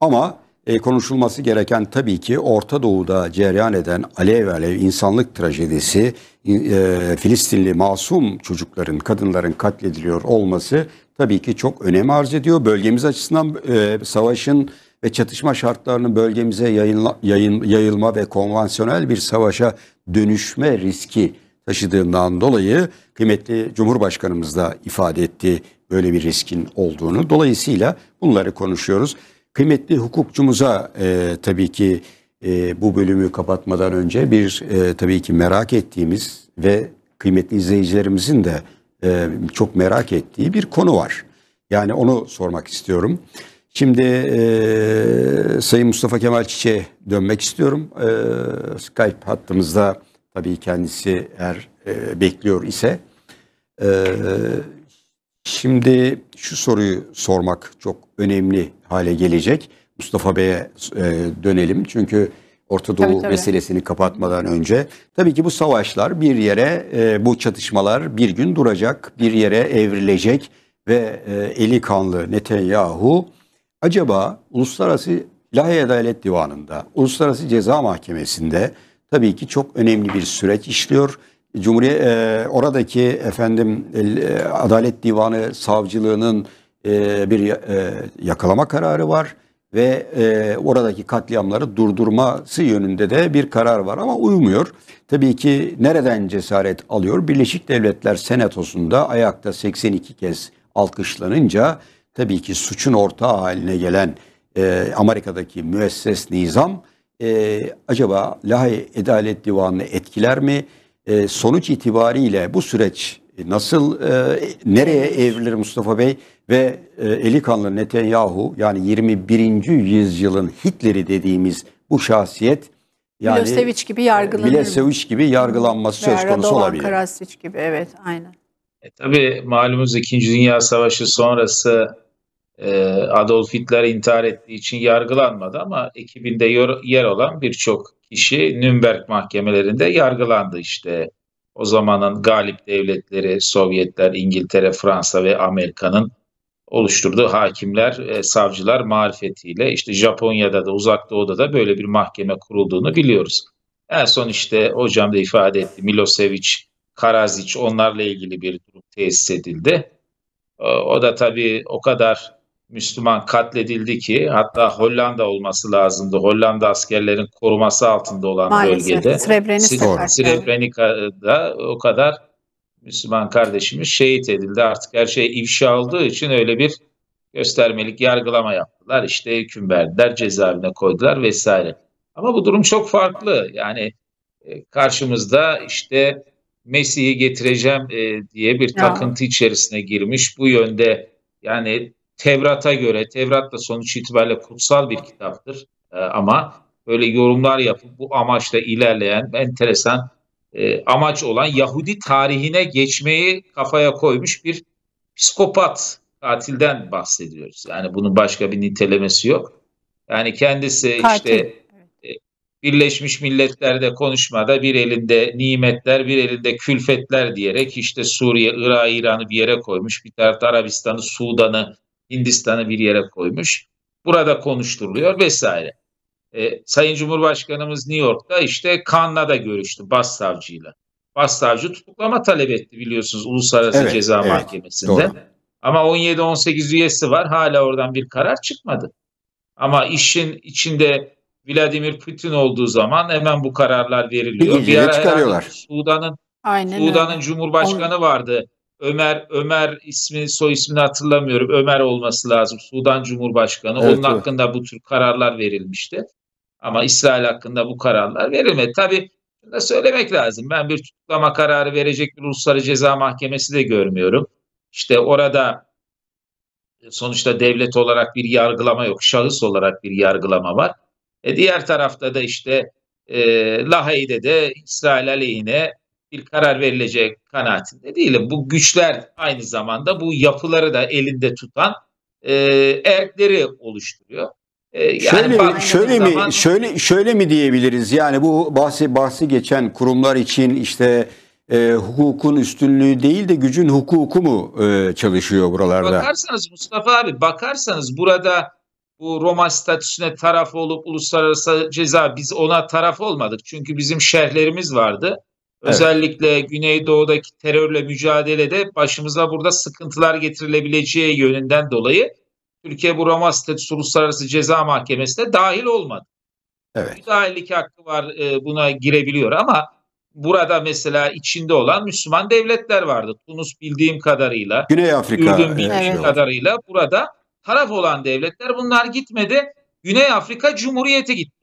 Ama e, konuşulması gereken tabii ki Orta Doğu'da cereyan eden alev alev insanlık trajedisi e, Filistinli masum çocukların, kadınların katlediliyor olması tabii ki çok önem arz ediyor. Bölgemiz açısından e, savaşın ve çatışma şartlarının bölgemize yayınla, yayın, yayılma ve konvansiyonel bir savaşa dönüşme riski taşıdığından dolayı kıymetli Cumhurbaşkanımız da ifade etti böyle bir riskin olduğunu. Dolayısıyla bunları konuşuyoruz. Kıymetli hukukçumuza e, tabii ki e, bu bölümü kapatmadan önce bir e, tabii ki merak ettiğimiz ve kıymetli izleyicilerimizin de e, çok merak ettiği bir konu var. Yani onu sormak istiyorum. Şimdi e, Sayın Mustafa Kemal Çiçek'e dönmek istiyorum. E, Skype hattımızda tabii kendisi eğer e, bekliyor ise. E, şimdi şu soruyu sormak çok önemli hale gelecek. Mustafa Bey'e e, dönelim. Çünkü Orta Doğu tabii, tabii. meselesini kapatmadan önce tabii ki bu savaşlar bir yere e, bu çatışmalar bir gün duracak, bir yere evrilecek ve e, eli kanlı Netanyahu acaba uluslararası İlahi Adalet Divanı'nda, Uluslararası Ceza Mahkemesi'nde tabii ki çok önemli bir süreç işliyor. Cumhuriyet e, oradaki efendim e, Adalet Divanı savcılığının e, bir e, yakalama kararı var ve e, oradaki katliamları durdurması yönünde de bir karar var ama uymuyor. Tabii ki nereden cesaret alıyor? Birleşik Devletler Senatosu'nda ayakta 82 kez alkışlanınca tabii ki suçun ortağı haline gelen e, Amerika'daki müesses nizam e, acaba Lahey Edalet Divanı'nı etkiler mi? E, sonuç itibariyle bu süreç ee, nasıl, e, nereye evrilir Mustafa Bey ve e, eli kanlı Netanyahu yani 21. yüzyılın Hitler'i dediğimiz bu şahsiyet yani Milosevic gibi yargılanır. E, Milosevic gibi yargılanması söz konusu Radovan olabilir. Karasic gibi evet aynı. E, tabii malumuz 2. Dünya Savaşı sonrası e, Adolf Hitler intihar ettiği için yargılanmadı ama ekibinde yer olan birçok kişi Nürnberg mahkemelerinde yargılandı işte o zamanın galip devletleri Sovyetler, İngiltere, Fransa ve Amerika'nın oluşturduğu hakimler, savcılar marifetiyle işte Japonya'da da uzak doğuda da böyle bir mahkeme kurulduğunu biliyoruz. En son işte hocam da ifade etti Milosevic, Karazic onlarla ilgili bir durum tesis edildi. Ee, o da tabii o kadar Müslüman katledildi ki hatta Hollanda olması lazımdı. Hollanda askerlerin koruması altında olan Maalesef, bölgede. Srebrenica Srebrenica'da o kadar Müslüman kardeşimiz şehit edildi. Artık her şey ifşa olduğu için öyle bir göstermelik yargılama yaptılar. İşte hüküm verdiler, cezaevine koydular vesaire. Ama bu durum çok farklı. Yani e, karşımızda işte Mesih'i getireceğim e, diye bir takıntı içerisine girmiş. Bu yönde yani Tevrat'a göre, Tevrat da sonuç itibariyle kutsal bir kitaptır e, ama böyle yorumlar yapıp bu amaçla ilerleyen enteresan e, amaç olan Yahudi tarihine geçmeyi kafaya koymuş bir psikopat katilden bahsediyoruz. Yani bunun başka bir nitelemesi yok. Yani kendisi Katil. işte Birleşmiş Milletler'de konuşmada bir elinde nimetler, bir elinde külfetler diyerek işte Suriye, Irak, İran'ı bir yere koymuş. Bir tarafta Arabistan'ı, Sudan'ı Hindistan'ı bir yere koymuş. Burada konuşturuluyor vesaire. E, Sayın Cumhurbaşkanımız New York'ta işte Kan'la da görüştü başsavcıyla. Başsavcı tutuklama talep etti biliyorsunuz Uluslararası evet, Ceza evet, Mahkemesi'nde. Ama 17-18 üyesi var hala oradan bir karar çıkmadı. Ama işin içinde Vladimir Putin olduğu zaman hemen bu kararlar veriliyor. Bir, bir ara çıkarıyorlar. Sudan'ın Sudan'ın Cumhurbaşkanı vardı Ömer Ömer ismini, soy ismini hatırlamıyorum. Ömer olması lazım. Sudan Cumhurbaşkanı. Evet, Onun evet. hakkında bu tür kararlar verilmişti. Ama İsrail hakkında bu kararlar verilmedi. Tabii da söylemek lazım. Ben bir tutuklama kararı verecek bir uluslararası ceza mahkemesi de görmüyorum. İşte orada sonuçta devlet olarak bir yargılama yok. Şahıs olarak bir yargılama var. E diğer tarafta da işte e, Lahey'de de İsrail aleyhine bir karar verilecek kanaatinde değilim. Bu güçler aynı zamanda bu yapıları da elinde tutan e, erkleri oluşturuyor. E, yani şöyle şöyle zaman... mi şöyle şöyle mi diyebiliriz? Yani bu bahsi bahsi geçen kurumlar için işte e, hukukun üstünlüğü değil de gücün hukuku mu e, çalışıyor buralarda? Bakarsanız Mustafa abi bakarsanız burada bu Roma statüsüne taraf olup uluslararası ceza biz ona taraf olmadık. Çünkü bizim şerhlerimiz vardı. Özellikle Güneydoğu'daki terörle mücadelede başımıza burada sıkıntılar getirilebileceği yönünden dolayı Türkiye bu Roma Statüsü Uluslararası Ceza Mahkemesi'ne dahil olmadı. Evet. Müdahillik hakkı var e, buna girebiliyor ama burada mesela içinde olan Müslüman devletler vardı. Tunus bildiğim kadarıyla, Güney Afrika e, bildiğim evet. Şey kadarıyla burada taraf olan devletler bunlar gitmedi. Güney Afrika Cumhuriyeti gitti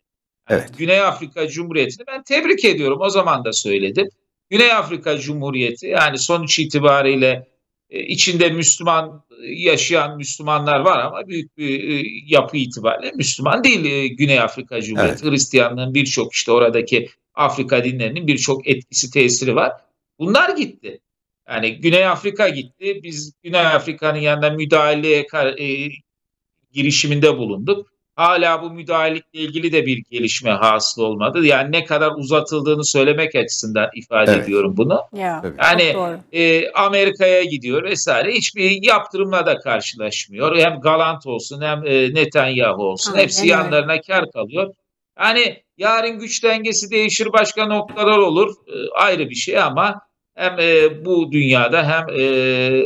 evet. Güney Afrika Cumhuriyeti'ni ben tebrik ediyorum. O zaman da söyledim. Güney Afrika Cumhuriyeti yani sonuç itibariyle e, içinde Müslüman e, yaşayan Müslümanlar var ama büyük bir e, yapı itibariyle Müslüman değil Güney Afrika Cumhuriyeti. Evet. Hristiyanlığın birçok işte oradaki Afrika dinlerinin birçok etkisi tesiri var. Bunlar gitti. Yani Güney Afrika gitti. Biz Güney Afrika'nın yanında müdahale e, girişiminde bulunduk hala bu müdahalelikle ilgili de bir gelişme hasıl olmadı. Yani ne kadar uzatıldığını söylemek açısından ifade evet. ediyorum bunu. Yeah, yani e, Amerika'ya gidiyor vesaire hiçbir yaptırımla da karşılaşmıyor. Hem Galant olsun hem e, Netanyahu olsun Aynen. hepsi evet. yanlarına kar kalıyor. Yani yarın güç dengesi değişir başka noktalar olur e, ayrı bir şey ama hem e, bu dünyada hem e,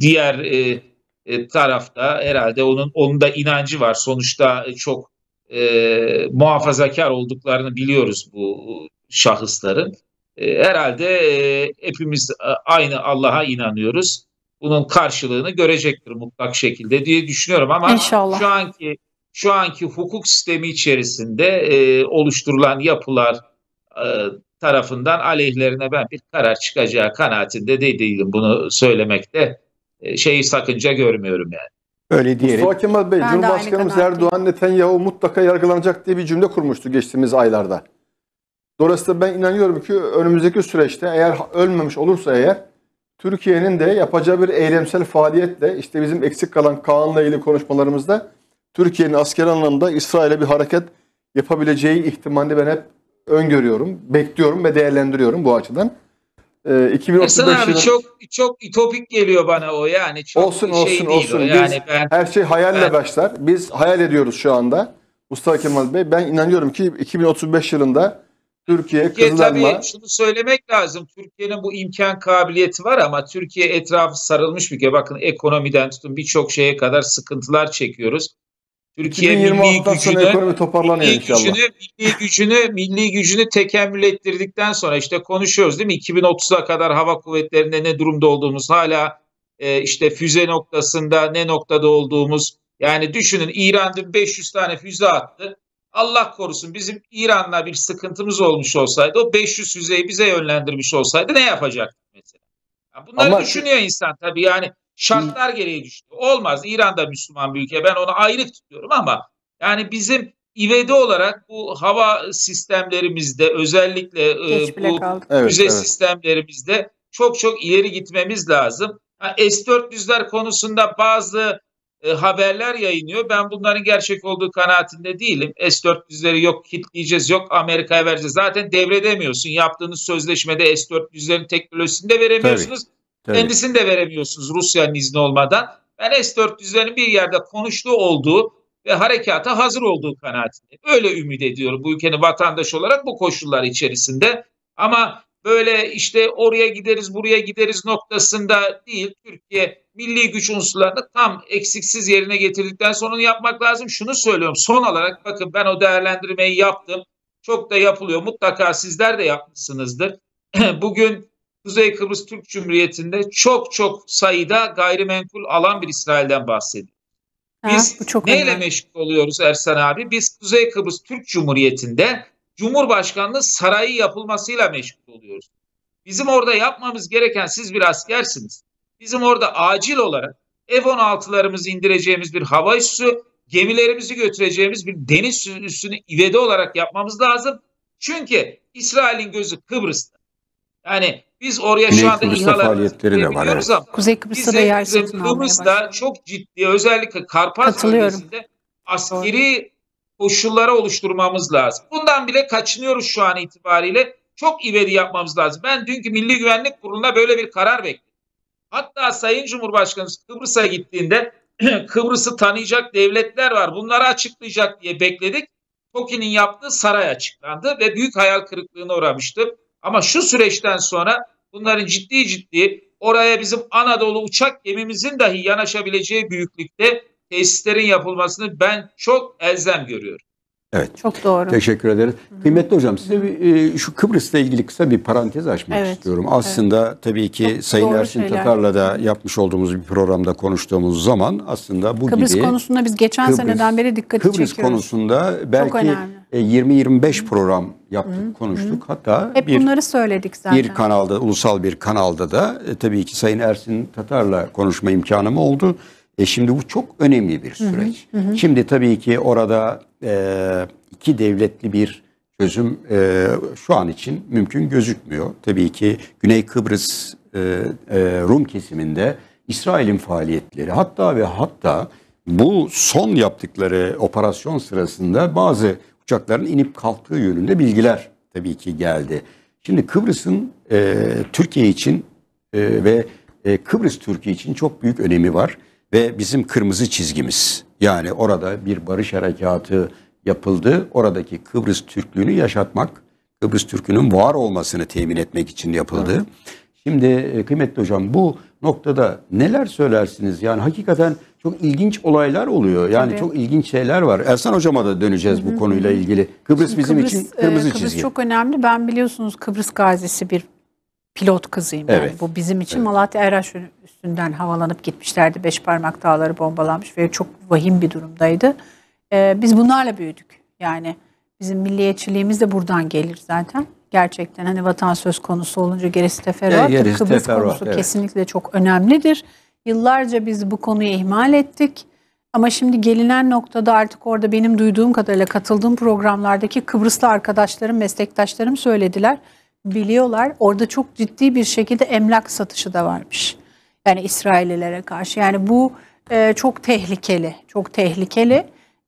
diğer e, e, tarafta herhalde onun onun da inancı var. Sonuçta e, çok e, muhafazakar olduklarını biliyoruz bu şahısların. E, herhalde e, hepimiz e, aynı Allah'a inanıyoruz. Bunun karşılığını görecektir mutlak şekilde diye düşünüyorum ama İnşallah. şu anki şu anki hukuk sistemi içerisinde e, oluşturulan yapılar e, tarafından aleyhlerine ben bir karar çıkacağı kanaatinde de değilim bunu söylemekte e, şeyi sakınca görmüyorum yani. Öyle diyerek. Mustafa Kemal Bey, ben Cumhurbaşkanımız Erdoğan Netanyahu mutlaka yargılanacak diye bir cümle kurmuştu geçtiğimiz aylarda. Dolayısıyla ben inanıyorum ki önümüzdeki süreçte eğer ölmemiş olursa eğer Türkiye'nin de yapacağı bir eylemsel faaliyetle işte bizim eksik kalan Kaan'la ilgili konuşmalarımızda Türkiye'nin asker anlamda İsrail'e bir hareket yapabileceği ihtimalini ben hep öngörüyorum, bekliyorum ve değerlendiriyorum bu açıdan. E, ee, 2035 Hasan abi çok çok ütopik geliyor bana o yani. Çok olsun şey olsun değil olsun. O. Yani Biz, ben, her şey hayalle ben... başlar. Biz hayal ediyoruz şu anda. Mustafa Kemal Bey ben inanıyorum ki 2035 yılında Türkiye, Türkiye Kızılelma. Tabii şunu söylemek lazım. Türkiye'nin bu imkan kabiliyeti var ama Türkiye etrafı sarılmış bir ülke. Bakın ekonomiden tutun birçok şeye kadar sıkıntılar çekiyoruz. Türkiye milli gücünü, ekonomi milli inşallah. gücünü, milli gücünü, milli gücünü tekemmül ettirdikten sonra işte konuşuyoruz değil mi? 2030'a kadar hava kuvvetlerinde ne durumda olduğumuz hala e, işte füze noktasında ne noktada olduğumuz. Yani düşünün İran 500 tane füze attı. Allah korusun bizim İran'la bir sıkıntımız olmuş olsaydı o 500 füzeyi bize yönlendirmiş olsaydı ne yapacaktık mesela? bunları Ama düşünüyor insan tabii yani Şartlar gereği düştü. Olmaz. İran da Müslüman bir ülke. Ben onu ayrı tutuyorum ama yani bizim ivedi olarak bu hava sistemlerimizde özellikle e, bu kaldık. füze evet, sistemlerimizde çok çok ileri gitmemiz lazım. Yani S-400'ler konusunda bazı e, haberler yayınlıyor. Ben bunların gerçek olduğu kanaatinde değilim. S-400'leri yok kitleyeceğiz, yok Amerika'ya vereceğiz. Zaten devredemiyorsun. Yaptığınız sözleşmede S-400'lerin teknolojisini de veremiyorsunuz. Tabii. Tabii. Kendisini de veremiyorsunuz Rusya'nın izni olmadan. Ben S-400'lerin bir yerde konuşlu olduğu ve harekata hazır olduğu kanaatinde. Öyle ümit ediyorum bu ülkenin vatandaşı olarak bu koşullar içerisinde. Ama böyle işte oraya gideriz buraya gideriz noktasında değil. Türkiye milli güç unsurlarını tam eksiksiz yerine getirdikten sonra onu yapmak lazım. Şunu söylüyorum son olarak bakın ben o değerlendirmeyi yaptım. Çok da yapılıyor. Mutlaka sizler de yapmışsınızdır. Bugün Kuzey Kıbrıs Türk Cumhuriyeti'nde çok çok sayıda gayrimenkul alan bir İsrail'den bahsediyor. Biz ha, bu çok neyle önemli. meşgul oluyoruz Ersan abi? Biz Kuzey Kıbrıs Türk Cumhuriyeti'nde Cumhurbaşkanlığı sarayı yapılmasıyla meşgul oluyoruz. Bizim orada yapmamız gereken siz bir askersiniz. Bizim orada acil olarak F-16'larımızı indireceğimiz bir hava üssü, gemilerimizi götüreceğimiz bir deniz üssünü ivede olarak yapmamız lazım. Çünkü İsrail'in gözü Kıbrıs'ta. Yani biz oraya Güney şu anda Kıbrıs'ta faaliyetleri de var. Evet. Ama Kuzey Kıbrıs'ta da yer da çok ciddi özellikle Karpaz bölgesinde askeri Doğru. koşulları oluşturmamız lazım. Bundan bile kaçınıyoruz şu an itibariyle. Çok ivedi yapmamız lazım. Ben dünkü Milli Güvenlik Kurulunda böyle bir karar bekliyorum. Hatta Sayın Cumhurbaşkanımız Kıbrıs'a gittiğinde Kıbrıs'ı tanıyacak devletler var. Bunları açıklayacak diye bekledik. Toki'nin yaptığı saray açıklandı ve büyük hayal kırıklığına uğramıştı. Ama şu süreçten sonra bunların ciddi ciddi oraya bizim Anadolu uçak gemimizin dahi yanaşabileceği büyüklükte tesislerin yapılmasını ben çok elzem görüyorum. Evet. Çok doğru. Teşekkür ederiz. Hı-hı. Kıymetli hocam size bir, e, şu Kıbrıs'la ilgili kısa bir parantez açmak evet. istiyorum. Aslında evet. tabii ki Çok Sayın Ersin şeyler. Tatar'la da yapmış olduğumuz bir programda konuştuğumuz zaman aslında bu Kıbrıs gibi... Kıbrıs konusunda biz geçen Kıbrıs, seneden beri dikkat çekiyoruz. Kıbrıs konusunda belki 20-25 e, program yaptık, hı, konuştuk. Hatta Hep bir, bunları söyledik zaten. Bir kanalda, ulusal bir kanalda da e, tabii ki Sayın Ersin Tatar'la konuşma imkanım oldu. E, şimdi bu çok önemli bir süreç. hı. hı. Şimdi tabii ki orada e, iki devletli bir çözüm e, şu an için mümkün gözükmüyor. Tabii ki Güney Kıbrıs e, e, Rum kesiminde İsrail'in faaliyetleri hatta ve hatta bu son yaptıkları operasyon sırasında bazı uçakların inip kalktığı yönünde bilgiler tabii ki geldi. Şimdi Kıbrıs'ın e, Türkiye için e, ve e, Kıbrıs Türkiye için çok büyük önemi var ve bizim kırmızı çizgimiz. Yani orada bir barış harekatı yapıldı. Oradaki Kıbrıs Türklüğünü yaşatmak, Kıbrıs Türk'ünün var olmasını temin etmek için yapıldı. Evet. Şimdi e, kıymetli hocam bu noktada neler söylersiniz? Yani hakikaten çok ilginç olaylar oluyor. Yani Tabii. çok ilginç şeyler var. Ersan hocama da döneceğiz bu konuyla ilgili. Kıbrıs Şimdi bizim Kıbrıs, için e, kırmızı Kıbrıs çizgi. Kıbrıs çok önemli. Ben biliyorsunuz Kıbrıs gazisi bir pilot kızıyım. Evet. Yani bu bizim için evet. Malatya Eraş üstünden havalanıp gitmişlerdi. Beş parmak dağları bombalanmış ve çok vahim bir durumdaydı. Ee, biz bunlarla büyüdük. Yani bizim milliyetçiliğimiz de buradan gelir zaten. Gerçekten hani vatan söz konusu olunca gerisi teferruat. E, Kıbrıs teferruat, konusu evet. kesinlikle çok önemlidir. Yıllarca biz bu konuyu ihmal ettik. Ama şimdi gelinen noktada artık orada benim duyduğum kadarıyla katıldığım programlardaki Kıbrıslı arkadaşlarım, meslektaşlarım söylediler. Biliyorlar orada çok ciddi bir şekilde emlak satışı da varmış. Yani İsraillilere karşı. Yani bu e, çok tehlikeli, çok tehlikeli.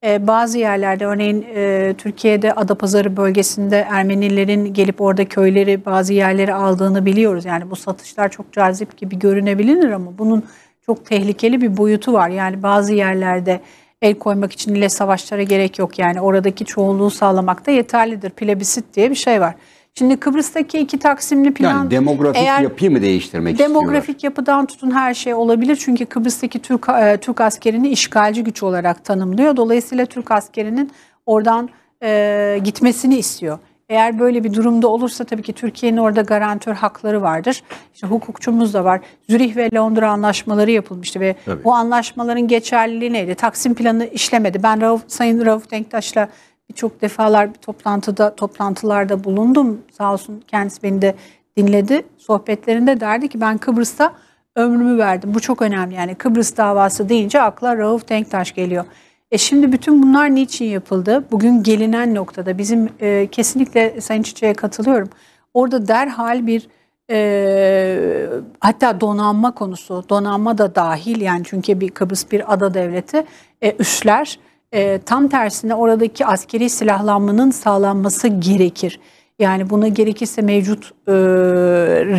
E, bazı yerlerde örneğin e, Türkiye'de Adapazarı bölgesinde Ermenilerin gelip orada köyleri bazı yerleri aldığını biliyoruz. Yani bu satışlar çok cazip gibi görünebilir ama bunun çok tehlikeli bir boyutu var. Yani bazı yerlerde el koymak için ile savaşlara gerek yok. Yani oradaki çoğunluğu sağlamak da yeterlidir. Plebisit diye bir şey var. Şimdi Kıbrıs'taki iki taksimli plan... Yani demografik eğer, yapıyı mı değiştirmek demografik istiyorlar? Demografik yapıdan tutun her şey olabilir. Çünkü Kıbrıs'taki Türk, e, Türk askerini işgalci güç olarak tanımlıyor. Dolayısıyla Türk askerinin oradan e, gitmesini istiyor. Eğer böyle bir durumda olursa tabii ki Türkiye'nin orada garantör hakları vardır. İşte hukukçumuz da var. Zürih ve Londra anlaşmaları yapılmıştı ve tabii. bu anlaşmaların geçerliliği neydi? Taksim planı işlemedi. Ben Rauf, Sayın Rauf Denktaş'la birçok defalar bir toplantıda toplantılarda bulundum. Sağ olsun kendisi beni de dinledi. Sohbetlerinde derdi ki ben Kıbrıs'ta ömrümü verdim. Bu çok önemli yani Kıbrıs davası deyince akla Rauf Denktaş geliyor. E şimdi bütün bunlar niçin yapıldı? Bugün gelinen noktada bizim e, kesinlikle Sayın Çiçek'e katılıyorum. Orada derhal bir e, hatta donanma konusu, donanma da dahil yani çünkü bir Kıbrıs bir ada devleti e, üsler e, tam tersine oradaki askeri silahlanmanın sağlanması gerekir. Yani buna gerekirse mevcut e,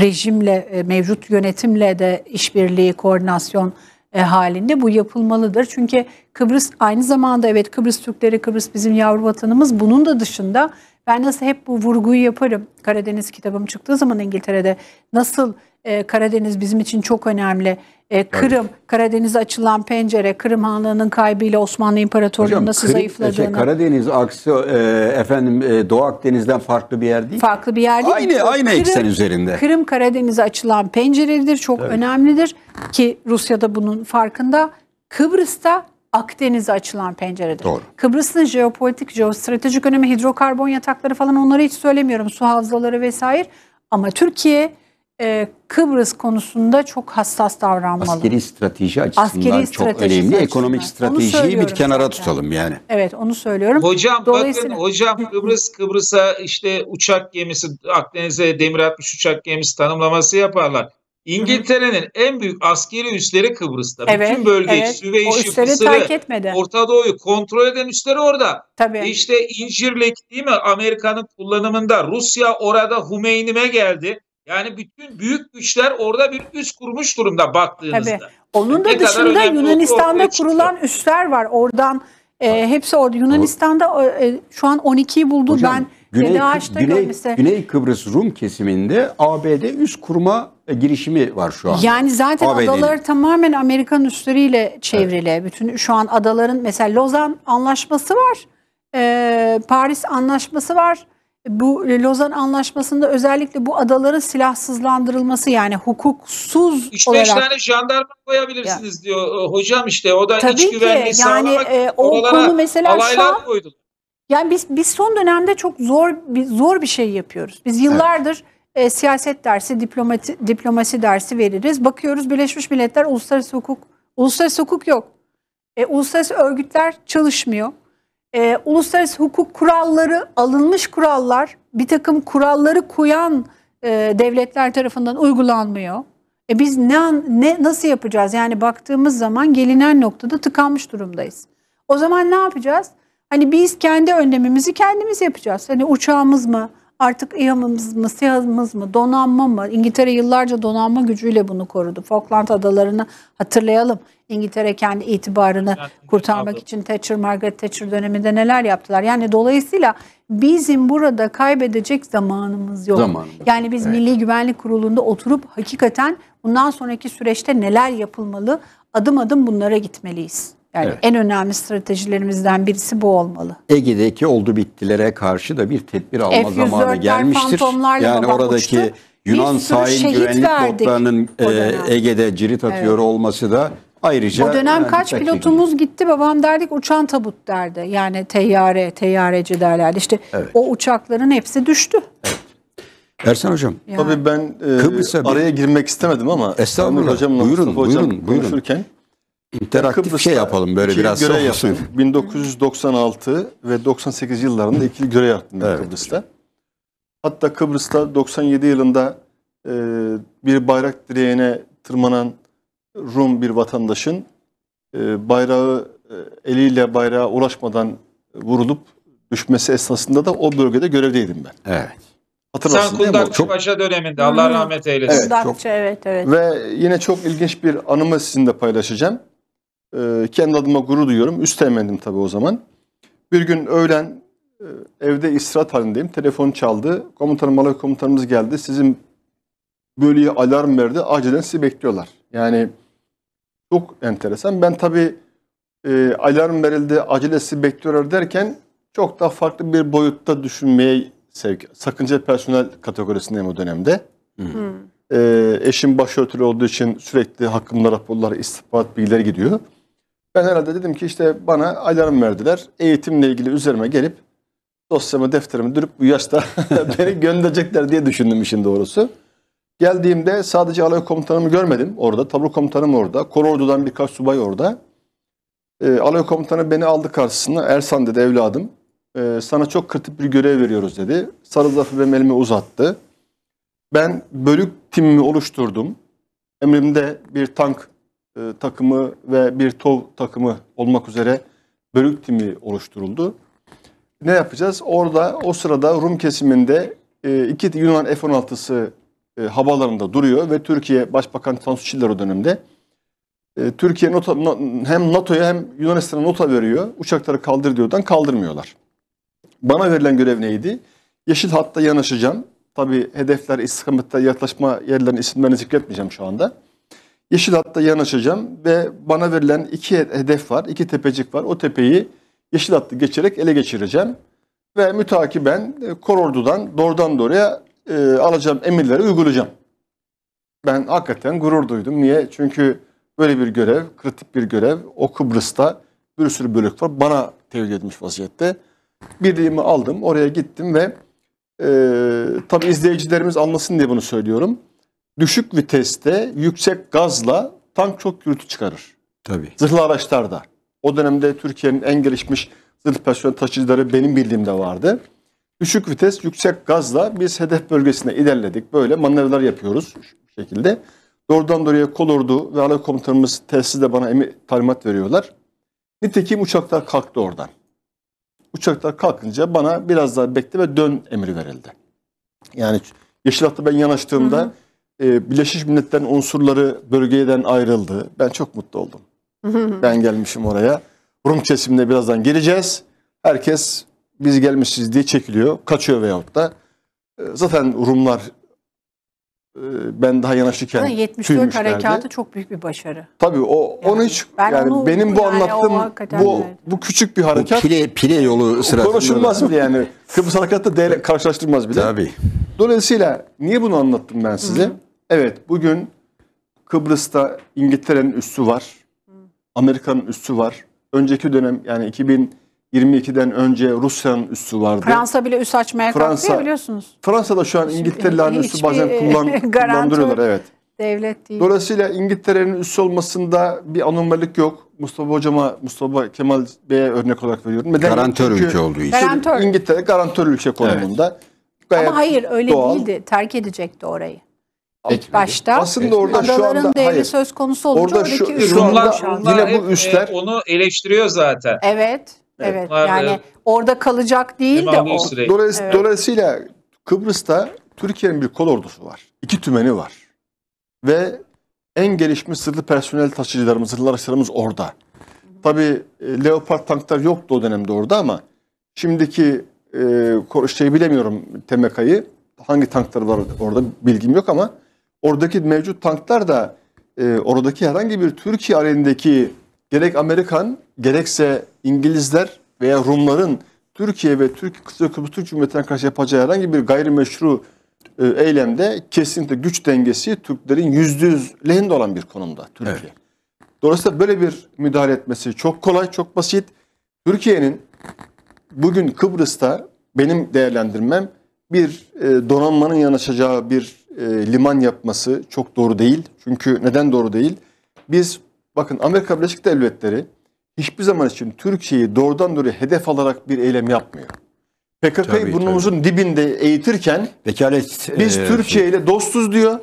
rejimle, e, mevcut yönetimle de işbirliği, koordinasyon e, halinde bu yapılmalıdır. Çünkü Kıbrıs aynı zamanda evet Kıbrıs Türkleri, Kıbrıs bizim yavru vatanımız. Bunun da dışında ben nasıl hep bu vurguyu yaparım. Karadeniz kitabım çıktığı zaman İngiltere'de nasıl e, Karadeniz bizim için çok önemli. E, Kırım, evet. Karadeniz'e açılan pencere, Kırım Hanlığı'nın kaybıyla Osmanlı İmparatorluğu'nun nasıl Kırım, zayıfladığını. Şey, Karadeniz aksi e, efendim e, Doğu Akdeniz'den farklı bir yer değil. Farklı bir yer değil. Aynı, o, aynı Kırım, eksen üzerinde. Kırım Karadeniz'e açılan penceredir, çok Tabii. önemlidir ki Rusya da bunun farkında. Kıbrıs'ta Akdeniz'e açılan penceredir. Doğru. Kıbrıs'ın jeopolitik, jeostratejik önemi, hidrokarbon yatakları falan onları hiç söylemiyorum. Su havzaları vesaire. Ama Türkiye e, Kıbrıs konusunda çok hassas davranmalı. Askeri strateji açısından Askeri çok önemli. Açısından. Ekonomik stratejiyi bir kenara zaten. tutalım yani. Evet onu söylüyorum. Hocam Dolayısıyla... bakın hocam Kıbrıs Kıbrıs'a işte uçak gemisi Akdeniz'e demir atmış uçak gemisi tanımlaması yaparlar. İngiltere'nin en büyük askeri üsleri Kıbrıs'ta. Evet, Bütün bölgeyi, evet. Süveyş'i, Mısır'ı, Orta Doğu'yu kontrol eden üsleri orada. Tabii. E İncirlik değil mi Amerika'nın kullanımında. Rusya orada Humeynim'e geldi. Yani bütün büyük güçler orada bir üs kurmuş durumda baktığınızda. Tabii. Onun da ne dışında Yunanistan'da kurulan çıktı. üsler var. Oradan e, hepsi orada. Yunanistan'da e, e, şu an 12'yi buldu. Hocam, ben Güney, Güney, Güney Kıbrıs Rum kesiminde ABD üst kurma e, girişimi var şu an. Yani zaten ABD'nin. adaları tamamen Amerikan üstleriyle çevrili. Evet. Bütün şu an adaların mesela Lozan Anlaşması var. E, Paris Anlaşması var. Bu e, Lozan Anlaşması'nda özellikle bu adaların silahsızlandırılması yani hukuksuz 3-5 olarak. 3-5 tane jandarma koyabilirsiniz ya. diyor hocam işte o da Tabii iç güvenliği ki, yani, sağlamak. E, o oralara, konu mesela alaylar şu an, yani biz biz son dönemde çok zor bir zor bir şey yapıyoruz. Biz yıllardır evet. e, siyaset dersi, diplomati, diplomasi dersi veririz. Bakıyoruz Birleşmiş Milletler uluslararası hukuk, uluslararası hukuk yok. E, uluslararası örgütler çalışmıyor. E, uluslararası hukuk kuralları, alınmış kurallar, bir takım kuralları koyan e, devletler tarafından uygulanmıyor. E biz ne, ne nasıl yapacağız? Yani baktığımız zaman gelinen noktada tıkanmış durumdayız. O zaman ne yapacağız? Hani biz kendi önlemimizi kendimiz yapacağız. Hani uçağımız mı, artık İHA'mız mı, SİHA'mız mı, donanma mı? İngiltere yıllarca donanma gücüyle bunu korudu. Falkland adalarını hatırlayalım. İngiltere kendi itibarını yani, kurtarmak için Thatcher, Margaret Thatcher döneminde neler yaptılar. Yani dolayısıyla bizim burada kaybedecek zamanımız yok. Zamanında. Yani biz evet. Milli Güvenlik Kurulu'nda oturup hakikaten bundan sonraki süreçte neler yapılmalı, adım adım bunlara gitmeliyiz. Yani evet. en önemli stratejilerimizden birisi bu olmalı. Ege'deki oldu bittilere karşı da bir tedbir alma zamanı gelmiştir. Yani oradaki uçtu. Yunan sahil güvenlik notlarının e, Ege'de cirit atıyor evet. olması da ayrıca... O dönem yani kaç pilotumuz gibi. gitti babam derdik uçan tabut derdi. Yani teyyare, teyyareci derlerdi. İşte evet. o uçakların hepsi düştü. Evet. Ersen Hocam. Yani. Tabii ben e, araya bir... girmek istemedim ama... Estağfurullah. Hocamla buyurun, Mustafa buyurun, Hocam buyurun. konuşurken interaktif Kıbrıs'ta şey yapalım böyle biraz görev yapalım. 1996 ve 98 yıllarında ikili görev yaptım evet. Kıbrıs'ta. Hatta Kıbrıs'ta 97 yılında e, bir bayrak direğine tırmanan Rum bir vatandaşın e, bayrağı e, eliyle bayrağa ulaşmadan vurulup düşmesi esnasında da o bölgede görevdeydim ben. Evet. Hatırlarsın Sen Kundakçı çok... Paşa döneminde Allah rahmet eylesin. Evet, çok... evet, evet. Ve yine çok ilginç bir anımı sizinle paylaşacağım. Ee, kendi adıma gurur duyuyorum. Üsteğmendim tabii o zaman. Bir gün öğlen e, evde istirahat halindeyim. Telefon çaldı. Komutanım, alay komutanımız geldi. Sizin bölüye alarm verdi. Acilen sizi bekliyorlar. Yani çok enteresan. Ben tabii e, alarm verildi, acele sizi bekliyorlar derken çok daha farklı bir boyutta düşünmeye sevk. Sakınca personel kategorisindeyim o dönemde. Hı. E, eşim başörtülü olduğu için sürekli hakkımda raporlar, istihbarat bilgileri gidiyor. Ben herhalde dedim ki işte bana alarm verdiler. Eğitimle ilgili üzerime gelip dosyamı, defterimi dürüp bu yaşta beni gönderecekler diye düşündüm işin doğrusu. Geldiğimde sadece alay komutanımı görmedim orada. Tabur komutanım orada. ordudan birkaç subay orada. E, alay komutanı beni aldı karşısına. Ersan dedi evladım. E, sana çok kritik bir görev veriyoruz dedi. Sarı zafı benim elime uzattı. Ben bölük timimi oluşturdum. Emrimde bir tank e, takımı ve bir tov takımı olmak üzere bölük timi oluşturuldu. Ne yapacağız? Orada o sırada Rum kesiminde e, iki Yunan F-16'sı e, havalarında duruyor ve Türkiye Başbakan Tansu Çiller o dönemde e, Türkiye nota, hem NATO'ya hem Yunanistan'a nota veriyor. Uçakları kaldır diyordan kaldırmıyorlar. Bana verilen görev neydi? Yeşil hatta yanaşacağım. Tabi hedefler, istikamette yaklaşma yerlerini isimlerini zikretmeyeceğim şu anda yeşil hatta yanaşacağım ve bana verilen iki hedef var, iki tepecik var. O tepeyi yeşil hattı geçerek ele geçireceğim. Ve mütakiben e, Korordu'dan doğrudan doğruya e, alacağım emirleri uygulayacağım. Ben hakikaten gurur duydum. Niye? Çünkü böyle bir görev, kritik bir görev o Kıbrıs'ta bir sürü bölük var. Bana tevdi edilmiş vaziyette. Birliğimi aldım, oraya gittim ve e, tabii izleyicilerimiz anlasın diye bunu söylüyorum düşük viteste yüksek gazla tank çok gürültü çıkarır. Tabii. Zırhlı araçlar da. O dönemde Türkiye'nin en gelişmiş zırhlı personel taşıcıları benim bildiğimde vardı. Düşük vites, yüksek gazla biz hedef bölgesine ilerledik. Böyle manevralar yapıyoruz bu şekilde. Doğrudan doğruya kolordu ve alay komutanımız telsizde bana emir talimat veriyorlar. Nitekim uçaklar kalktı oradan. Uçaklar kalkınca bana biraz daha bekle ve dön emri verildi. Yani yeşil hatta ben yanaştığımda hı hı e, Birleşmiş Milletler unsurları bölgeden ayrıldı. Ben çok mutlu oldum. ben gelmişim oraya. Rum kesimine birazdan geleceğiz. Herkes biz gelmişiz diye çekiliyor, kaçıyor veyahut da. Ee, zaten Rumlar ee, ben daha yanaşlı kendim. 74 harekatı çok büyük bir başarı. Tabii o yani, onu hiç ben yani onu, benim bu yani anlattığım bu verdim. bu küçük bir harekat. Bu pire pile yolu sırasında konuşulmaz bile yani. Kıbrıs Harekatı değer karşılaştırmaz bile. Tabii. Dolayısıyla niye bunu anlattım ben size? Hı-hı. Evet bugün Kıbrıs'ta İngiltere'nin üssü var. Amerika'nın üssü var. Önceki dönem yani 2000 22'den önce Rusya'nın üssü vardı. Fransa bile üs açmaya Fransa, kalkıyor biliyorsunuz. Fransa'da şu an İngiltere'nin üssü bazen kullan, kullandırıyorlar evet. Devlet değil. Dolayısıyla İngiltere'nin üssü olmasında bir anomalik yok. Mustafa Hocama, Mustafa Kemal Bey'e örnek olarak veriyorum. Neden? Garantör Çünkü, ülke olduğu için. Garantör. İngiltere garantör ülke konumunda. Evet. Ama hayır öyle doğal. değildi. Terk edecekti orayı. Etmedi. Başta aslında orada şu anda değeri söz konusu olunca orada şu, şu anda yine bu e, üsler onu eleştiriyor zaten. Evet. Evet, evet var, yani orada kalacak değil de o. evet. Dolayısıyla Kıbrıs'ta Türkiye'nin bir kol ordusu var. İki tümeni var. Ve en gelişmiş sırlı personel taşıyıcılarımız, sırlı araçlarımız orada. Tabi e, Leopard tanklar yoktu o dönemde orada ama şimdiki e, şey bilemiyorum temeka'yı. hangi tanklar var orada bilgim yok ama oradaki mevcut tanklar da e, oradaki herhangi bir Türkiye halindeki gerek Amerikan gerekse İngilizler veya Rumların Türkiye ve Türk Kısa Kıbrıs Türk Cumhuriyeti'ne karşı yapacağı herhangi bir gayrimeşru e, eylemde kesinlikle güç dengesi Türklerin yüzde yüz lehinde olan bir konumda Türkiye. Evet. Dolayısıyla böyle bir müdahale etmesi çok kolay, çok basit. Türkiye'nin bugün Kıbrıs'ta benim değerlendirmem bir e, donanmanın yanaşacağı bir e, liman yapması çok doğru değil. Çünkü neden doğru değil? Biz Bakın Amerika Birleşik Devletleri hiçbir zaman için Türkiye'yi doğrudan doğruya hedef alarak bir eylem yapmıyor. PKK'yı burnumuzun tabii. dibinde eğitirken Vekalet, biz e, Türkiye ile dostuz diyor.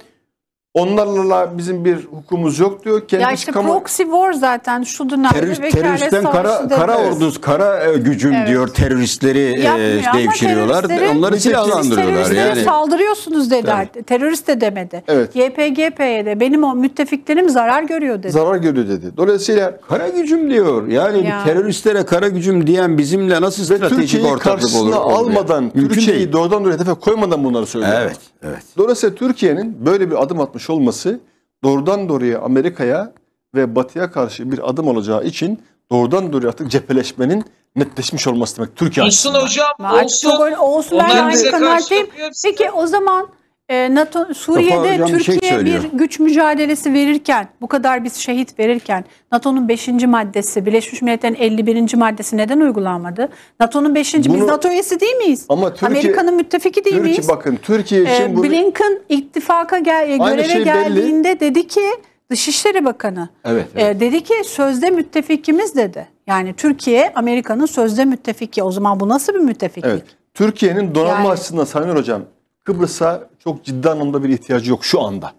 Onlarla bizim bir hukumuz yok diyor. Kendisi ya işte kamu... proxy war zaten şu dönemde Terörist, ve teröristten kara, kara orduz, kara e, gücüm evet. diyor teröristleri e, Yapmıyor e, devşiriyorlar. Teröristleri, Onları silahlandırıyorlar yani. saldırıyorsunuz dedi. Evet. Terörist de demedi. Evet. YPGP'ye de benim o müttefiklerim zarar görüyor dedi. Zarar görüyor dedi. Dolayısıyla kara gücüm diyor. Yani ya. teröristlere kara gücüm diyen bizimle nasıl ve stratejik ortaklık olur? Türkiye'yi karşısına almadan, Türkiye'yi doğrudan doğruya hedefe koymadan bunları söylüyor. Evet. Evet. Dolayısıyla Türkiye'nin böyle bir adım atmış olması doğrudan doğruya Amerika'ya ve Batı'ya karşı bir adım olacağı için doğrudan doğruya artık cepheleşmenin netleşmiş olması demek Türkiye olsun açısından. Hocam, olsun hocam olsun. Olsun ben aynı kanaateyim. Peki o zaman e, NATO Suriye'de Kafa, şey Türkiye bir, şey bir güç mücadelesi verirken bu kadar biz şehit verirken NATO'nun 5. maddesi Birleşmiş Milletler'in 51. maddesi neden uygulanmadı? NATO'nun 5. Bunu, biz NATO üyesi değil miyiz? Ama Türkiye, Amerika'nın müttefiki değil Türkiye, miyiz? Bakın Türkiye için ee, bunu, Blinken ittifaka gel, göreve şey geldiğinde belli. dedi ki Dışişleri Bakanı evet, e, evet. E, dedi ki sözde müttefikimiz dedi. Yani Türkiye Amerika'nın sözde müttefiki. O zaman bu nasıl bir müttefiklik? Evet. Türkiye'nin donanma yani, açısından Sayın Hocam Kıbrıs'a çok ciddi anlamda bir ihtiyacı yok şu anda.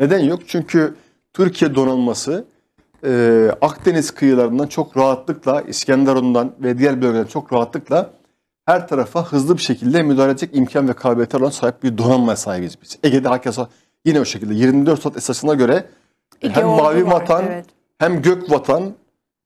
Neden yok? Çünkü Türkiye donanması e, Akdeniz kıyılarından çok rahatlıkla İskenderun'dan ve diğer bölgelerden çok rahatlıkla her tarafa hızlı bir şekilde müdahale edecek imkan ve kabiliyete olan sahip bir donanmaya sahibiz biz. Ege'de hakeza yine o şekilde 24 saat esasına göre Ege hem mavi var, vatan evet. hem gök vatan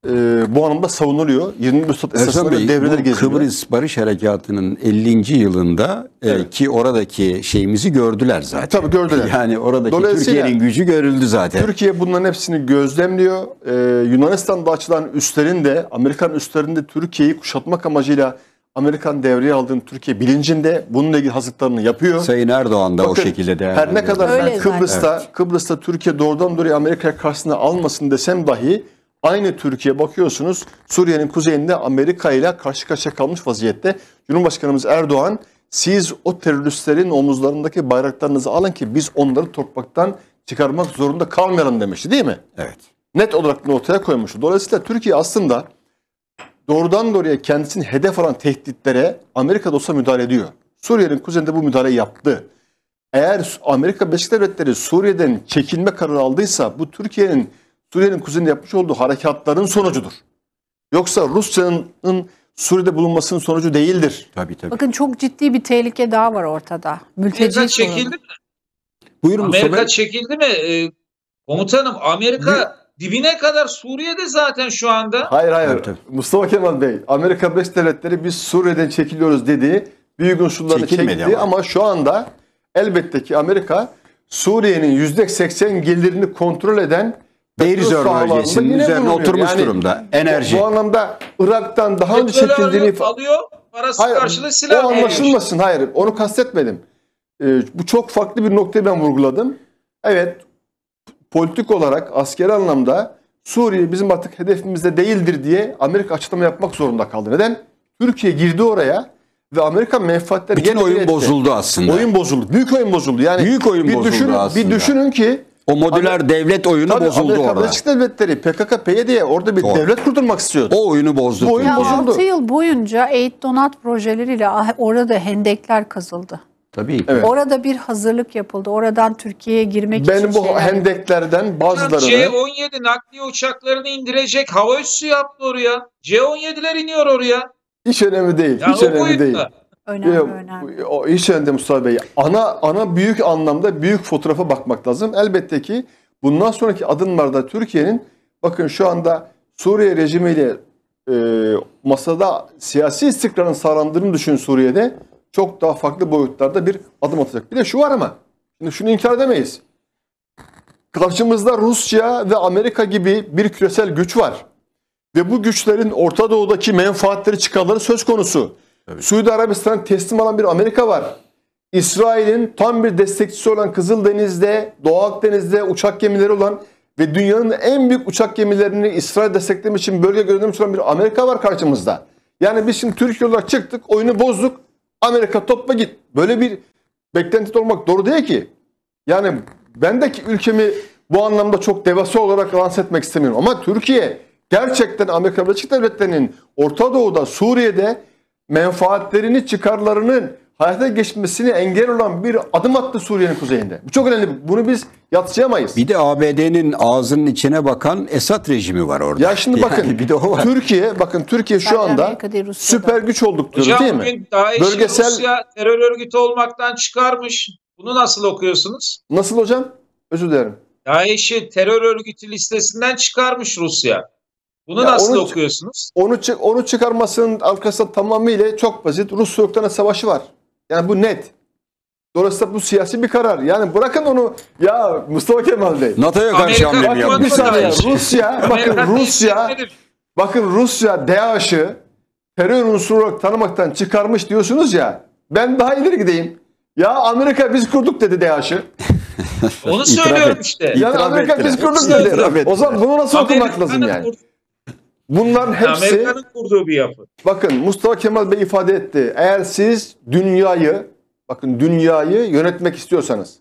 e, bu anlamda savunuluyor. 21 Şubat esasında Bey, devreler geziliyor. Kıbrıs Barış Harekatı'nın 50. yılında e, evet. e, ki oradaki şeyimizi gördüler zaten. Tabii gördüler. Yani oradaki Türkiye'nin gücü görüldü zaten. Türkiye bunların hepsini gözlemliyor. Ee, Yunanistan'da açılan üslerin de Amerikan üslerinde Türkiye'yi kuşatmak amacıyla Amerikan devreye aldığını Türkiye bilincinde bununla ilgili hazırlıklarını yapıyor. Sayın Erdoğan da Bakın, o şekilde değerli. Her ne kadar ben Kıbrıs'ta, evet. Kıbrıs'ta Türkiye doğrudan doğruya Amerika karşısında almasın desem dahi Aynı Türkiye bakıyorsunuz Suriye'nin kuzeyinde Amerika ile karşı karşıya kalmış vaziyette. Cumhurbaşkanımız Erdoğan siz o teröristlerin omuzlarındaki bayraklarınızı alın ki biz onları topraktan çıkarmak zorunda kalmayalım demişti değil mi? Evet. Net olarak bunu ortaya koymuştu. Dolayısıyla Türkiye aslında doğrudan doğruya kendisini hedef alan tehditlere Amerika da olsa müdahale ediyor. Suriye'nin kuzeyinde bu müdahale yaptı. Eğer Amerika Birleşik Devletleri Suriye'den çekilme kararı aldıysa bu Türkiye'nin Suriye'nin kuzeyinde yapmış olduğu harekatların sonucudur. Yoksa Rusya'nın Suriye'de bulunmasının sonucu değildir. Tabii tabii. Bakın çok ciddi bir tehlike daha var ortada. Mülteci Amerika çekildi mi? Buyurun Amerika Mustafa. çekildi mi? Ee, komutanım Amerika ne? dibine kadar Suriye'de zaten şu anda. Hayır hayır. Tabii, tabii. Mustafa Kemal Bey, Amerika Birleşik Devletleri biz Suriye'den çekiliyoruz dediği büyük unsurlarını çekti ama. ama şu anda elbette ki Amerika Suriye'nin %80 gelirini kontrol eden Değer rezerv bölgesinin üzerine oturmuş yani, durumda. Enerji. Bu anlamda Irak'tan daha önce çekildiğini alıyor, alıyor parası hayır, karşılığı silah O anlaşılmasın. Hayır. Onu kastetmedim. Ee, bu çok farklı bir noktayı ben vurguladım. Evet. Politik olarak askeri anlamda Suriye bizim artık hedefimizde değildir diye Amerika açıklama yapmak zorunda kaldı. Neden? Türkiye girdi oraya ve Amerika menfaatleri Bütün oyun bozuldu aslında. Oyun bozuldu. Büyük oyun bozuldu. Yani büyük oyun bir bozuldu düşünün, aslında. Bir düşünün ki o modüler Amer- devlet oyunu Tabii bozuldu Amerika orada. Birleşik Devletleri PKK, PYD'ye orada bir Doğru. devlet kurdurmak istiyordu. O oyunu bozdu. Bu oyun Ya bozuldu. 6 yıl boyunca Eğit Donat projeleriyle ah, orada hendekler kazıldı. Tabii. Evet. Orada bir hazırlık yapıldı. Oradan Türkiye'ye girmek Ben için bu şeyler- hendeklerden bazılarını C-17 nakliye uçaklarını indirecek hava üssü yaptı oraya. C-17'ler iniyor oraya. hiç önemli değil. Ya hiç o önemli değil. Önemli, Yok, önemli. O iş Mustafa Bey. Ana ana büyük anlamda büyük fotoğrafa bakmak lazım. Elbette ki bundan sonraki adımlarda Türkiye'nin bakın şu anda Suriye rejimiyle e, masada siyasi istikrarın sağlandığını düşün Suriye'de çok daha farklı boyutlarda bir adım atacak. Bir de şu var ama şimdi şunu inkar edemeyiz. Karşımızda Rusya ve Amerika gibi bir küresel güç var. Ve bu güçlerin Orta Doğu'daki menfaatleri çıkarları söz konusu. Tabii. Suudi Arabistan'ın teslim alan bir Amerika var. İsrail'in tam bir destekçisi olan Kızıldeniz'de, Doğu Akdeniz'de uçak gemileri olan ve dünyanın en büyük uçak gemilerini İsrail destekleme için bölge görevlerini süren bir Amerika var karşımızda. Yani biz şimdi Türkiye olarak çıktık, oyunu bozduk. Amerika topla git. Böyle bir beklenti olmak doğru değil ki. Yani ben de ki ülkemi bu anlamda çok devasa olarak lanse etmek istemiyorum. Ama Türkiye gerçekten Amerika Birleşik Devletleri'nin Orta Doğu'da, Suriye'de menfaatlerini, çıkarlarının hayata geçmesini engel olan bir adım attı Suriye'nin kuzeyinde. Bu çok önemli. Bunu biz yatsıyamayız. Bir de ABD'nin ağzının içine bakan Esad rejimi var orada. Ya şimdi bakın yani bir de o var. Türkiye bakın Türkiye şu anda süper güç olduk diyor değil mi? Daha Bölgesel Rusya terör örgütü olmaktan çıkarmış. Bunu nasıl okuyorsunuz? Nasıl hocam? Özür dilerim. DAEŞ'i terör örgütü listesinden çıkarmış Rusya. Bunu ya nasıl onu, okuyorsunuz? Onu, onu çıkarmasının arkasında tamamıyla çok basit. Rusya soykırımı savaşı var. Yani bu net. Dolayısıyla bu siyasi bir karar. Yani bırakın onu ya Mustafa Kemal Bey. NATO'ya karşı hamle mi yapmış? Bir saniye. Rusya, bakın Rusya, bakın Rusya DAEŞ'i terör unsuru olarak tanımaktan çıkarmış diyorsunuz ya. Ben daha ileri gideyim. Ya Amerika biz kurduk dedi DAEŞ'i. Onu söylüyorum işte. Yani Amerika biz kurduk dedi. o zaman bunu nasıl okumak lazım yani? Kurduk. Bunların hepsi... Amerika'nın kurduğu bir yapı. Bakın Mustafa Kemal Bey ifade etti. Eğer siz dünyayı, bakın dünyayı yönetmek istiyorsanız,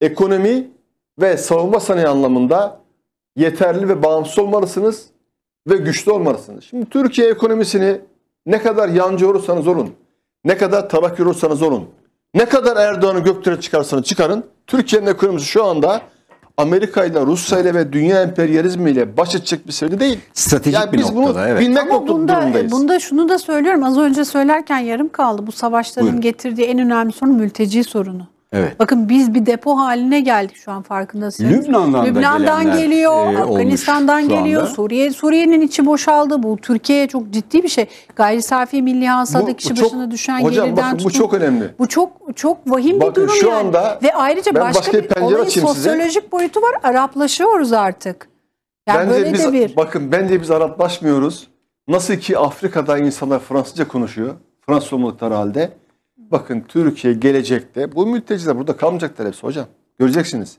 ekonomi ve savunma sanayi anlamında yeterli ve bağımsız olmalısınız ve güçlü olmalısınız. Şimdi Türkiye ekonomisini ne kadar yancı olursanız olun, ne kadar tabak yorursanız olun, ne kadar Erdoğan'ı göktüre çıkarsanız çıkarın, Türkiye'nin ekonomisi şu anda Amerika ile Rusya ile ve dünya emperyalizmi ile baş edecek bir seviyede değil. Stratejik yani bir biz noktada bunu evet. bilmek Ama bunda, durumdayız. E, bunda şunu da söylüyorum az önce söylerken yarım kaldı. Bu savaşların Buyurun. getirdiği en önemli sorun mülteci sorunu. Evet. Bakın biz bir depo haline geldik şu an farkındasınız. Lübnan'dan, Lübnan'dan da geliyor, e, Afganistan'dan geliyor, Suriye Suriye'nin içi boşaldı. Bu Türkiye'ye çok ciddi bir şey. Gayri safi milli hasılada kişi çok, başına düşen hocam, gelirden bakın, tutun, bu çok önemli. Bu çok çok vahim bakın, bir durum şu yani. Ve ayrıca başka, başka bir olayın sosyolojik size. boyutu var. Araplaşıyoruz artık. Yani ben böyle de, biz, de bir. Bakın ben de biz Araplaşmıyoruz. Nasıl ki Afrika'da insanlar Fransızca konuşuyor. Fransız olmadıkları halde. Bakın Türkiye gelecekte bu mülteciler burada kalmayacaklar hepsi hocam. Göreceksiniz.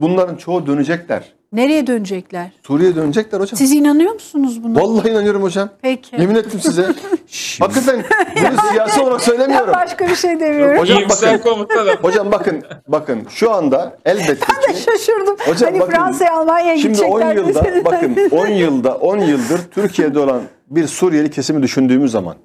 Bunların çoğu dönecekler. Nereye dönecekler? Suriye dönecekler hocam. Siz inanıyor musunuz buna? Vallahi inanıyorum hocam. Peki. Yemin ettim size. Hakikaten bunu siyasi olarak söylemiyorum. Ben başka bir şey demiyorum. Hocam bakın, komutanım. hocam bakın, bakın şu anda elbette ki. Ben de şaşırdım. Hocam hani bakın, Fransa'ya, Almanya'ya şimdi 10 yılda, bakın 10 yılda, 10 yıldır Türkiye'de olan bir Suriyeli kesimi düşündüğümüz zaman.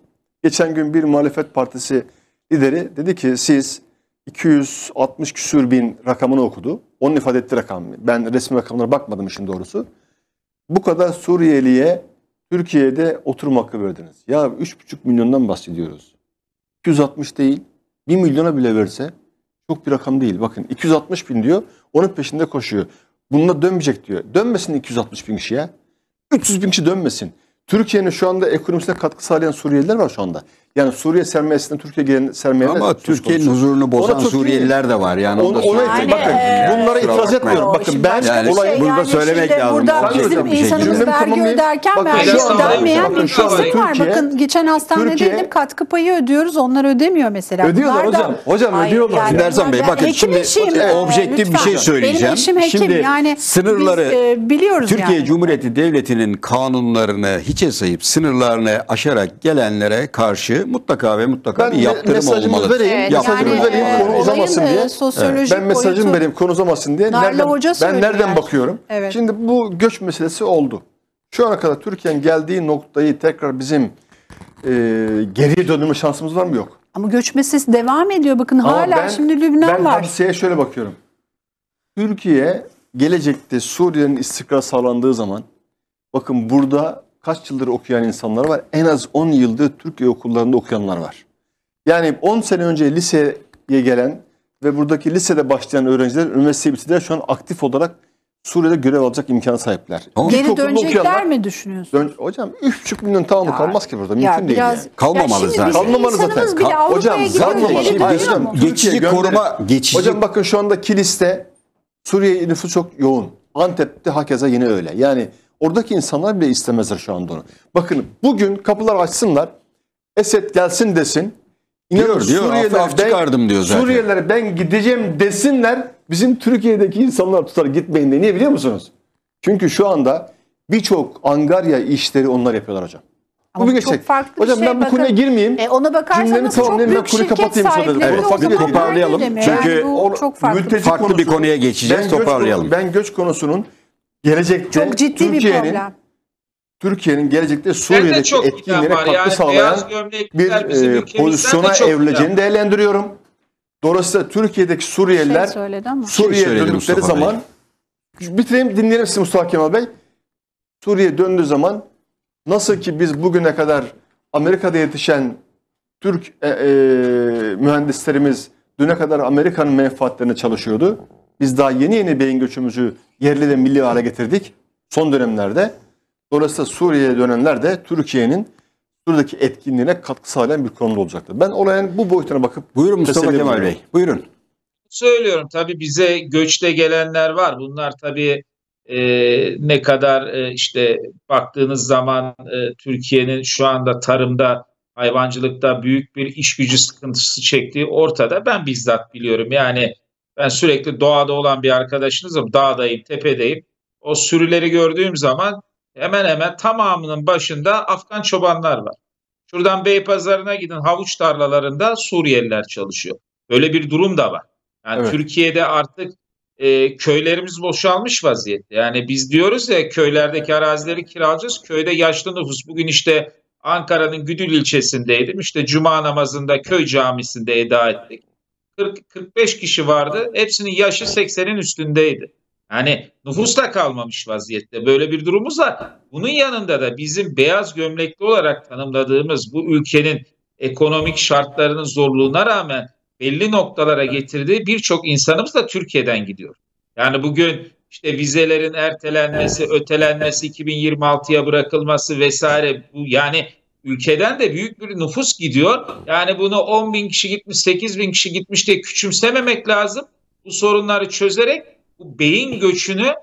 Geçen gün bir muhalefet partisi Lideri dedi ki siz 260 küsür bin rakamını okudu. Onun ifade ettiği rakam. Ben resmi rakamlara bakmadım işin doğrusu. Bu kadar Suriyeli'ye Türkiye'de oturma hakkı verdiniz. Ya 3,5 milyondan bahsediyoruz. 260 değil, 1 milyona bile verse çok bir rakam değil. Bakın 260 bin diyor, onun peşinde koşuyor. Bununla dönmeyecek diyor. Dönmesin 260 bin kişiye. 300 bin kişi dönmesin. Türkiye'nin şu anda ekonomisine katkı sağlayan Suriyeliler var şu anda. Yani Suriye sermayesine Türkiye gelen sermaye Ama Türkiye'nin huzurunu bozan ona Türkiye, Suriyeliler de var. Yani onu, ona yani, bakın hani, e, bunlara itiraz etmiyorum. Bakın ben yani, olay şey, burada yani söylemek şimdi, lazım. Burada bizim şey insanımız vergi öderken vergi ödenmeyen bir kesim var. Türkiye, bakın geçen hastanede dedim katkı payı ödüyoruz. Onlar ödemiyor mesela. Ödüyorlar hocam. Hocam ödüyorlar. Yani, Dersan Bey bakın şimdi e, objektif bir şey söyleyeceğim. Benim eşim hekim yani sınırları e, biliyoruz Türkiye Cumhuriyeti Devleti'nin kanunlarını hiçe sayıp sınırlarını aşarak gelenlere karşı mutlaka ve mutlaka ben bir yaptırım olmalı. Vereyim, evet, yaptırım yani, vereyim, e, konu uzamasın diye. E, evet. Ben mesajımı vereyim, konu uzamasın diye. nereden, Hoca ben nereden yani. bakıyorum? Evet. Şimdi bu göç meselesi oldu. Şu ana kadar Türkiye'nin geldiği noktayı tekrar bizim e, geriye dönme şansımız var mı? Yok. Ama göç meselesi devam ediyor. Bakın Ama hala ben, şimdi Lübnan ben var. Ben hadiseye şöyle bakıyorum. Türkiye gelecekte Suriye'nin istikrar sağlandığı zaman bakın burada kaç yıldır okuyan insanlar var? En az 10 yıldır Türkiye okullarında okuyanlar var. Yani 10 sene önce liseye gelen ve buradaki lisede başlayan öğrenciler üniversite bitirdiler. Şu an aktif olarak Suriye'de görev alacak imkana sahipler. Tamam. Geri dönecekler mi düşünüyorsunuz? Dön, hocam 3,5 milyon tamamı ya, kalmaz ki burada. Mümkün ya, değil. Biraz, yani. Kalmamalı ya zaten. Kalmamalı zaten. Kal hocam kalmamalı. Şey hayır, hocam, geçici koruma geçici. Hocam bakın şu anda kiliste Suriye nüfusu çok yoğun. Antep'te hakeza yine öyle. Yani Oradaki insanlar bile istemezler şu anda onu. Bakın bugün kapılar açsınlar. Esed gelsin desin. İnanın diyor, diyor. Suriyeliler çıkardım diyor zaten. Suriyelilere ben gideceğim desinler. Bizim Türkiye'deki insanlar tutar gitmeyin diye. Niye biliyor musunuz? Çünkü şu anda birçok angarya işleri onlar yapıyorlar hocam. Ama bu bir gerçek. Farklı Hocam şey, ben bu konuya girmeyeyim. E, ona bakarsanız çok büyük ben konuyu kapatayım şirket evet. o bir toparlayalım. Çünkü yani çok farklı. Şey. farklı konusu, bir konuya geçeceğiz. Ben toparlayalım. Göç, ben göç konusunun gelecekte çok ciddi bir problem. Türkiye'nin gelecekte Suriye'deki etkinliğine katkı yani sağlayan bir e, pozisyona evrileceğini değerlendiriyorum. Dolayısıyla Türkiye'deki şey Suriyeliler şey Suriye'ye şey döndükleri Mustafa zaman Bey. bitireyim dinleyelim sizi Mustafa Kemal Bey. Suriye döndüğü zaman nasıl ki biz bugüne kadar Amerika'da yetişen Türk e, e, mühendislerimiz düne kadar Amerika'nın menfaatlerine çalışıyordu. Biz daha yeni yeni beyin göçümüzü yerli ve milli hale getirdik son dönemlerde. Dolayısıyla Suriye'ye dönenler de Türkiye'nin buradaki etkinliğine katkı sağlayan bir konuda olacaktır. Ben olayın bu boyutuna bakıp Buyurun Mustafa Kemal Bey. Buyurun. Söylüyorum tabii bize göçte gelenler var. Bunlar tabii e, ne kadar e, işte baktığınız zaman e, Türkiye'nin şu anda tarımda hayvancılıkta büyük bir iş gücü sıkıntısı çektiği ortada. Ben bizzat biliyorum yani ben sürekli doğada olan bir arkadaşınızım. Dağdayım, tepedeyim. O sürüleri gördüğüm zaman hemen hemen tamamının başında Afgan çobanlar var. Şuradan Beypazarı'na gidin havuç tarlalarında Suriyeliler çalışıyor. Böyle bir durum da var. Yani evet. Türkiye'de artık e, köylerimiz boşalmış vaziyette. Yani biz diyoruz ya köylerdeki arazileri kiralacağız. Köyde yaşlı nüfus bugün işte Ankara'nın Güdül ilçesindeydim. İşte cuma namazında köy camisinde eda ettik. 40, 45 kişi vardı. Hepsinin yaşı 80'in üstündeydi. Yani nüfus kalmamış vaziyette. Böyle bir durumumuz var. Bunun yanında da bizim beyaz gömlekli olarak tanımladığımız bu ülkenin ekonomik şartlarının zorluğuna rağmen belli noktalara getirdiği birçok insanımız da Türkiye'den gidiyor. Yani bugün işte vizelerin ertelenmesi, ötelenmesi, 2026'ya bırakılması vesaire bu yani ülkeden de büyük bir nüfus gidiyor. Yani bunu 10 bin kişi gitmiş, 8 bin kişi gitmiş diye küçümsememek lazım. Bu sorunları çözerek bu beyin göçünü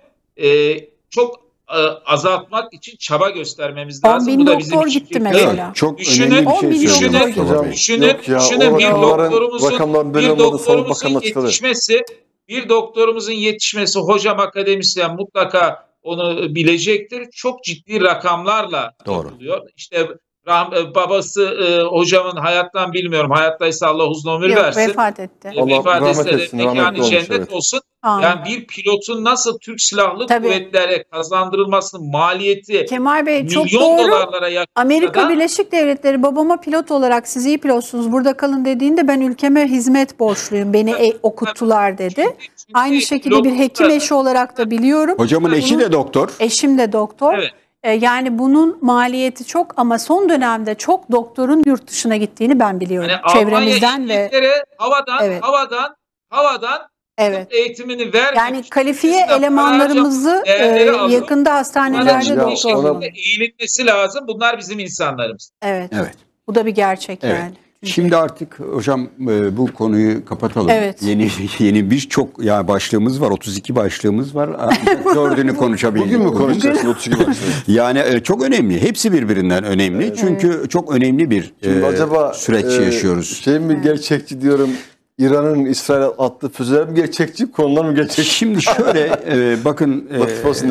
e, çok e, azaltmak için çaba göstermemiz lazım. 10 bin Bu da bizim doktor gitti mesela. Evet, çok düşünün, önemli bir şey. Düşünün, düşünün, düşünün, Yok ya, düşünün bir doktorumuzun, bir doktorumuzun yetişmesi, bir doktorumuzun yetişmesi, hocam akademisyen mutlaka onu bilecektir. Çok ciddi rakamlarla Doğru. yapılıyor. İşte Ram, e, babası e, hocamın hayattan bilmiyorum. Hayattaysa Allah uzun ömür Yok, versin. vefat etti. E, Allah vefat rahmet etsin. Mekanı cennet evet. olsun. Amin. Yani bir pilotun nasıl Türk Silahlı Tabii. Kuvvetlere kazandırılmasının maliyeti Kemal Bey milyon çok doğru. dolarlara yakın. Amerika Birleşik Devletleri babama pilot olarak siz iyi pilotsunuz burada kalın dediğinde ben ülkeme hizmet borçluyum. Beni e, okuttular dedi. Çünkü, çünkü Aynı şekilde bir hekim eşi olarak da biliyorum. Hocamın eşi de doktor. Eşim de doktor. Evet. E, yani bunun maliyeti çok ama son dönemde çok doktorun yurt dışına gittiğini ben biliyorum. Yani Çevremizden Almanya, ve havadan evet. havadan havadan evet. eğitimini vermiş. Yani kalifiye elemanlarımızı e, yakında hastanelerde doktor eğilinmesi lazım. Bunlar bizim insanlarımız. Evet. Evet. Bu da bir gerçek evet. yani. Şimdi artık hocam e, bu konuyu kapatalım. Evet. Yeni yeni birçok ya başlığımız var. 32 başlığımız var. Dördünü konuşabiliriz. Bugün mü konuşacağız? 32 Yani e, çok önemli. Hepsi birbirinden önemli. Çünkü çok önemli bir e, Şimdi e, acaba süreç e, yaşıyoruz. Şey mi gerçekçi diyorum İran'ın İsrail attığı füzeler mi gerçekçi, konular mı gerçekçi? Şimdi şöyle e, bakın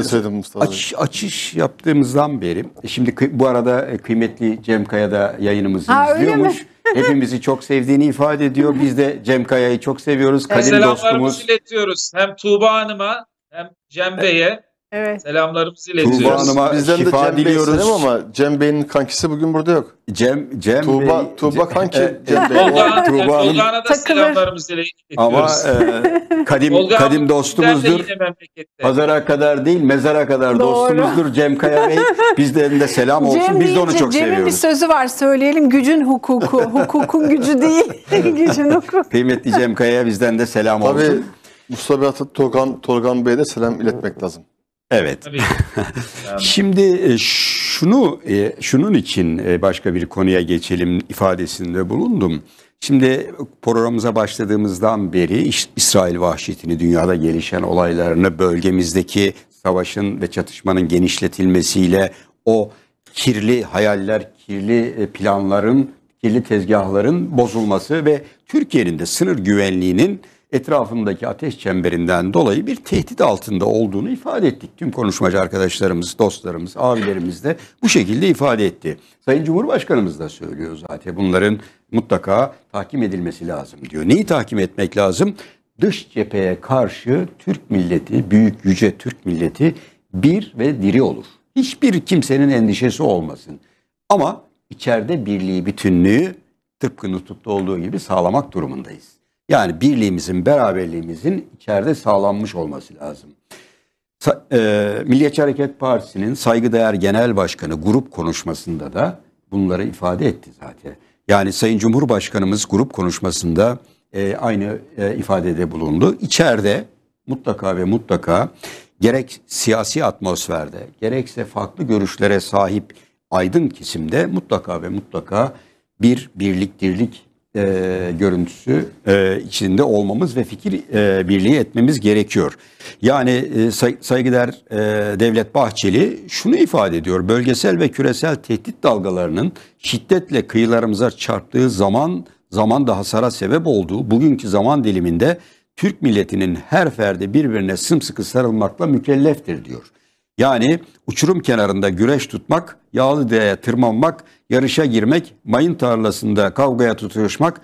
e, söyledim Mustafa aç, açış yaptığımızdan beri şimdi kı- bu arada kıymetli Cem Kaya da yayınımızı Ha, öyle mi? izliyormuş hepimizi çok sevdiğini ifade ediyor. Biz de Cem Kaya'yı çok seviyoruz. Kadim Selamlarımızı dostumuz. iletiyoruz. Hem Tuğba Hanım'a hem Cem Bey'e Evet. Selamlarımızı iletiyoruz. Tuğba Hanım'a Bizden de Cem Bey diliyoruz. istedim ama Cem Bey'in kankisi bugün burada yok. Cem Cem Tuğba, Bey, Tuğba kanki Cem Bey. Olga, Tuğba Hanım. Olga'na da Takılır. selamlarımızı iletiyoruz. Ama e, kadim Olga kadim dostumuzdur. yine Pazara kadar değil, mezara kadar Doğru. dostumuzdur Cem Kaya Bey. Bizden de selam olsun. Biz de onu çok deyince- çok Cem'in bir sözü var söyleyelim gücün hukuku. Hukukun gücü değil. gücün hukuku. Kıymetli Cem Kaya'ya bizden de selam olsun. Tabii Mustafa Atatürk Torgan, Torgan Bey'e de selam iletmek lazım. Evet. Tabii. Şimdi e, şunu e, şunun için e, başka bir konuya geçelim ifadesinde bulundum. Şimdi programımıza başladığımızdan beri İsrail vahşetini, dünyada gelişen olaylarını, bölgemizdeki savaşın ve çatışmanın genişletilmesiyle o kirli hayaller, kirli planların, kirli tezgahların bozulması ve Türkiye'nin de sınır güvenliğinin etrafındaki ateş çemberinden dolayı bir tehdit altında olduğunu ifade ettik. Tüm konuşmacı arkadaşlarımız, dostlarımız, abilerimiz de bu şekilde ifade etti. Sayın Cumhurbaşkanımız da söylüyor zaten bunların mutlaka takip edilmesi lazım diyor. Neyi takip etmek lazım? Dış cepheye karşı Türk milleti, büyük yüce Türk milleti bir ve diri olur. Hiçbir kimsenin endişesi olmasın. Ama içeride birliği, bütünlüğü tıpkı nutupta olduğu gibi sağlamak durumundayız. Yani birliğimizin, beraberliğimizin içeride sağlanmış olması lazım. Sa e, Milliyetçi Hareket Partisi'nin saygıdeğer genel başkanı grup konuşmasında da bunları ifade etti zaten. Yani Sayın Cumhurbaşkanımız grup konuşmasında e, aynı e, ifadede bulundu. İçeride mutlaka ve mutlaka gerek siyasi atmosferde gerekse farklı görüşlere sahip aydın kesimde mutlaka ve mutlaka bir birliktirlik e, görüntüsü e, içinde olmamız ve fikir e, birliği etmemiz gerekiyor. Yani e, say, saygıdeğer e, Devlet Bahçeli şunu ifade ediyor. Bölgesel ve küresel tehdit dalgalarının şiddetle kıyılarımıza çarptığı zaman zaman da hasara sebep olduğu bugünkü zaman diliminde Türk milletinin her ferdi birbirine sımsıkı sarılmakla mükelleftir diyor. Yani uçurum kenarında güreş tutmak, yağlı daya tırmanmak yarışa girmek, mayın tarlasında kavgaya tutuşmak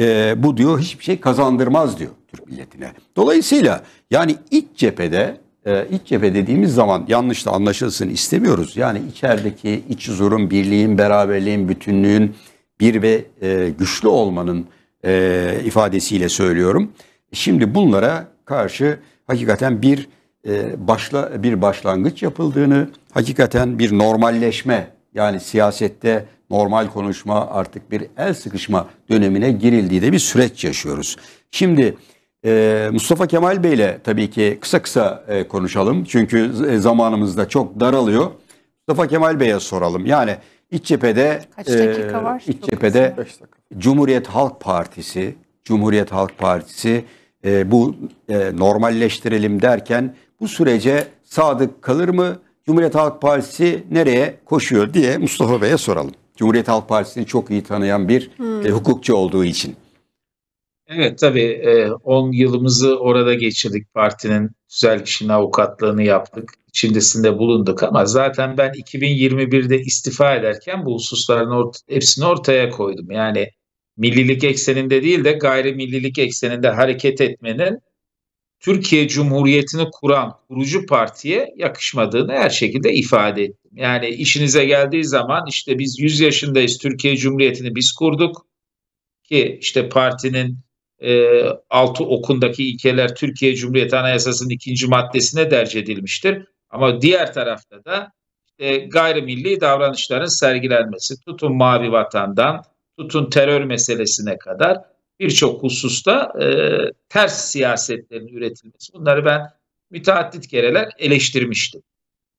e, bu diyor hiçbir şey kazandırmaz diyor Türk milletine. Dolayısıyla yani iç cephede e, iç cephe dediğimiz zaman yanlış da anlaşılsın istemiyoruz. Yani içerideki iç huzurun, birliğin, beraberliğin, bütünlüğün bir ve e, güçlü olmanın e, ifadesiyle söylüyorum. Şimdi bunlara karşı hakikaten bir e, başla bir başlangıç yapıldığını, hakikaten bir normalleşme yani siyasette normal konuşma artık bir el sıkışma dönemine girildiği de bir süreç yaşıyoruz. Şimdi e, Mustafa Kemal Bey ile tabii ki kısa kısa e, konuşalım. Çünkü e, zamanımız da çok daralıyor. Mustafa Kemal Bey'e soralım. Yani iç cephede Kaç dakika var? iç cephede Cumhuriyet Halk Partisi Cumhuriyet Halk Partisi bu normalleştirelim derken bu sürece sadık kalır mı? Cumhuriyet Halk Partisi nereye koşuyor diye Mustafa Bey'e soralım. Cumhuriyet Halk Partisi'ni çok iyi tanıyan bir hmm. e, hukukçu olduğu için. Evet tabii 10 e, yılımızı orada geçirdik. Partinin güzel kişinin avukatlığını yaptık. İçindesinde bulunduk ama zaten ben 2021'de istifa ederken bu hususların ort hepsini ortaya koydum. Yani millilik ekseninde değil de gayrimillilik ekseninde hareket etmenin Türkiye Cumhuriyeti'ni kuran kurucu partiye yakışmadığını her şekilde ifade ettim. Yani işinize geldiği zaman işte biz 100 yaşındayız Türkiye Cumhuriyeti'ni biz kurduk ki işte partinin e, altı okundaki ilkeler Türkiye Cumhuriyeti Anayasası'nın ikinci maddesine derc edilmiştir. Ama diğer tarafta da e, gayrimilli davranışların sergilenmesi tutun mavi vatandan tutun terör meselesine kadar birçok hususta e, ters siyasetlerin üretilmesi. Bunları ben müteaddit kereler eleştirmiştim.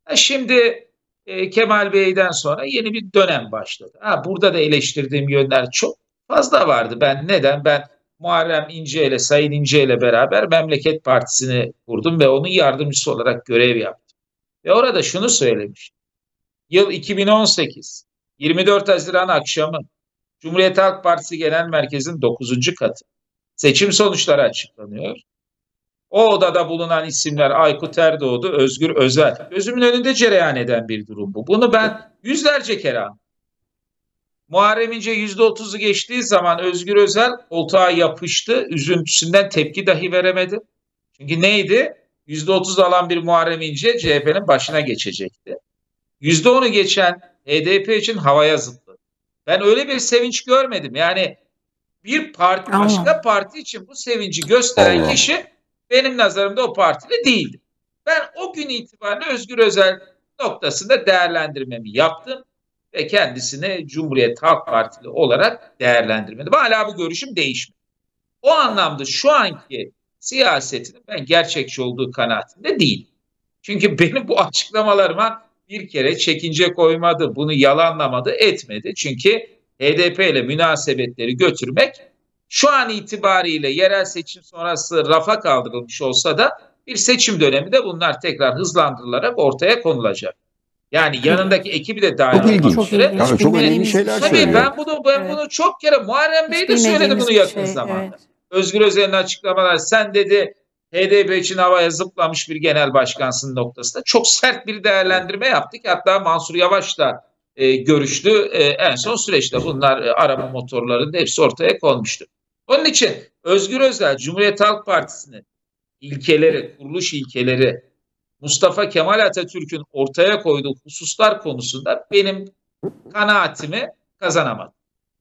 E şimdi e, Kemal Bey'den sonra yeni bir dönem başladı. Ha, burada da eleştirdiğim yönler çok fazla vardı. Ben neden? Ben Muharrem İnce ile Sayın İnce ile beraber Memleket Partisi'ni kurdum ve onun yardımcısı olarak görev yaptım. Ve orada şunu söylemiş. Yıl 2018, 24 Haziran akşamı Cumhuriyet Halk Partisi Genel Merkezi'nin 9. katı. Seçim sonuçları açıklanıyor. O odada bulunan isimler Aykut Erdoğdu, Özgür Özel. Gözümün önünde cereyan eden bir durum bu. Bunu ben yüzlerce kere anladım. Muharrem İnce %30'u geçtiği zaman Özgür Özel koltuğa yapıştı. Üzüntüsünden tepki dahi veremedi. Çünkü neydi? %30 alan bir Muharrem İnce CHP'nin başına geçecekti. %10'u geçen HDP için havaya zıpladı. Ben öyle bir sevinç görmedim. Yani bir parti Allah. başka parti için bu sevinci gösteren Allah. kişi benim nazarımda o partili değildi. Ben o gün itibariyle Özgür Özel noktasında değerlendirmemi yaptım ve kendisini Cumhuriyet Halk Partili olarak değerlendirmedim. Hala bu görüşüm değişmedi. O anlamda şu anki siyasetinin ben gerçekçi olduğu kanaatinde değil. Çünkü benim bu açıklamalarıma bir kere çekince koymadı, bunu yalanlamadı, etmedi. Çünkü HDP ile münasebetleri götürmek şu an itibariyle yerel seçim sonrası rafa kaldırılmış olsa da bir seçim döneminde bunlar tekrar hızlandırılarak ortaya konulacak. Yani yanındaki ekibi de dahil çok ilginç. Çok, süre. Yani çok önemli şeyler Tabii söylüyor. Şey. Ben bunu ben evet. bunu çok kere Muharrem Bey de söyledi bunu yakın şey, zamanda. Evet. Özgür Özel'in açıklamalar sen dedi HDP için havaya zıplamış bir genel başkansın noktasında çok sert bir değerlendirme yaptık. Hatta Mansur Yavaş da e, görüştü. E, en son süreçte bunlar e, arama motorlarının hepsi ortaya konmuştu. Onun için Özgür Özel Cumhuriyet Halk Partisi'nin ilkeleri, kuruluş ilkeleri Mustafa Kemal Atatürk'ün ortaya koyduğu hususlar konusunda benim kanaatimi kazanamadı.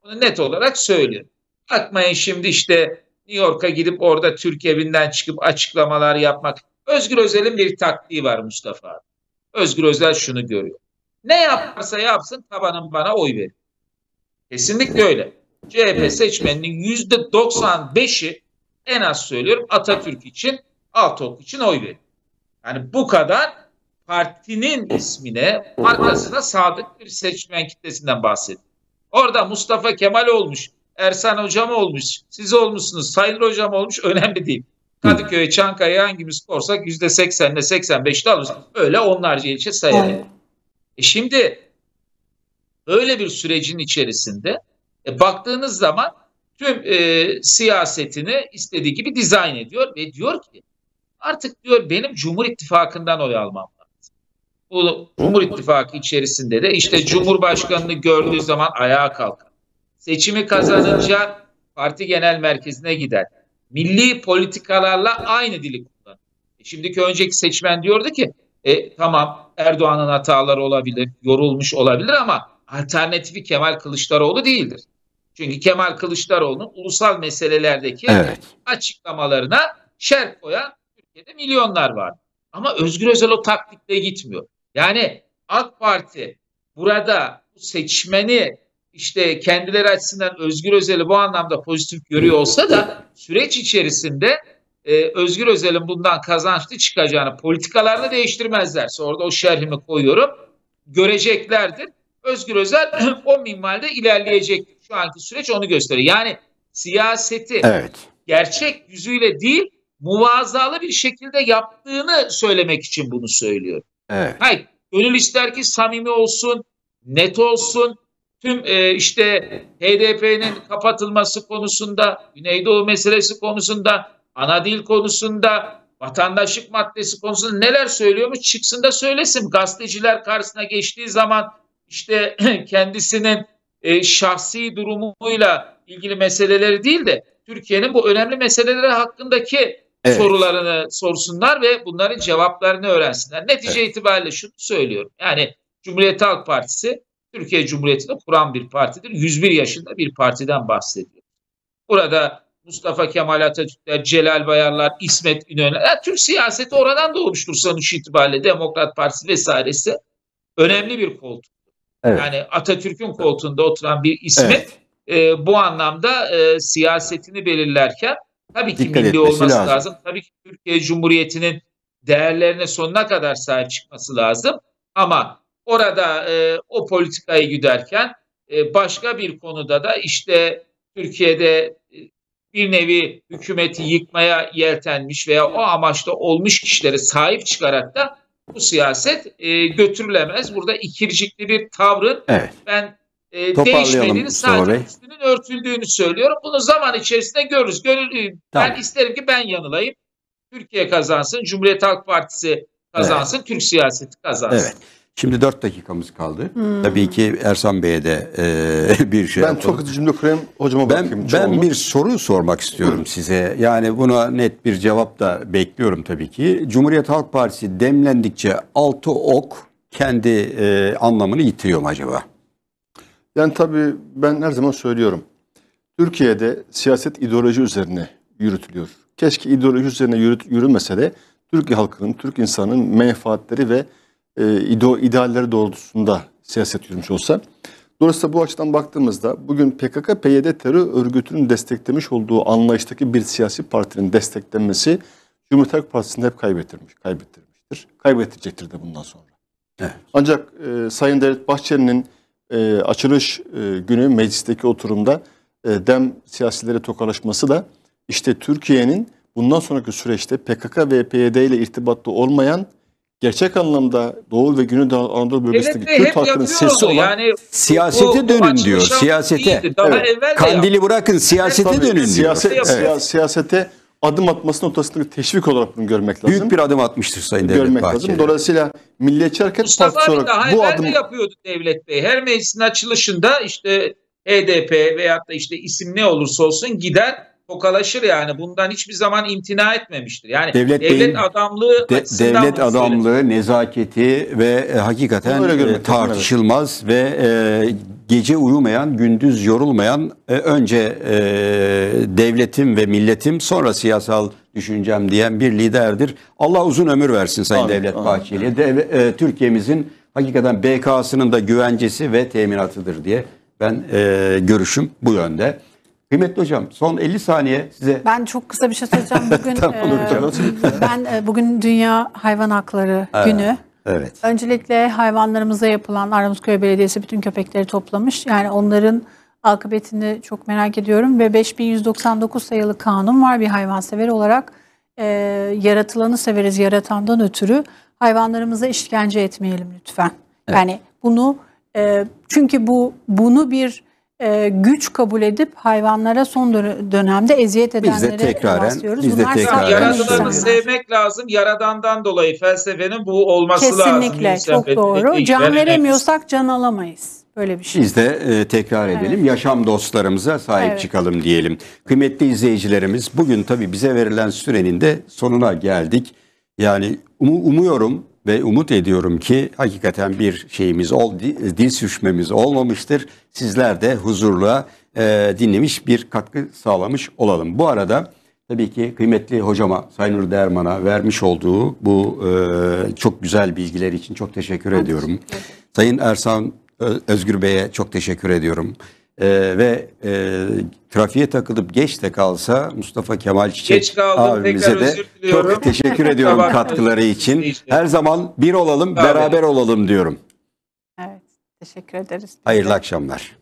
Bunu net olarak söylüyorum. Bakmayın şimdi işte New York'a gidip orada Türk evinden çıkıp açıklamalar yapmak. Özgür Özel'in bir taktiği var Mustafa abi. Özgür Özel şunu görüyor. Ne yaparsa yapsın tabanım bana oy verir. Kesinlikle öyle. CHP seçmeninin yüzde 95'i en az söylüyorum Atatürk için, Altok için oy verir. Yani bu kadar partinin ismine, markasına sadık bir seçmen kitlesinden bahsediyor. Orada Mustafa Kemal olmuş Ersan hocam olmuş. Siz olmuşsunuz. Sayın hocam olmuş. Önemli değil. Kadıköy, Çankaya hangimiz korsak yüzde seksenle seksen beşte alırız. Öyle onlarca ilçe sayılır. E şimdi öyle bir sürecin içerisinde e, baktığınız zaman tüm e, siyasetini istediği gibi dizayn ediyor ve diyor ki artık diyor benim Cumhur İttifakı'ndan oy almam lazım. Bu Cumhur İttifakı içerisinde de işte Cumhurbaşkanı'nı gördüğü zaman ayağa kalkar seçimi kazanınca parti genel merkezine gider. Milli politikalarla aynı dili kullanır. E şimdiki önceki seçmen diyordu ki e, tamam Erdoğan'ın hataları olabilir, yorulmuş olabilir ama alternatifi Kemal Kılıçdaroğlu değildir. Çünkü Kemal Kılıçdaroğlu'nun ulusal meselelerdeki evet. açıklamalarına şer koyan Türkiye'de milyonlar var. Ama Özgür Özel o taktikle gitmiyor. Yani AK Parti burada seçmeni işte kendileri açısından Özgür Özel'i bu anlamda pozitif görüyor olsa da süreç içerisinde e, Özgür Özel'in bundan kazançlı çıkacağını politikalarını değiştirmezlerse orada o şerhimi koyuyorum göreceklerdir. Özgür Özel o minvalde ilerleyecek. Şu anki süreç onu gösteriyor. Yani siyaseti evet. gerçek yüzüyle değil muvazalı bir şekilde yaptığını söylemek için bunu söylüyorum. Evet. Hayır, gönül ister ki samimi olsun, net olsun, tüm e, işte HDP'nin kapatılması konusunda, Güneydoğu meselesi konusunda, ana dil konusunda, vatandaşlık maddesi konusunda neler söylüyormuş çıksın da söylesin. Gazeteciler karşısına geçtiği zaman işte kendisinin e, şahsi durumuyla ilgili meseleleri değil de Türkiye'nin bu önemli meseleleri hakkındaki evet. sorularını sorsunlar ve bunların cevaplarını öğrensinler. Netice evet. itibariyle şunu söylüyorum. Yani Cumhuriyet Halk Partisi Türkiye Cumhuriyeti'ni kuran bir partidir. 101 yaşında bir partiden bahsediyor. Burada Mustafa Kemal Atatürk'ler, Celal Bayarlar, İsmet İnönü'ler, yani Türk siyaseti oradan doğmuştur sonuç itibariyle. Demokrat Partisi vesairesi önemli bir koltuk. Evet. Yani Atatürk'ün koltuğunda oturan bir İsmet evet. e, bu anlamda e, siyasetini belirlerken tabii ki Dikkat milli olması lazım. lazım. Tabii ki Türkiye Cumhuriyeti'nin değerlerine sonuna kadar sahip çıkması lazım. Ama Orada e, o politikayı güderken e, başka bir konuda da işte Türkiye'de e, bir nevi hükümeti yıkmaya yeltenmiş veya o amaçta olmuş kişileri sahip çıkarak da bu siyaset e, götürülemez. Burada ikircikli bir tavrın evet. ben e, değişmediğini sadece üstünün örtüldüğünü söylüyorum. Bunu zaman içerisinde görürüz. Gönül, tamam. Ben isterim ki ben yanılayım. Türkiye kazansın, Cumhuriyet Halk Partisi kazansın, evet. Türk siyaseti kazansın. Evet. Şimdi dört dakikamız kaldı. Hmm. Tabii ki Ersan Bey'e de e, bir şey Ben yapalım. çok hızlı cümle kurayım. Hocama ben, bakayım. Ben bir soru sormak istiyorum Buyurun. size. Yani buna net bir cevap da bekliyorum tabii ki. Cumhuriyet Halk Partisi demlendikçe altı ok kendi e, anlamını yitiriyor mu acaba? Yani tabii ben her zaman söylüyorum. Türkiye'de siyaset ideoloji üzerine yürütülüyor. Keşke ideoloji üzerine yürüt, yürümese de Türkiye halkının, Türk insanının menfaatleri ve e, idealleri doğrultusunda siyaset yürümüş olsa. Dolayısıyla bu açıdan baktığımızda bugün PKK-PYD terör örgütünün desteklemiş olduğu anlayıştaki bir siyasi partinin desteklenmesi Cumhuriyet Halk Partisi'ni hep kaybettirmiş, kaybettirmiştir. Kaybettirecektir de bundan sonra. Evet. Ancak e, Sayın Devlet Bahçeli'nin e, açılış e, günü meclisteki oturumda e, DEM siyasileri tokalaşması da işte Türkiye'nin bundan sonraki süreçte PKK ve PYD ile irtibatlı olmayan gerçek anlamda Doğu ve Güney Anadolu bölgesindeki evet, Kürt halkının sesi olan yani, siyasete o, dönün o diyor. Siyasete. evet. Kandili ya. bırakın siyasete evet, dönün siyaset, diyor. evet. Siyasete adım atması noktasında teşvik olarak bunu görmek lazım. Büyük bir adım atmıştır Sayın Devlet Görmek Bahçeli. lazım. Dolayısıyla Milliyetçi Hareket Mustafa Partisi olarak bu adım... yapıyordu Devlet Bey. Her meclisin açılışında işte HDP e veyahut da işte isim ne olursa olsun gider tokalaşır yani. Bundan hiçbir zaman imtina etmemiştir. Yani devlet, devlet adamlığı de, devlet adamlığı, söyledim. nezaketi ve e, hakikaten e, tartışılmaz ve e, gece uyumayan, gündüz yorulmayan e, önce e, devletim ve milletim sonra siyasal düşüncem diyen bir liderdir. Allah uzun ömür versin Sayın Amin, Devlet Bahçeli. Dev, e, Türkiye'mizin hakikaten BK'sının da güvencesi ve teminatıdır diye ben e, görüşüm bu yönde. Kıymetli hocam son 50 saniye size. Ben çok kısa bir şey söyleyeceğim. Bugün tamam, e, ben e, bugün Dünya Hayvan Hakları evet. Günü. Evet. Öncelikle hayvanlarımıza yapılan Aramızköy Belediyesi bütün köpekleri toplamış. Yani onların akıbetini çok merak ediyorum ve 5199 sayılı kanun var bir hayvansever olarak. E, yaratılanı severiz yaratandan ötürü. Hayvanlarımıza işkence etmeyelim lütfen. Evet. Yani bunu e, çünkü bu bunu bir e, güç kabul edip hayvanlara son dönemde eziyet edenleri biz de tekraren, rastlıyoruz. Biz de Bunlar tekraren yaradanı sevmek lazım. Yaradandan dolayı felsefenin bu olması Kesinlikle, lazım. Kesinlikle çok doğru. Can veremiyorsak can alamayız. Böyle bir şey. Biz de e, tekrar evet. edelim. Yaşam dostlarımıza sahip evet. çıkalım diyelim. Kıymetli izleyicilerimiz bugün tabii bize verilen sürenin de sonuna geldik. Yani um, umuyorum ve umut ediyorum ki hakikaten bir şeyimiz, ol, dil sürüşmemiz olmamıştır. Sizler de huzurla e, dinlemiş bir katkı sağlamış olalım. Bu arada tabii ki kıymetli hocama Sayın Derman'a vermiş olduğu bu e, çok güzel bilgiler için çok teşekkür evet. ediyorum. Evet. Sayın Ersan e, Özgür Bey'e çok teşekkür ediyorum e, ve e, trafiğe takılıp geç de kalsa Mustafa Kemal Çiçek geç kaldım, abimize de çok teşekkür ediyorum katkıları için. Her zaman bir olalım, beraber olalım diyorum. Evet, teşekkür ederiz. Hayırlı akşamlar.